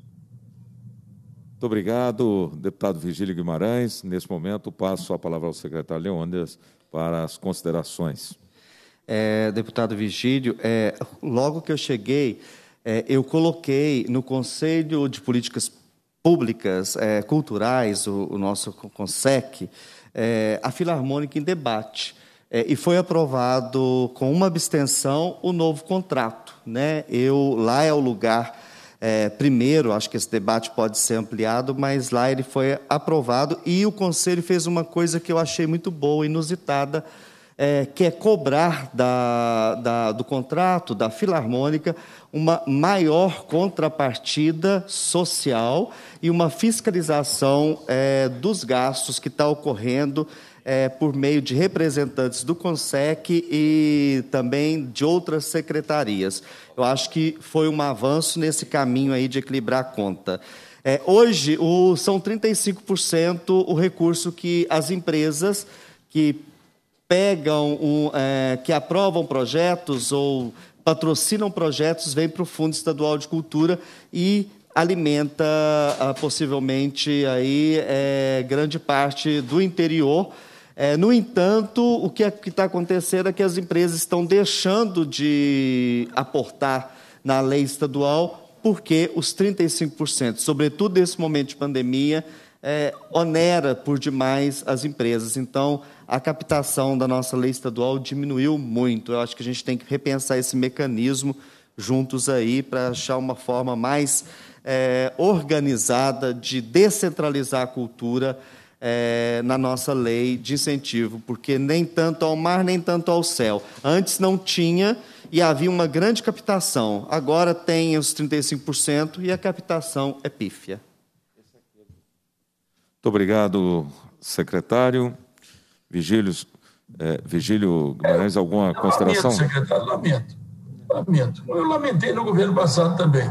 Muito obrigado, deputado Virgílio Guimarães. nesse momento, passo a palavra ao secretário Leônidas para as considerações é, deputado Vigílio, é, logo que eu cheguei, é, eu coloquei no Conselho de Políticas Públicas é, Culturais, o, o, nosso CONSEC, é, a Filarmônica em debate. É, e foi aprovado, com uma abstenção, o novo contrato. Né? Eu, lá é o lugar é, primeiro, acho que esse debate pode ser ampliado, mas lá ele foi aprovado e o Conselho fez uma coisa que eu achei muito boa, inusitada, é, quer cobrar da, da, do contrato da Filarmônica uma maior contrapartida social e uma fiscalização é, dos gastos que está ocorrendo é, por meio de representantes do CONSEC e também de outras secretarias. Eu acho que foi um avanço nesse caminho aí de equilibrar a conta. É, hoje, o, são 35% o recurso que as empresas que pegam, um, é, que aprovam projetos ou patrocinam projetos, vem para o Fundo Estadual de Cultura e alimenta ah, possivelmente aí é, grande parte do interior. É, no entanto, o que é, está acontecendo é que as empresas estão deixando de aportar na lei estadual porque os 35%, sobretudo nesse momento de pandemia, é, onera por demais as empresas. Então, a captação da nossa lei estadual diminuiu muito. Eu acho que a gente tem que repensar esse mecanismo juntos aí para achar uma forma mais é, organizada de descentralizar a cultura é, na nossa lei de incentivo, porque nem tanto ao mar, nem tanto ao céu. Antes não tinha e havia uma grande captação. Agora tem os 35% e a captação é pífia. Muito obrigado, secretário. Vigílio, é, Vigílio Guimarães, alguma lamento, consideração? Lamento, secretário, lamento. Lamento. Eu lamentei no governo passado também.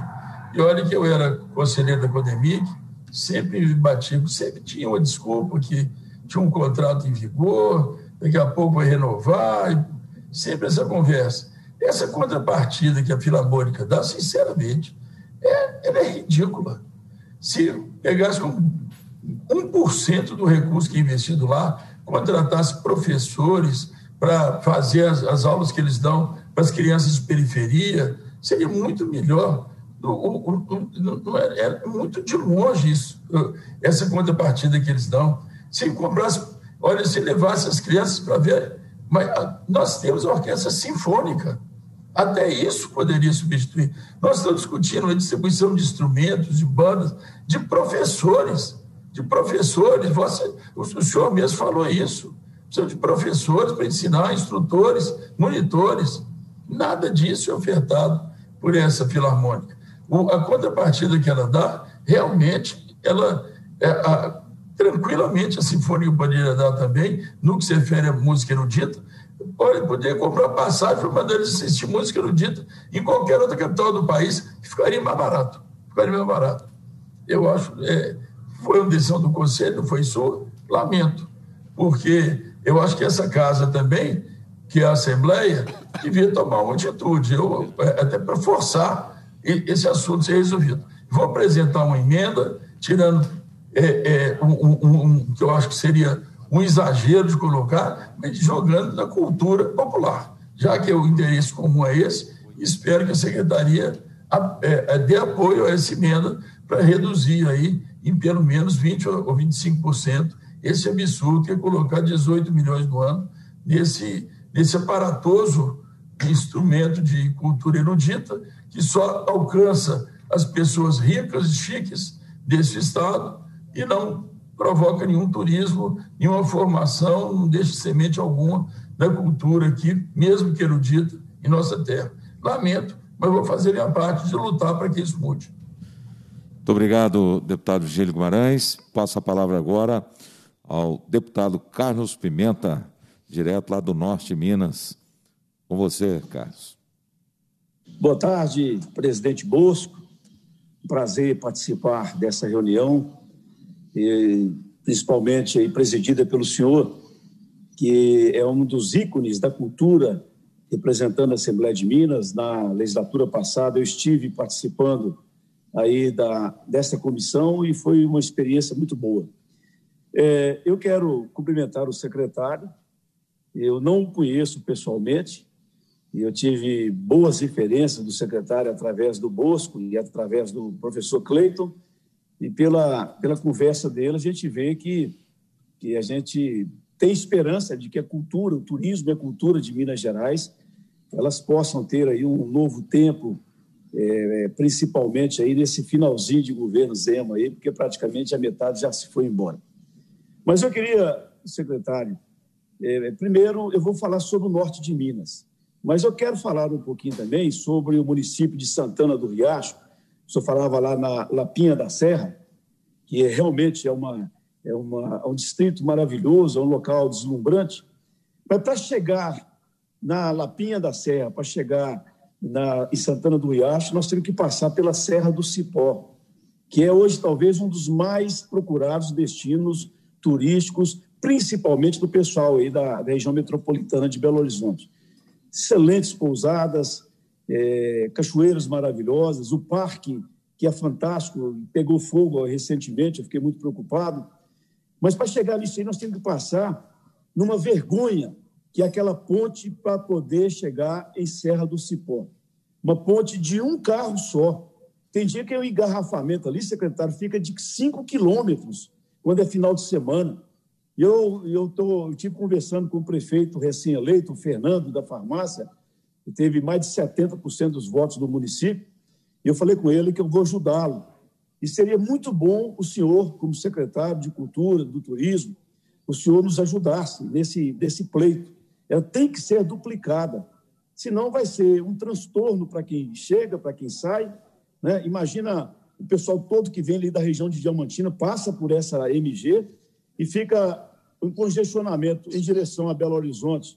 E olha que eu era conselheiro da Codemic, sempre bati, sempre tinha uma desculpa que tinha um contrato em vigor, daqui a pouco vai renovar, sempre essa conversa. Essa contrapartida que a Filarmônica dá, sinceramente, é, ela é ridícula. Se pegasse um, 1% do recurso que é investido lá, contratasse professores para fazer as, as, aulas que eles dão para as crianças de periferia, seria muito melhor. O, era, era, é, é muito de longe isso, essa contrapartida que eles dão. Se comprasse, olha, se levasse as crianças para ver. Mas ah, nós temos uma orquestra sinfônica. Até isso poderia substituir. Nós estamos discutindo a distribuição de instrumentos, de bandas, de professores de professores. Você, o senhor mesmo falou isso. Precisa de professores para ensinar, instrutores, monitores. Nada disso é ofertado por essa filarmônica. O, a contrapartida que ela dá, realmente, ela é, a, tranquilamente a Sinfônica poderia dar também, no que se refere à música erudita, pode poder comprar passagem para mandar eles assistir música erudita em qualquer outra capital do país, ficaria mais barato. Ficaria mais barato. Eu acho. É, foi uma decisão do Conselho, não foi sua, lamento. Porque eu acho que essa casa também, que é a Assembleia, devia tomar uma atitude, eu, é, até para forçar esse assunto ser resolvido. Vou apresentar uma emenda, tirando é, é, um, um, um, que eu acho que seria um exagero de colocar, mas jogando na cultura popular. Já que é o interesse comum é esse, espero que a secretaria é, dê apoio a essa emenda para reduzir aí em pelo menos 20 ou 25%, esse absurdo que é colocar 18 milhões no ano nesse, nesse aparatoso instrumento de cultura erudita que só alcança as pessoas ricas e chiques desse estado e não provoca nenhum turismo, nenhuma formação, não deixa semente alguma da cultura aqui, mesmo que erudita, em nossa terra. Lamento, mas vou fazer minha parte de lutar para que isso mude. Muito obrigado, deputado Vigílio Guimarães. Passo a palavra agora ao deputado Carlos Pimenta, direto lá do Norte de Minas. Com você, Carlos. Boa tarde, presidente Bosco. Prazer participar dessa reunião, principalmente aí presidida pelo senhor, que é um dos ícones da cultura representando a Assembleia de Minas. Na legislatura passada, eu estive participando aí da, dessa comissão e foi uma experiência muito boa. É, eu quero cumprimentar o secretário, eu não o conheço pessoalmente, e eu tive boas referências do secretário através do Bosco e através do professor Cleiton, e pela, pela conversa dele a gente vê que, que a gente tem esperança de que a cultura, o turismo e a cultura de Minas Gerais, elas possam ter aí um novo tempo é, é, principalmente aí nesse finalzinho de governo Zema aí, porque praticamente a metade já se foi embora. Mas eu queria, secretário, é, é, primeiro eu vou falar sobre o norte de Minas, mas eu quero falar um pouquinho também sobre o município de Santana do Riacho. O senhor falava lá na Lapinha da Serra, que é, realmente é, uma, é uma, é um distrito maravilhoso, é um local deslumbrante. Mas para chegar na Lapinha da Serra, para chegar na, em Santana do Iacho, nós temos que passar pela Serra do Cipó, que é hoje talvez um dos mais procurados destinos turísticos, principalmente do pessoal aí da, da região metropolitana de Belo Horizonte. Excelentes pousadas, é, cachoeiras maravilhosas, o parque, que é fantástico, pegou fogo recentemente, eu fiquei muito preocupado. Mas para chegar nisso aí, nós temos que passar numa vergonha que é aquela ponte para poder chegar em Serra do Cipó. Uma ponte de um carro só. Tem dia que é um engarrafamento ali, secretário, fica de 5 quilômetros quando é final de semana. Eu eu tô eu tive conversando com o prefeito recém-eleito, o Fernando da farmácia, que teve mais de 70% dos votos do município, e eu falei com ele que eu vou ajudá-lo. E seria muito bom o senhor, como secretário de Cultura, do Turismo, o senhor nos ajudasse nesse, nesse pleito ela tem que ser duplicada, senão vai ser um transtorno para quem chega, para quem sai. Né? Imagina o pessoal todo que vem ali da região de Diamantina passa por essa MG e fica um congestionamento em direção a Belo Horizonte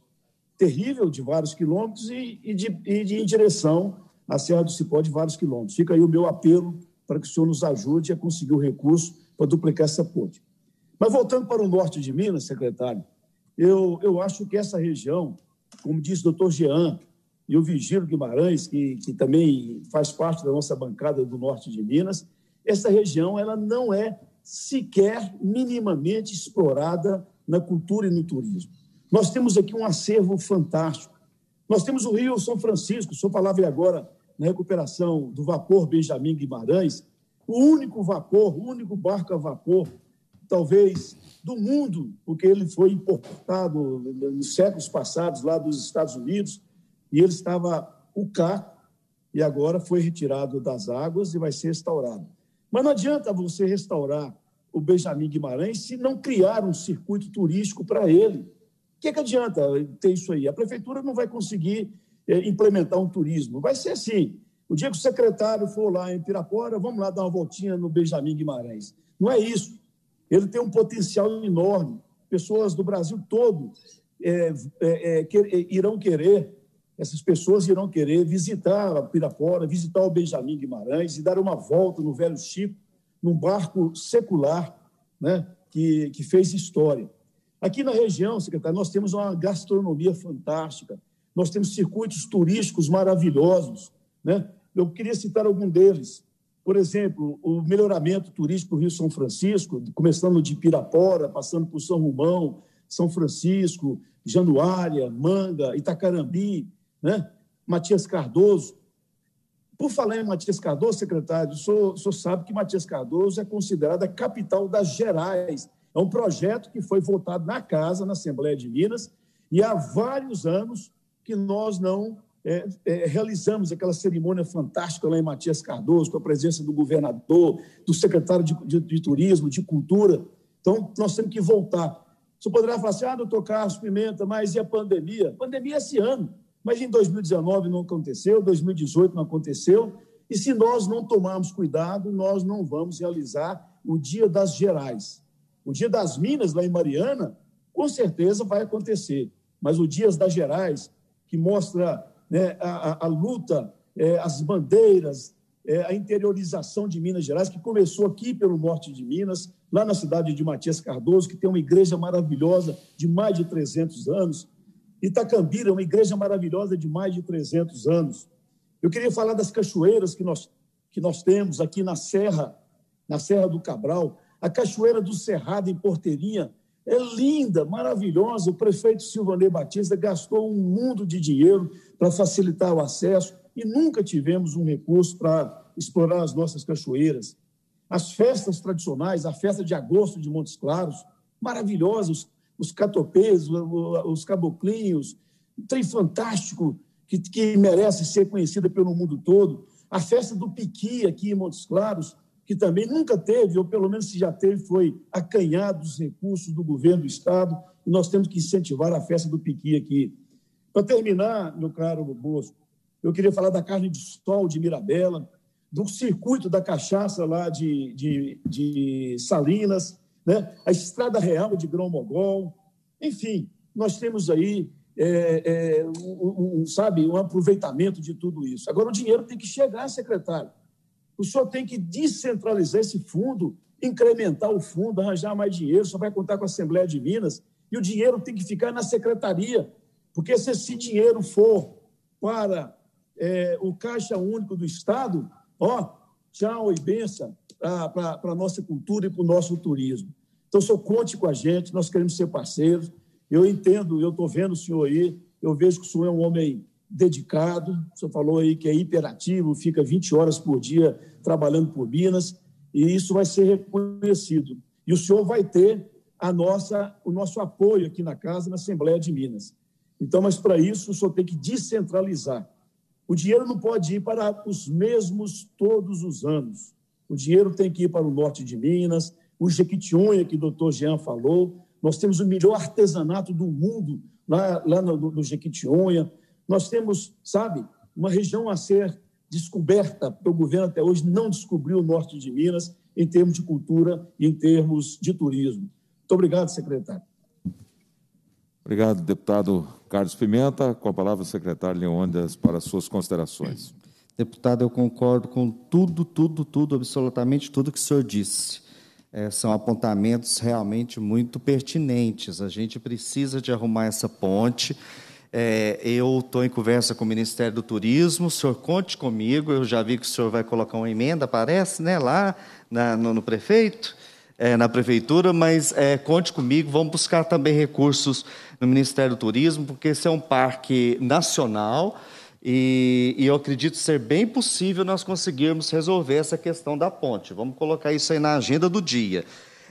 terrível de vários quilômetros e, e, de, e de, em direção à Serra do Cipó de vários quilômetros. Fica aí o meu apelo para que o senhor nos ajude a conseguir o recurso para duplicar essa ponte. Mas voltando para o norte de Minas, secretário, eu, eu acho que essa região, como disse o doutor Jean e o Vigílio Guimarães, que, que também faz parte da nossa bancada do norte de Minas, essa região ela não é sequer minimamente explorada na cultura e no turismo. Nós temos aqui um acervo fantástico. Nós temos o Rio São Francisco, sua palavra agora na recuperação do vapor Benjamin Guimarães, o único vapor, o único barco a vapor, talvez do mundo, porque ele foi importado nos séculos passados lá dos Estados Unidos e ele estava o cá e agora foi retirado das águas e vai ser restaurado. Mas não adianta você restaurar o Benjamin Guimarães se não criar um circuito turístico para ele. O que, é que adianta ter isso aí? A prefeitura não vai conseguir eh, implementar um turismo. Vai ser assim. O dia que o secretário for lá em Pirapora, vamos lá dar uma voltinha no Benjamin Guimarães. Não é isso. Ele tem um potencial enorme. Pessoas do Brasil todo é, é, é que, é, irão querer, essas pessoas irão querer visitar a Pirapora, visitar o Benjamin Guimarães e dar uma volta no Velho Chico, num barco secular né, que, que fez história. Aqui na região, secretário, nós temos uma gastronomia fantástica, nós temos circuitos turísticos maravilhosos. Né? Eu queria citar algum deles. Por exemplo, o melhoramento turístico do Rio São Francisco, começando de Pirapora, passando por São Romão, São Francisco, Januária, Manga, Itacarambi, né? Matias Cardoso. Por falar em Matias Cardoso, secretário, o senhor, o senhor sabe que Matias Cardoso é considerada a capital das Gerais. É um projeto que foi votado na Casa, na Assembleia de Minas, e há vários anos que nós não é, é, realizamos aquela cerimônia fantástica lá em Matias Cardoso, com a presença do governador, do secretário de, de, de Turismo, de Cultura. Então, nós temos que voltar. Você poderá falar assim, ah, doutor Carlos Pimenta, mas e a pandemia? pandemia é esse ano, mas em 2019 não aconteceu, 2018 não aconteceu, e se nós não tomarmos cuidado, nós não vamos realizar o Dia das Gerais. O Dia das Minas, lá em Mariana, com certeza vai acontecer, mas o Dia das Gerais, que mostra né, a, a, luta, é, as bandeiras, é, a interiorização de Minas Gerais, que começou aqui pelo norte de Minas, lá na cidade de Matias Cardoso, que tem uma igreja maravilhosa de mais de 300 anos. Itacambira é uma igreja maravilhosa de mais de 300 anos. Eu queria falar das cachoeiras que nós, que nós temos aqui na Serra, na Serra do Cabral. A Cachoeira do Cerrado, em Porteirinha, é linda, maravilhosa. O prefeito Silvanei Batista gastou um mundo de dinheiro para facilitar o acesso e nunca tivemos um recurso para explorar as nossas cachoeiras. As festas tradicionais, a festa de agosto de Montes Claros, maravilhosos, os catopes, os caboclinhos, um trem fantástico que, que merece ser conhecida pelo mundo todo. A festa do Piqui aqui em Montes Claros, que também nunca teve, ou pelo menos se já teve, foi acanhado os recursos do governo do Estado, e nós temos que incentivar a festa do Piqui aqui. Para terminar, meu caro Bosco, eu queria falar da carne de sol de Mirabela, do circuito da cachaça lá de, de, de Salinas, né? a Estrada Real de Grão Mogol. Enfim, nós temos aí é, é, um, um, sabe, um aproveitamento de tudo isso. Agora, o dinheiro tem que chegar, secretário. O senhor tem que descentralizar esse fundo, incrementar o fundo, arranjar mais dinheiro, só vai contar com a Assembleia de Minas, e o dinheiro tem que ficar na secretaria, porque se esse dinheiro for para é, o Caixa Único do Estado, ó, tchau e benção para a nossa cultura e para o nosso turismo. Então, só conte com a gente, nós queremos ser parceiros. Eu entendo, eu estou vendo o senhor aí, eu vejo que o senhor é um homem dedicado, o senhor falou aí que é hiperativo, fica 20 horas por dia trabalhando por Minas, e isso vai ser reconhecido. E o senhor vai ter a nossa, o nosso apoio aqui na casa, na Assembleia de Minas. Então, mas para isso, o senhor tem que descentralizar. O dinheiro não pode ir para os mesmos todos os anos. O dinheiro tem que ir para o norte de Minas, o Jequitinhonha, que o doutor Jean falou. Nós temos o melhor artesanato do mundo lá, lá no, no Jequitinhonha. Nós temos, sabe, uma região a ser descoberta O governo até hoje, não descobriu o norte de Minas em termos de cultura e em termos de turismo. Muito obrigado, secretário. Obrigado, deputado Carlos Pimenta. Com a palavra, o secretário Leônidas, para suas considerações. Deputado, eu concordo com tudo, tudo, tudo, absolutamente tudo que o senhor disse. É, são apontamentos realmente muito pertinentes. A gente precisa de arrumar essa ponte. É, eu estou em conversa com o Ministério do Turismo, o senhor conte comigo, eu já vi que o senhor vai colocar uma emenda, parece, né, lá na, no, no prefeito, é, na prefeitura, mas é, conte comigo, vamos buscar também recursos no Ministério do Turismo, porque esse é um parque nacional e, e eu acredito ser bem possível nós conseguirmos resolver essa questão da ponte. Vamos colocar isso aí na agenda do dia.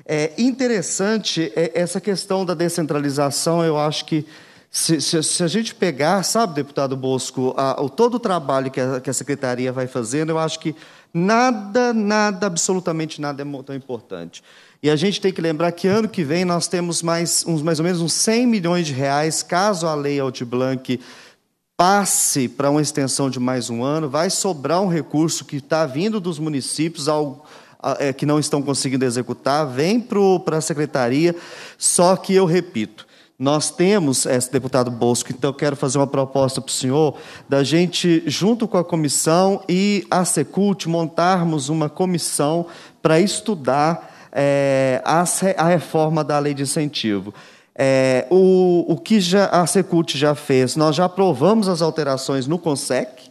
É interessante é, essa questão da descentralização, eu acho que se, se, se, a gente pegar, sabe, deputado Bosco, a, o, todo o trabalho que a, que a secretaria vai fazendo, eu acho que Nada, nada, absolutamente nada é tão importante. E a gente tem que lembrar que ano que vem nós temos mais, uns, mais ou menos uns 100 milhões de reais, caso a lei Aldir passe para uma extensão de mais um ano, vai sobrar um recurso que está vindo dos municípios ao, a, é, que não estão conseguindo executar, vem para a secretaria, só que eu repito, nós temos, deputado Bosco, então quero fazer uma proposta para o senhor, da gente, junto com a comissão e a Secult, montarmos uma comissão para estudar é, a, a reforma da lei de incentivo. É, o, o que já, a Secult já fez, nós já aprovamos as alterações no CONSEC,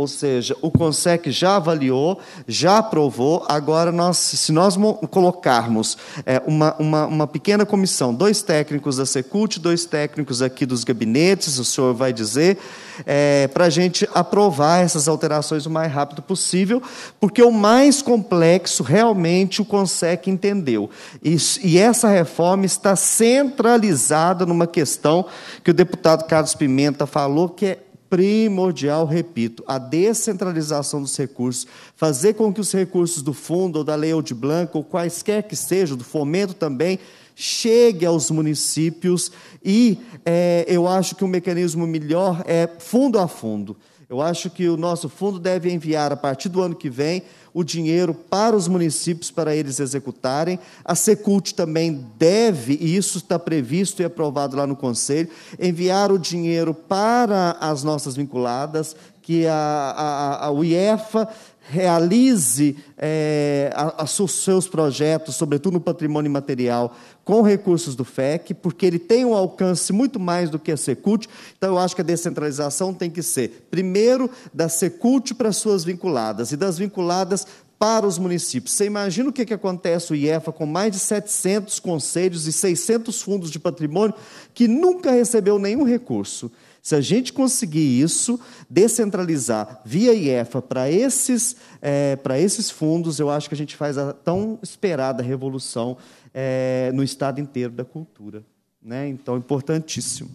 ou seja, o CONSEC já avaliou, já aprovou, agora nós, se nós colocarmos é, uma, uma, uma, pequena comissão, dois técnicos da Secult, dois técnicos aqui dos gabinetes, o senhor vai dizer, é, para a gente aprovar essas alterações o mais rápido possível, porque o mais complexo realmente o CONSEC entendeu. E, e essa reforma está centralizada numa questão que o deputado Carlos Pimenta falou, que é primordial, repito, a descentralização dos recursos, fazer com que os recursos do fundo ou da Lei de Blanco ou quaisquer que sejam, do fomento também, chegue aos municípios e é, eu acho que o um mecanismo melhor é fundo a fundo. Eu acho que o nosso fundo deve enviar, a partir do ano que vem, o dinheiro para os municípios para eles executarem. A Secult também deve, e isso está previsto e aprovado lá no Conselho, enviar o dinheiro para as nossas vinculadas, que a, a, a UIEFA realize é, seus projetos, sobretudo no patrimônio material, com recursos do FEC, porque ele tem um alcance muito mais do que a Secult. Então, eu acho que a descentralização tem que ser, primeiro, da Secult para suas vinculadas e das vinculadas para os municípios. Você imagina o que, que acontece o IEFA com mais de 700 conselhos e 600 fundos de patrimônio que nunca recebeu nenhum recurso. Se a gente conseguir isso, descentralizar via IEFA para esses, é, esses fundos, eu acho que a gente faz a tão esperada revolução é, no estado inteiro da cultura. Né? Então, importantíssimo.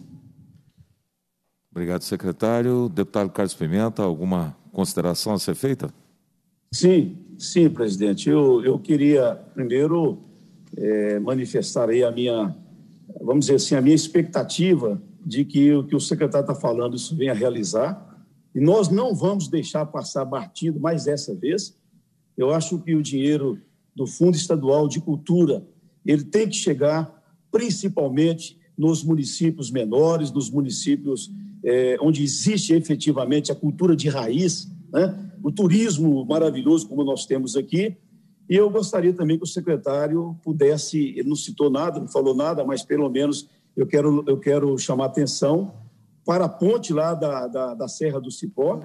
Obrigado, secretário. Deputado Carlos Pimenta, alguma consideração a ser feita? Sim, sim, presidente. Eu, eu queria primeiro é, manifestar aí a minha, vamos dizer assim, a minha expectativa de que o que o secretário está falando isso venha a realizar. E nós não vamos deixar passar batido mais dessa vez. Eu acho que o dinheiro do Fundo Estadual de Cultura ele tem que chegar principalmente nos municípios menores, nos municípios é, onde existe efetivamente a cultura de raiz, né? o turismo maravilhoso como nós temos aqui. E eu gostaria também que o secretário pudesse, ele não citou nada, não falou nada, mas pelo menos eu quero, eu quero chamar atenção para a ponte lá da, da, da Serra do Cipó.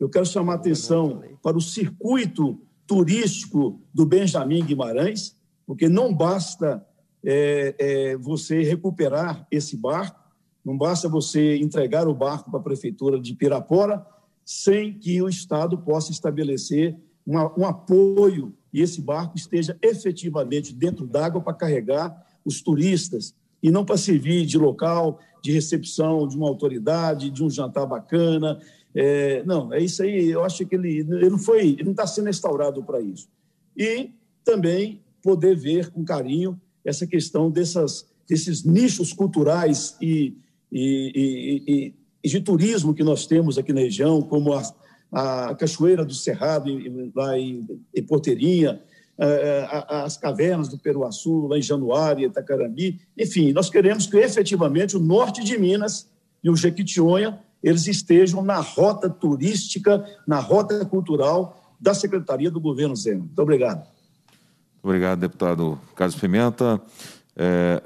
Eu quero chamar atenção para o circuito turístico do Benjamin Guimarães, porque não basta é, é, você recuperar esse barco, não basta você entregar o barco para a prefeitura de Pirapora sem que o Estado possa estabelecer uma, um apoio e esse barco esteja efetivamente dentro d'água para carregar os turistas e não para servir de local de recepção de uma autoridade, de um jantar bacana. É, não, é isso aí. Eu acho que ele, ele não foi, ele não está sendo restaurado para isso. E também poder ver com carinho essa questão dessas, desses nichos culturais e, e, e, e, de turismo que nós temos aqui na região, como a, a Cachoeira do Cerrado, lá em, em Porteirinha, eh, eh, as cavernas do Peruaçu, lá em Januária, Itacarambi. Enfim, nós queremos que efetivamente o norte de Minas e o Jequitinhonha eles estejam na rota turística, na rota cultural da Secretaria do Governo Zeno. Muito obrigado. Obrigado, deputado Carlos Pimenta. É,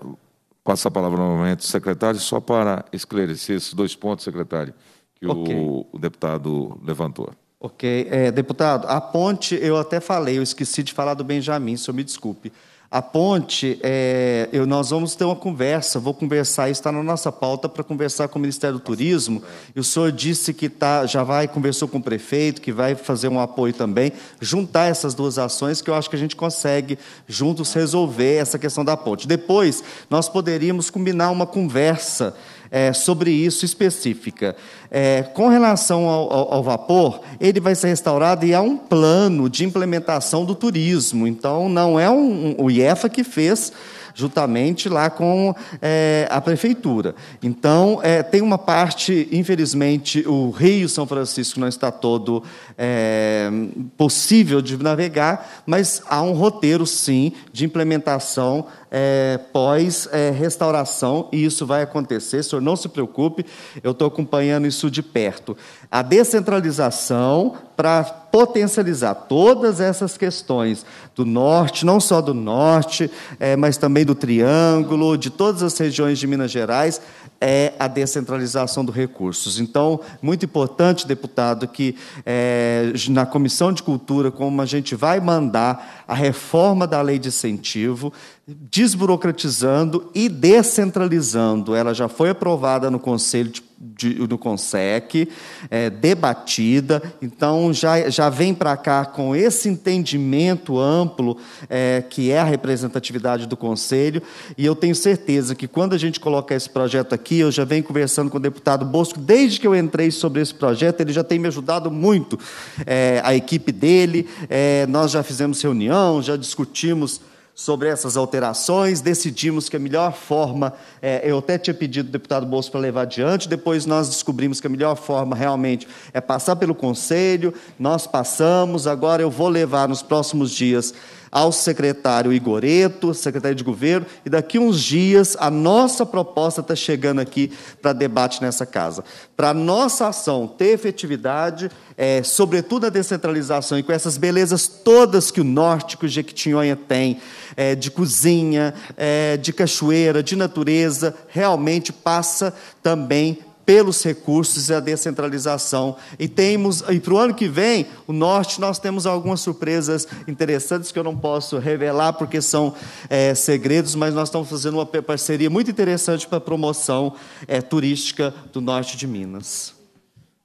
passo a palavra novamente ao secretário, só para esclarecer esses dois pontos, secretário, que okay. o, o, deputado levantou. Ok. É, deputado, a ponte, eu até falei, eu esqueci de falar do Benjamin, se me desculpe. A ponte, é, eu, nós vamos ter uma conversa, vou conversar, está na nossa pauta para conversar com o Ministério do Turismo. E o senhor disse que tá, já vai, conversou com o prefeito, que vai fazer um apoio também, juntar essas duas ações, que eu acho que a gente consegue juntos resolver essa questão da ponte. Depois, nós poderíamos combinar uma conversa é, sobre isso específica. É, com relação ao, ao, ao, vapor, ele vai ser restaurado e há um plano de implementação do turismo. Então, não é um, um, o IEFA que fez juntamente lá com é, a prefeitura. Então, é, tem uma parte, infelizmente, o Rio São Francisco não está todo é, possível de navegar, mas há um roteiro, sim, de implementação é, pós-restauração, é, e isso vai acontecer, senhor não se preocupe, eu estou acompanhando isso de perto. A descentralização para potencializar todas essas questões do norte, não só do norte, é, mas também do Triângulo, de todas as regiões de Minas Gerais, é a descentralização dos recursos. Então, muito importante, deputado, que é, na Comissão de Cultura, como a gente vai mandar a reforma da lei de incentivo, desburocratizando e descentralizando. Ela já foi aprovada no Conselho de de, no CONSEC, é, debatida, então já, já vem para cá com esse entendimento amplo é, que é a representatividade do Conselho, e eu tenho certeza que quando a gente coloca esse projeto aqui, eu já venho conversando com o deputado Bosco, desde que eu entrei sobre esse projeto, ele já tem me ajudado muito, é, a equipe dele, é, nós já fizemos reunião, já discutimos sobre essas alterações, decidimos que a melhor forma, é, eu até tinha pedido ao deputado Bolso para levar adiante, depois nós descobrimos que a melhor forma realmente é passar pelo Conselho, nós passamos, agora eu vou levar nos próximos dias ao secretário Igoreto, secretário de governo, e daqui uns dias a nossa proposta está chegando aqui para debate nessa casa. Para a nossa ação ter efetividade, é, sobretudo a descentralização e com essas belezas todas que o norte, que o Jequitinhonha tem, é, de cozinha, é, de cachoeira, de natureza, realmente passa também pelos recursos e a descentralização. E temos, e para o ano que vem, o norte, nós temos algumas surpresas interessantes que eu não posso revelar porque são é, segredos, mas nós estamos fazendo uma parceria muito interessante para a promoção é, turística do norte de Minas.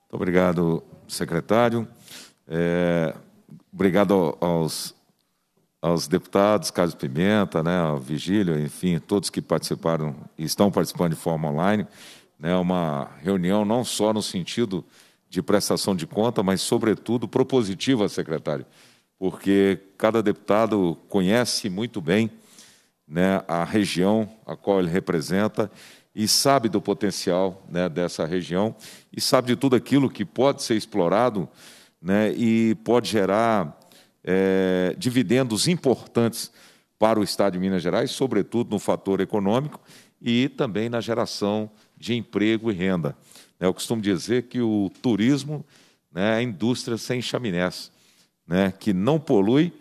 Muito obrigado, secretário. É, obrigado aos, aos deputados, Carlos Pimenta, né, ao Vigílio, enfim, todos que participaram e estão participando de forma online né, uma reunião não só no sentido de prestação de conta, mas, sobretudo, propositiva, secretário, porque cada deputado conhece muito bem né, a região a qual ele representa e sabe do potencial né, dessa região e sabe de tudo aquilo que pode ser explorado né, e pode gerar é, dividendos importantes para o Estado de Minas Gerais, sobretudo no fator econômico e também na geração de emprego e renda. Eu costumo dizer que o turismo né, é a indústria sem chaminés, né, que não polui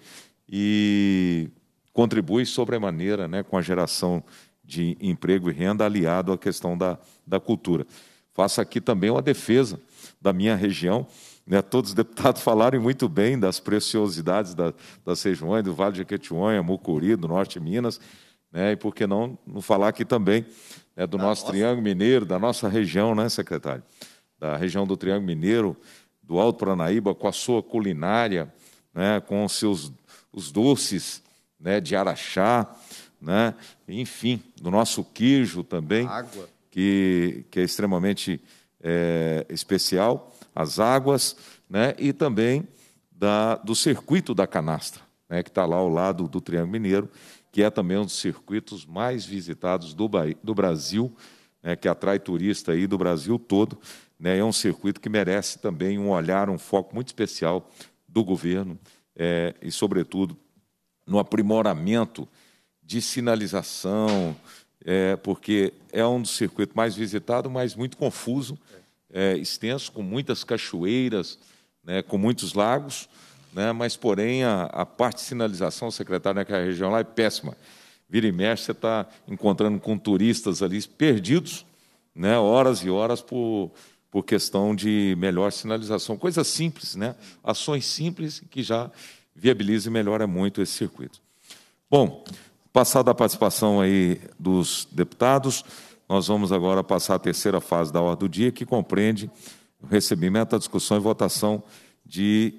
e contribui sobremaneira né, com a geração de emprego e renda aliado à questão da, da cultura. Faço aqui também uma defesa da minha região. Né, todos os deputados *laughs* falaram muito bem das preciosidades da, das regiões, do Vale de Jequitinhonha, Mucuri, do Norte de Minas, né, e por que não, não falar aqui também né, do da nosso nossa. Triângulo Mineiro, da nossa região, né, secretário? Da região do Triângulo Mineiro, do Alto Paranaíba, com a sua culinária, né, com os seus os doces né, de araxá, né, enfim, do nosso queijo também, que, que é extremamente é, especial, as águas, né, e também da, do circuito da canastra, né, que está lá ao lado do Triângulo Mineiro, que é também um dos circuitos mais visitados do, do Brasil, né, que atrai turista aí do Brasil todo. Né, é um circuito que merece também um olhar, um foco muito especial do governo é, e, sobretudo, no aprimoramento de sinalização, é, porque é um dos circuitos mais visitados, mas muito confuso, é, extenso, com muitas cachoeiras, né, com muitos lagos, né? mas, porém, a, a parte de sinalização, secretário, naquela região lá é péssima. Vira e mexe, você está encontrando com turistas ali perdidos, né? horas e horas por, por questão de melhor sinalização. Coisas simples, né? ações simples que já viabilizam e melhoram muito esse circuito. Bom, passada a participação aí dos deputados, nós vamos agora passar a terceira fase da ordem do dia, que compreende o recebimento, a discussão e votação de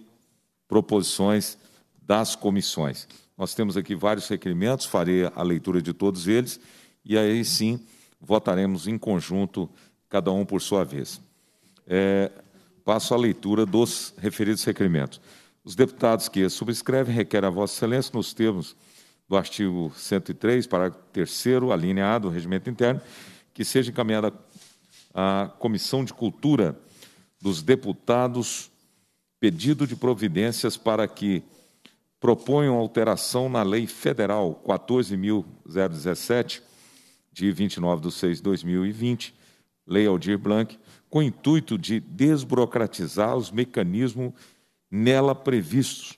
proposições das comissões. Nós temos aqui vários requerimentos, farei a leitura de todos eles e aí sim votaremos em conjunto, cada um por sua vez. É, passo a leitura dos referidos requerimentos. Os deputados que subscrevem requerem a Vossa Excelência, nos termos do artigo 103, parágrafo 3, alineado do Regimento Interno, que seja encaminhada à Comissão de Cultura dos Deputados pedido de providências para que proponham alteração na Lei Federal 14.017, de 29 de 6 de 2020, Lei Aldir Blanc, com o intuito de desburocratizar os mecanismos nela previstos,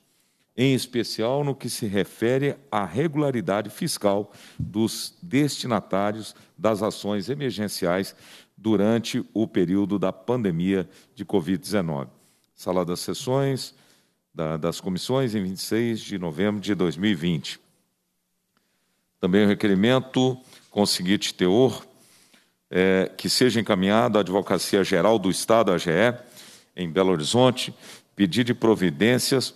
em especial no que se refere à regularidade fiscal dos destinatários das ações emergenciais durante o período da pandemia de Covid-19 sala das sessões da, das comissões em 26 de novembro de 2020. Também o requerimento conseguinte teor é, que seja encaminhado à Advocacia Geral do Estado, AGE, em Belo Horizonte, pedir de providências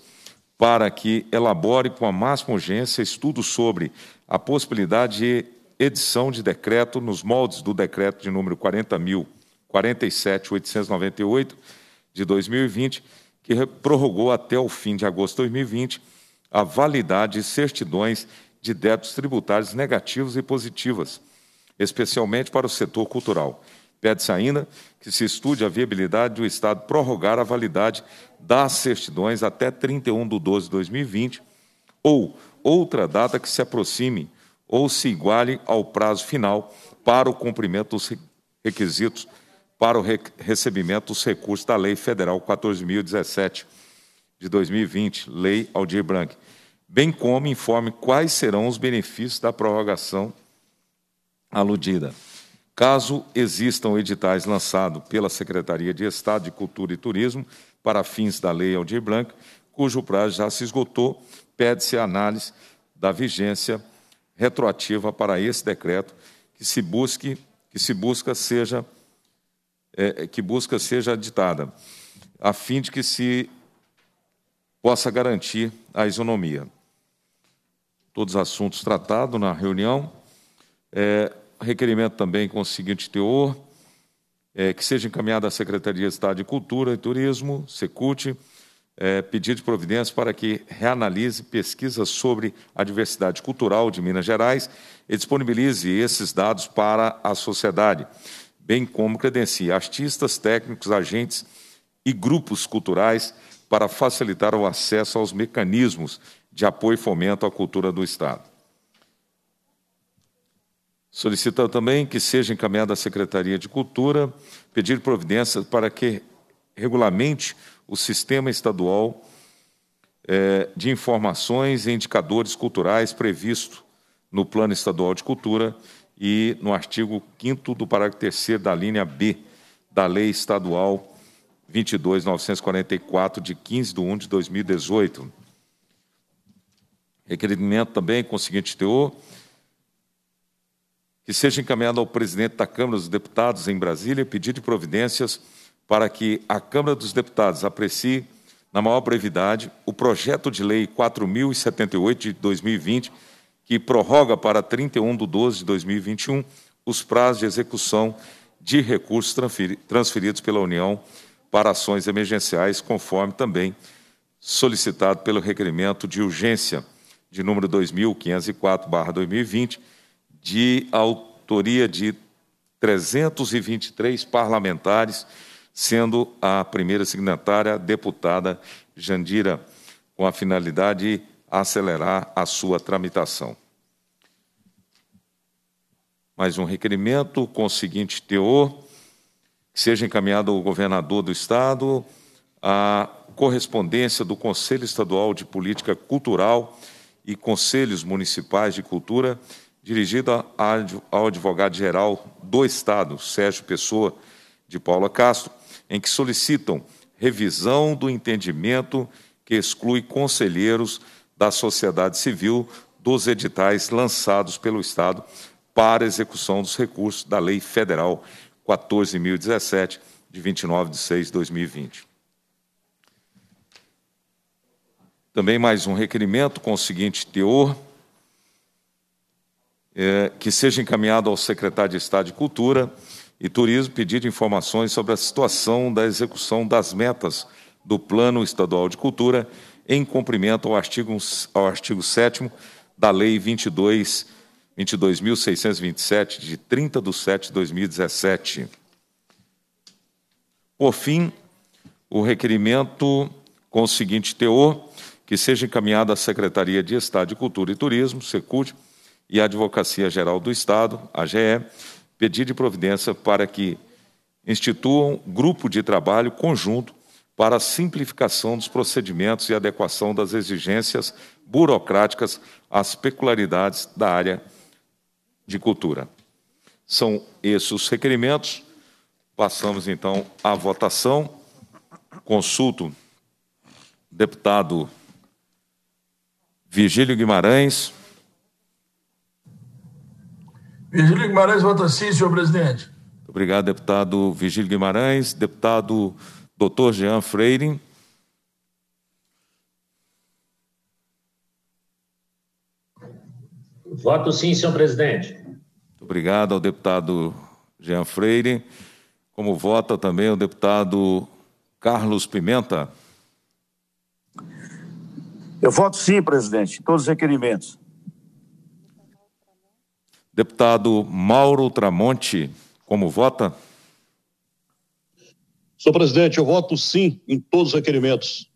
para que elabore com a máxima urgência estudo sobre a possibilidade de edição de decreto nos moldes do decreto de número 40.047.898, de 2020, que prorrogou até o fim de agosto de 2020 a validade de certidões de débitos tributários negativos e positivas, especialmente para o setor cultural. Pede-se ainda que se estude a viabilidade do Estado prorrogar a validade das certidões até 31 de 12 de 2020 ou outra data que se aproxime ou se iguale ao prazo final para o cumprimento dos requisitos para o recebimento dos recursos da Lei Federal 14.017 de 2020, Lei Aldir Blanc, bem como informe quais serão os benefícios da prorrogação aludida. Caso existam editais lançados pela Secretaria de Estado de Cultura e Turismo para fins da Lei Aldir Blanc, cujo prazo já se esgotou, pede-se a análise da vigência retroativa para esse decreto que se busque que se busca seja é, é, que busca seja ditada, a fim de que se possa garantir a isonomia. Todos os assuntos tratados na reunião. É, requerimento também com o seguinte teor, é, que seja encaminhada à Secretaria de Estado de Cultura e Turismo, Secult, é, pedido de providência para que reanalise pesquisas sobre a diversidade cultural de Minas Gerais e disponibilize esses dados para a sociedade bem como credencia artistas, técnicos, agentes e grupos culturais para facilitar o acesso aos mecanismos de apoio e fomento à cultura do Estado. Solicita também que seja encaminhada à Secretaria de Cultura pedir providências para que regulamente o sistema estadual eh, de informações e indicadores culturais previsto no Plano Estadual de Cultura e no artigo 5 do parágrafo 3 da linha B da Lei Estadual 22.944, de 15 de 1 de 2018. Requerimento também com o seguinte teor, que seja encaminhado ao presidente da Câmara dos Deputados em Brasília pedido de providências para que a Câmara dos Deputados aprecie, na maior brevidade, o projeto de lei 4078 de 2020, que prorroga para 31 de 12 de 2021 os prazos de execução de recursos transferidos pela União para ações emergenciais, conforme também solicitado pelo requerimento de urgência de número 2504/2020, de autoria de 323 parlamentares, sendo a primeira signatária a deputada Jandira, com a finalidade de acelerar a sua tramitação mais um requerimento com o seguinte teor: que seja encaminhado ao governador do Estado a correspondência do Conselho Estadual de Política Cultural e Conselhos Municipais de Cultura, dirigida ao advogado-geral do Estado, Sérgio Pessoa, de Paula Castro, em que solicitam revisão do entendimento que exclui conselheiros da sociedade civil dos editais lançados pelo Estado para execução dos recursos da Lei Federal 14.017, de 29 de 6 de 2020. Também mais um requerimento com o seguinte teor, é, que seja encaminhado ao secretário de Estado de Cultura e Turismo pedido informações sobre a situação da execução das metas do Plano Estadual de Cultura em cumprimento ao artigo, ao artigo 7 da Lei 22 22.627, de 30 de 7 de 2017. Por fim, o requerimento com o seguinte teor, que seja encaminhado à Secretaria de Estado de Cultura e Turismo, Secult, e à Advocacia Geral do Estado, AGE, pedir de providência para que instituam grupo de trabalho conjunto para a simplificação dos procedimentos e adequação das exigências burocráticas às peculiaridades da área de Cultura. São esses os requerimentos. Passamos então à votação. Consulto deputado Virgílio Guimarães. Virgílio Guimarães vota sim, senhor presidente. Obrigado, deputado Virgílio Guimarães. Deputado doutor Jean Freire. Voto sim, senhor presidente. Muito obrigado ao deputado Jean Freire. Como vota também o deputado Carlos Pimenta. Eu voto sim, presidente, em todos os requerimentos. Deputado Mauro Tramonte, como vota? Senhor presidente, eu voto sim em todos os requerimentos.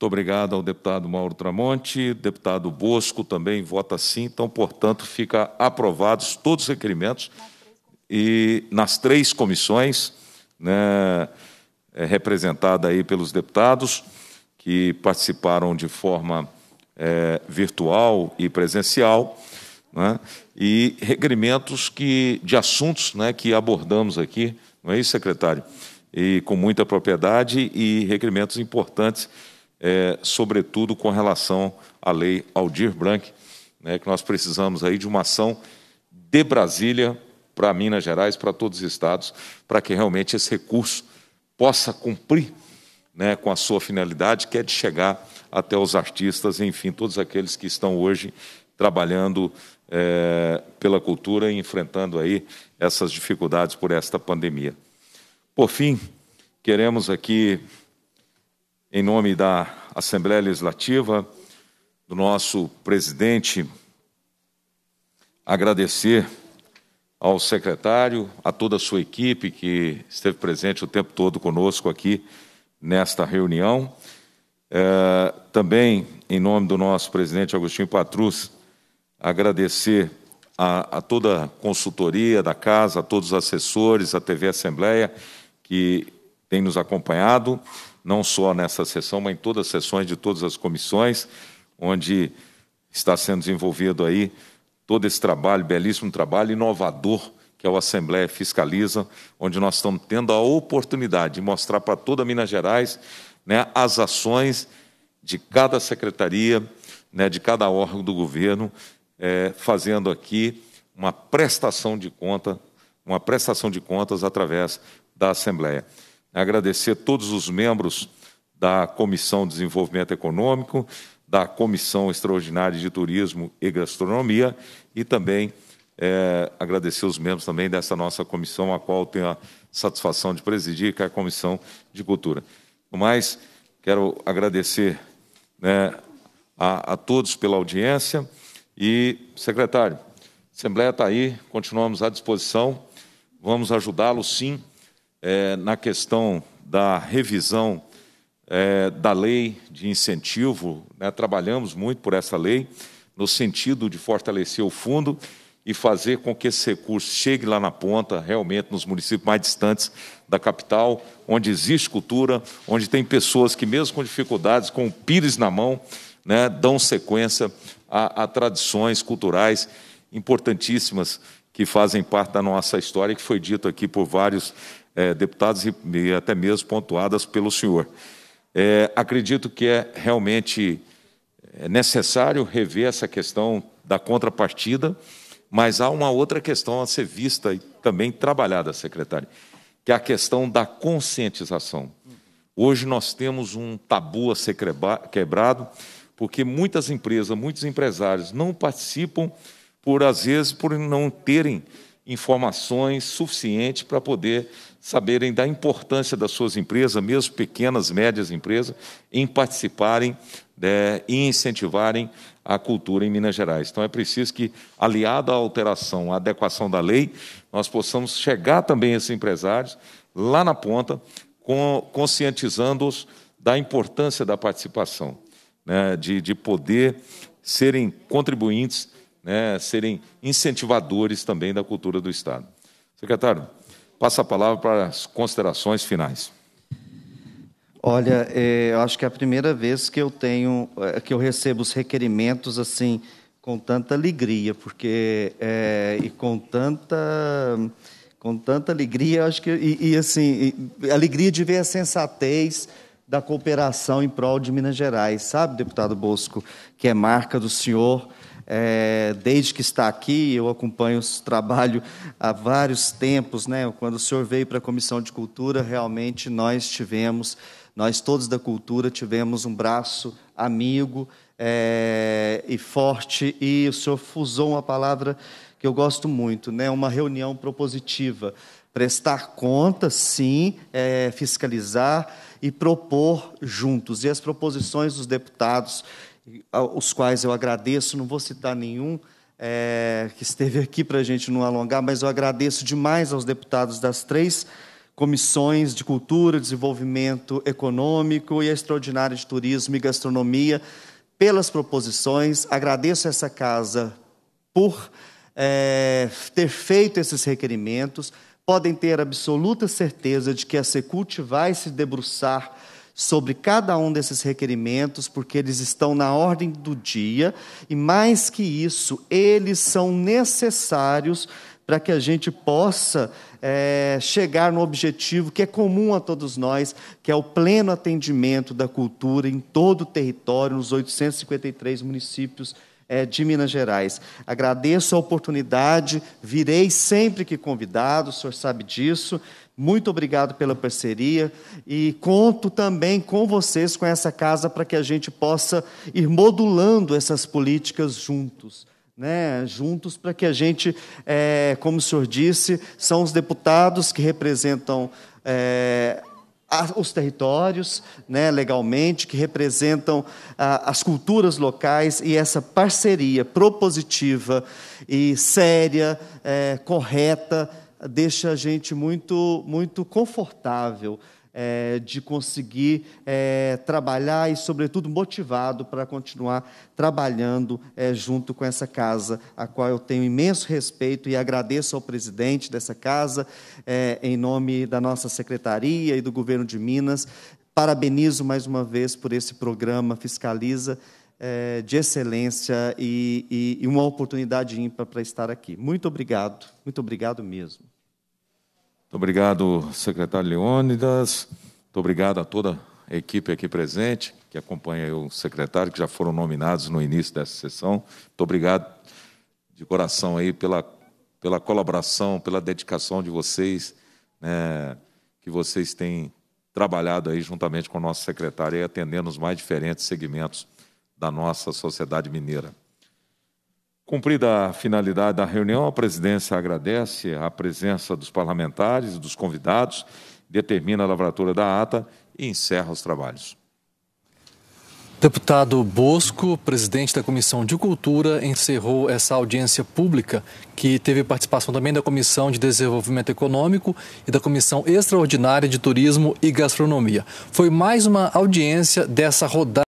Muito obrigado ao deputado Mauro Tramonte, deputado Bosco também vota sim, então, portanto, fica aprovados todos os requerimentos e nas três comissões, né, é representada aí pelos deputados que participaram de forma é, virtual e presencial, né, e requerimentos que, de assuntos né, que abordamos aqui, não é isso, secretário? E com muita propriedade e requerimentos importantes é, sobretudo com relação à lei Aldir Blanc, né, que nós precisamos aí de uma ação de Brasília para Minas Gerais, para todos os estados, para que realmente esse recurso possa cumprir né, com a sua finalidade, que é de chegar até os artistas, enfim, todos aqueles que estão hoje trabalhando é, pela cultura e enfrentando aí essas dificuldades por esta pandemia. Por fim, queremos aqui em nome da Assembleia Legislativa, do nosso presidente, agradecer ao secretário, a toda a sua equipe que esteve presente o tempo todo conosco aqui nesta reunião. É, também, em nome do nosso presidente Agostinho Patrus, agradecer a, a, toda a consultoria da casa, a todos os assessores, a TV Assembleia, que tem nos acompanhado não só nessa sessão, mas em todas as sessões de todas as comissões, onde está sendo desenvolvido aí todo esse trabalho, belíssimo trabalho, inovador, que é o Assembleia Fiscaliza, onde nós estamos tendo a oportunidade de mostrar para toda Minas Gerais né, as ações de cada secretaria, né, de cada órgão do governo, é, fazendo aqui uma prestação de conta, uma prestação de contas através da Assembleia agradecer todos os membros da Comissão de Desenvolvimento Econômico, da Comissão Extraordinária de Turismo e Gastronomia e também é, agradecer os membros também dessa nossa comissão, a qual tenho a satisfação de presidir, que é a Comissão de Cultura. No mais, quero agradecer né, a, a todos pela audiência e, secretário, a Assembleia está aí, continuamos à disposição, vamos ajudá-lo sim é, na questão da revisão é, da lei de incentivo, né, trabalhamos muito por essa lei, no sentido de fortalecer o fundo e fazer com que esse recurso chegue lá na ponta, realmente nos municípios mais distantes da capital, onde existe cultura, onde tem pessoas que, mesmo com dificuldades, com o pires na mão, né, dão sequência a, a tradições culturais importantíssimas que fazem parte da nossa história, que foi dito aqui por vários é, deputados e, e, até mesmo pontuadas pelo senhor. É, acredito que é realmente é, necessário rever essa questão da contrapartida, mas há uma outra questão a ser vista e também trabalhada, secretário, que é a questão da conscientização. Hoje nós temos um tabu a ser quebrado, porque muitas empresas, muitos empresários não participam, por às vezes, por não terem informações suficientes para poder saberem da importância das suas empresas, mesmo pequenas, médias empresas, em participarem né, e incentivarem a cultura em Minas Gerais. Então é preciso que, aliado à alteração, à adequação da lei, nós possamos chegar também a esses empresários lá na ponta, conscientizando-os da importância da participação, né, de, de poder serem contribuintes, né, serem incentivadores também da cultura do Estado. Secretário, passo a palavra para as considerações finais. Olha, é, eu acho que é a primeira vez que eu tenho, é, que eu recebo os requerimentos assim com tanta alegria, porque é, e com tanta com tanta alegria, acho que e, e assim e, alegria de ver a sensatez da cooperação em prol de Minas Gerais, sabe, deputado Bosco, que é marca do senhor é, desde que está aqui, eu acompanho o trabalho *laughs* há vários tempos, né? Quando o senhor veio para a Comissão de Cultura, realmente nós tivemos, nós todos da cultura tivemos um braço amigo é, e forte, e o senhor fusou uma palavra que eu gosto muito, né? Uma reunião propositiva prestar conta, sim, é, fiscalizar e propor juntos. E as proposições dos deputados os quais eu agradeço, não vou citar nenhum é, que esteve aqui para a gente não alongar, mas eu agradeço demais aos deputados das três comissões de Cultura, Desenvolvimento Econômico e a Extraordinária de Turismo e Gastronomia pelas proposições. Agradeço essa casa por é, ter feito esses requerimentos. Podem ter absoluta certeza de que a Secult vai se debruçar sobre cada um desses requerimentos, porque eles estão na ordem do dia, e mais que isso, eles são necessários para que a gente possa é, chegar no objetivo que é comum a todos nós, que é o pleno atendimento da cultura em todo o território, nos 853 municípios é, de Minas Gerais. Agradeço a oportunidade, virei sempre que convidado, o senhor sabe disso. Muito obrigado pela parceria e conto também com vocês, com essa casa, para que a gente possa ir modulando essas políticas juntos. Né, juntos para que a gente, é, como o senhor disse, são os deputados que representam é, os territórios, né, legalmente, que representam ah, as culturas locais e essa parceria propositiva e séria, é, correta, deixa a gente muito, muito confortável é, de conseguir é, trabalhar e, sobretudo, motivado para continuar trabalhando é, junto com essa casa, a qual eu tenho imenso respeito e agradeço ao presidente dessa casa, é, em nome da nossa secretaria e do governo de Minas. Parabenizo mais uma vez por esse programa Fiscaliza. É, de excelência e, e, e uma oportunidade ímpar para estar aqui. Muito obrigado, muito obrigado mesmo. Muito obrigado, secretário Leônidas. Muito obrigado a toda a equipe aqui presente, que acompanha o secretário, que já foram nominados no início dessa sessão. Muito obrigado de coração aí pela, pela colaboração, pela dedicação de vocês, né, que vocês têm trabalhado aí juntamente com o nosso secretário e atendendo os mais diferentes segmentos da nossa sociedade mineira. Cumprida a finalidade da reunião, a presidência agradece a presença dos parlamentares e dos convidados, determina a lavratura da ata e encerra os trabalhos. Deputado Bosco, presidente da Comissão de Cultura, encerrou essa audiência pública que teve participação também da Comissão de Desenvolvimento Econômico e da Comissão Extraordinária de Turismo e Gastronomia. Foi mais uma audiência dessa rodada.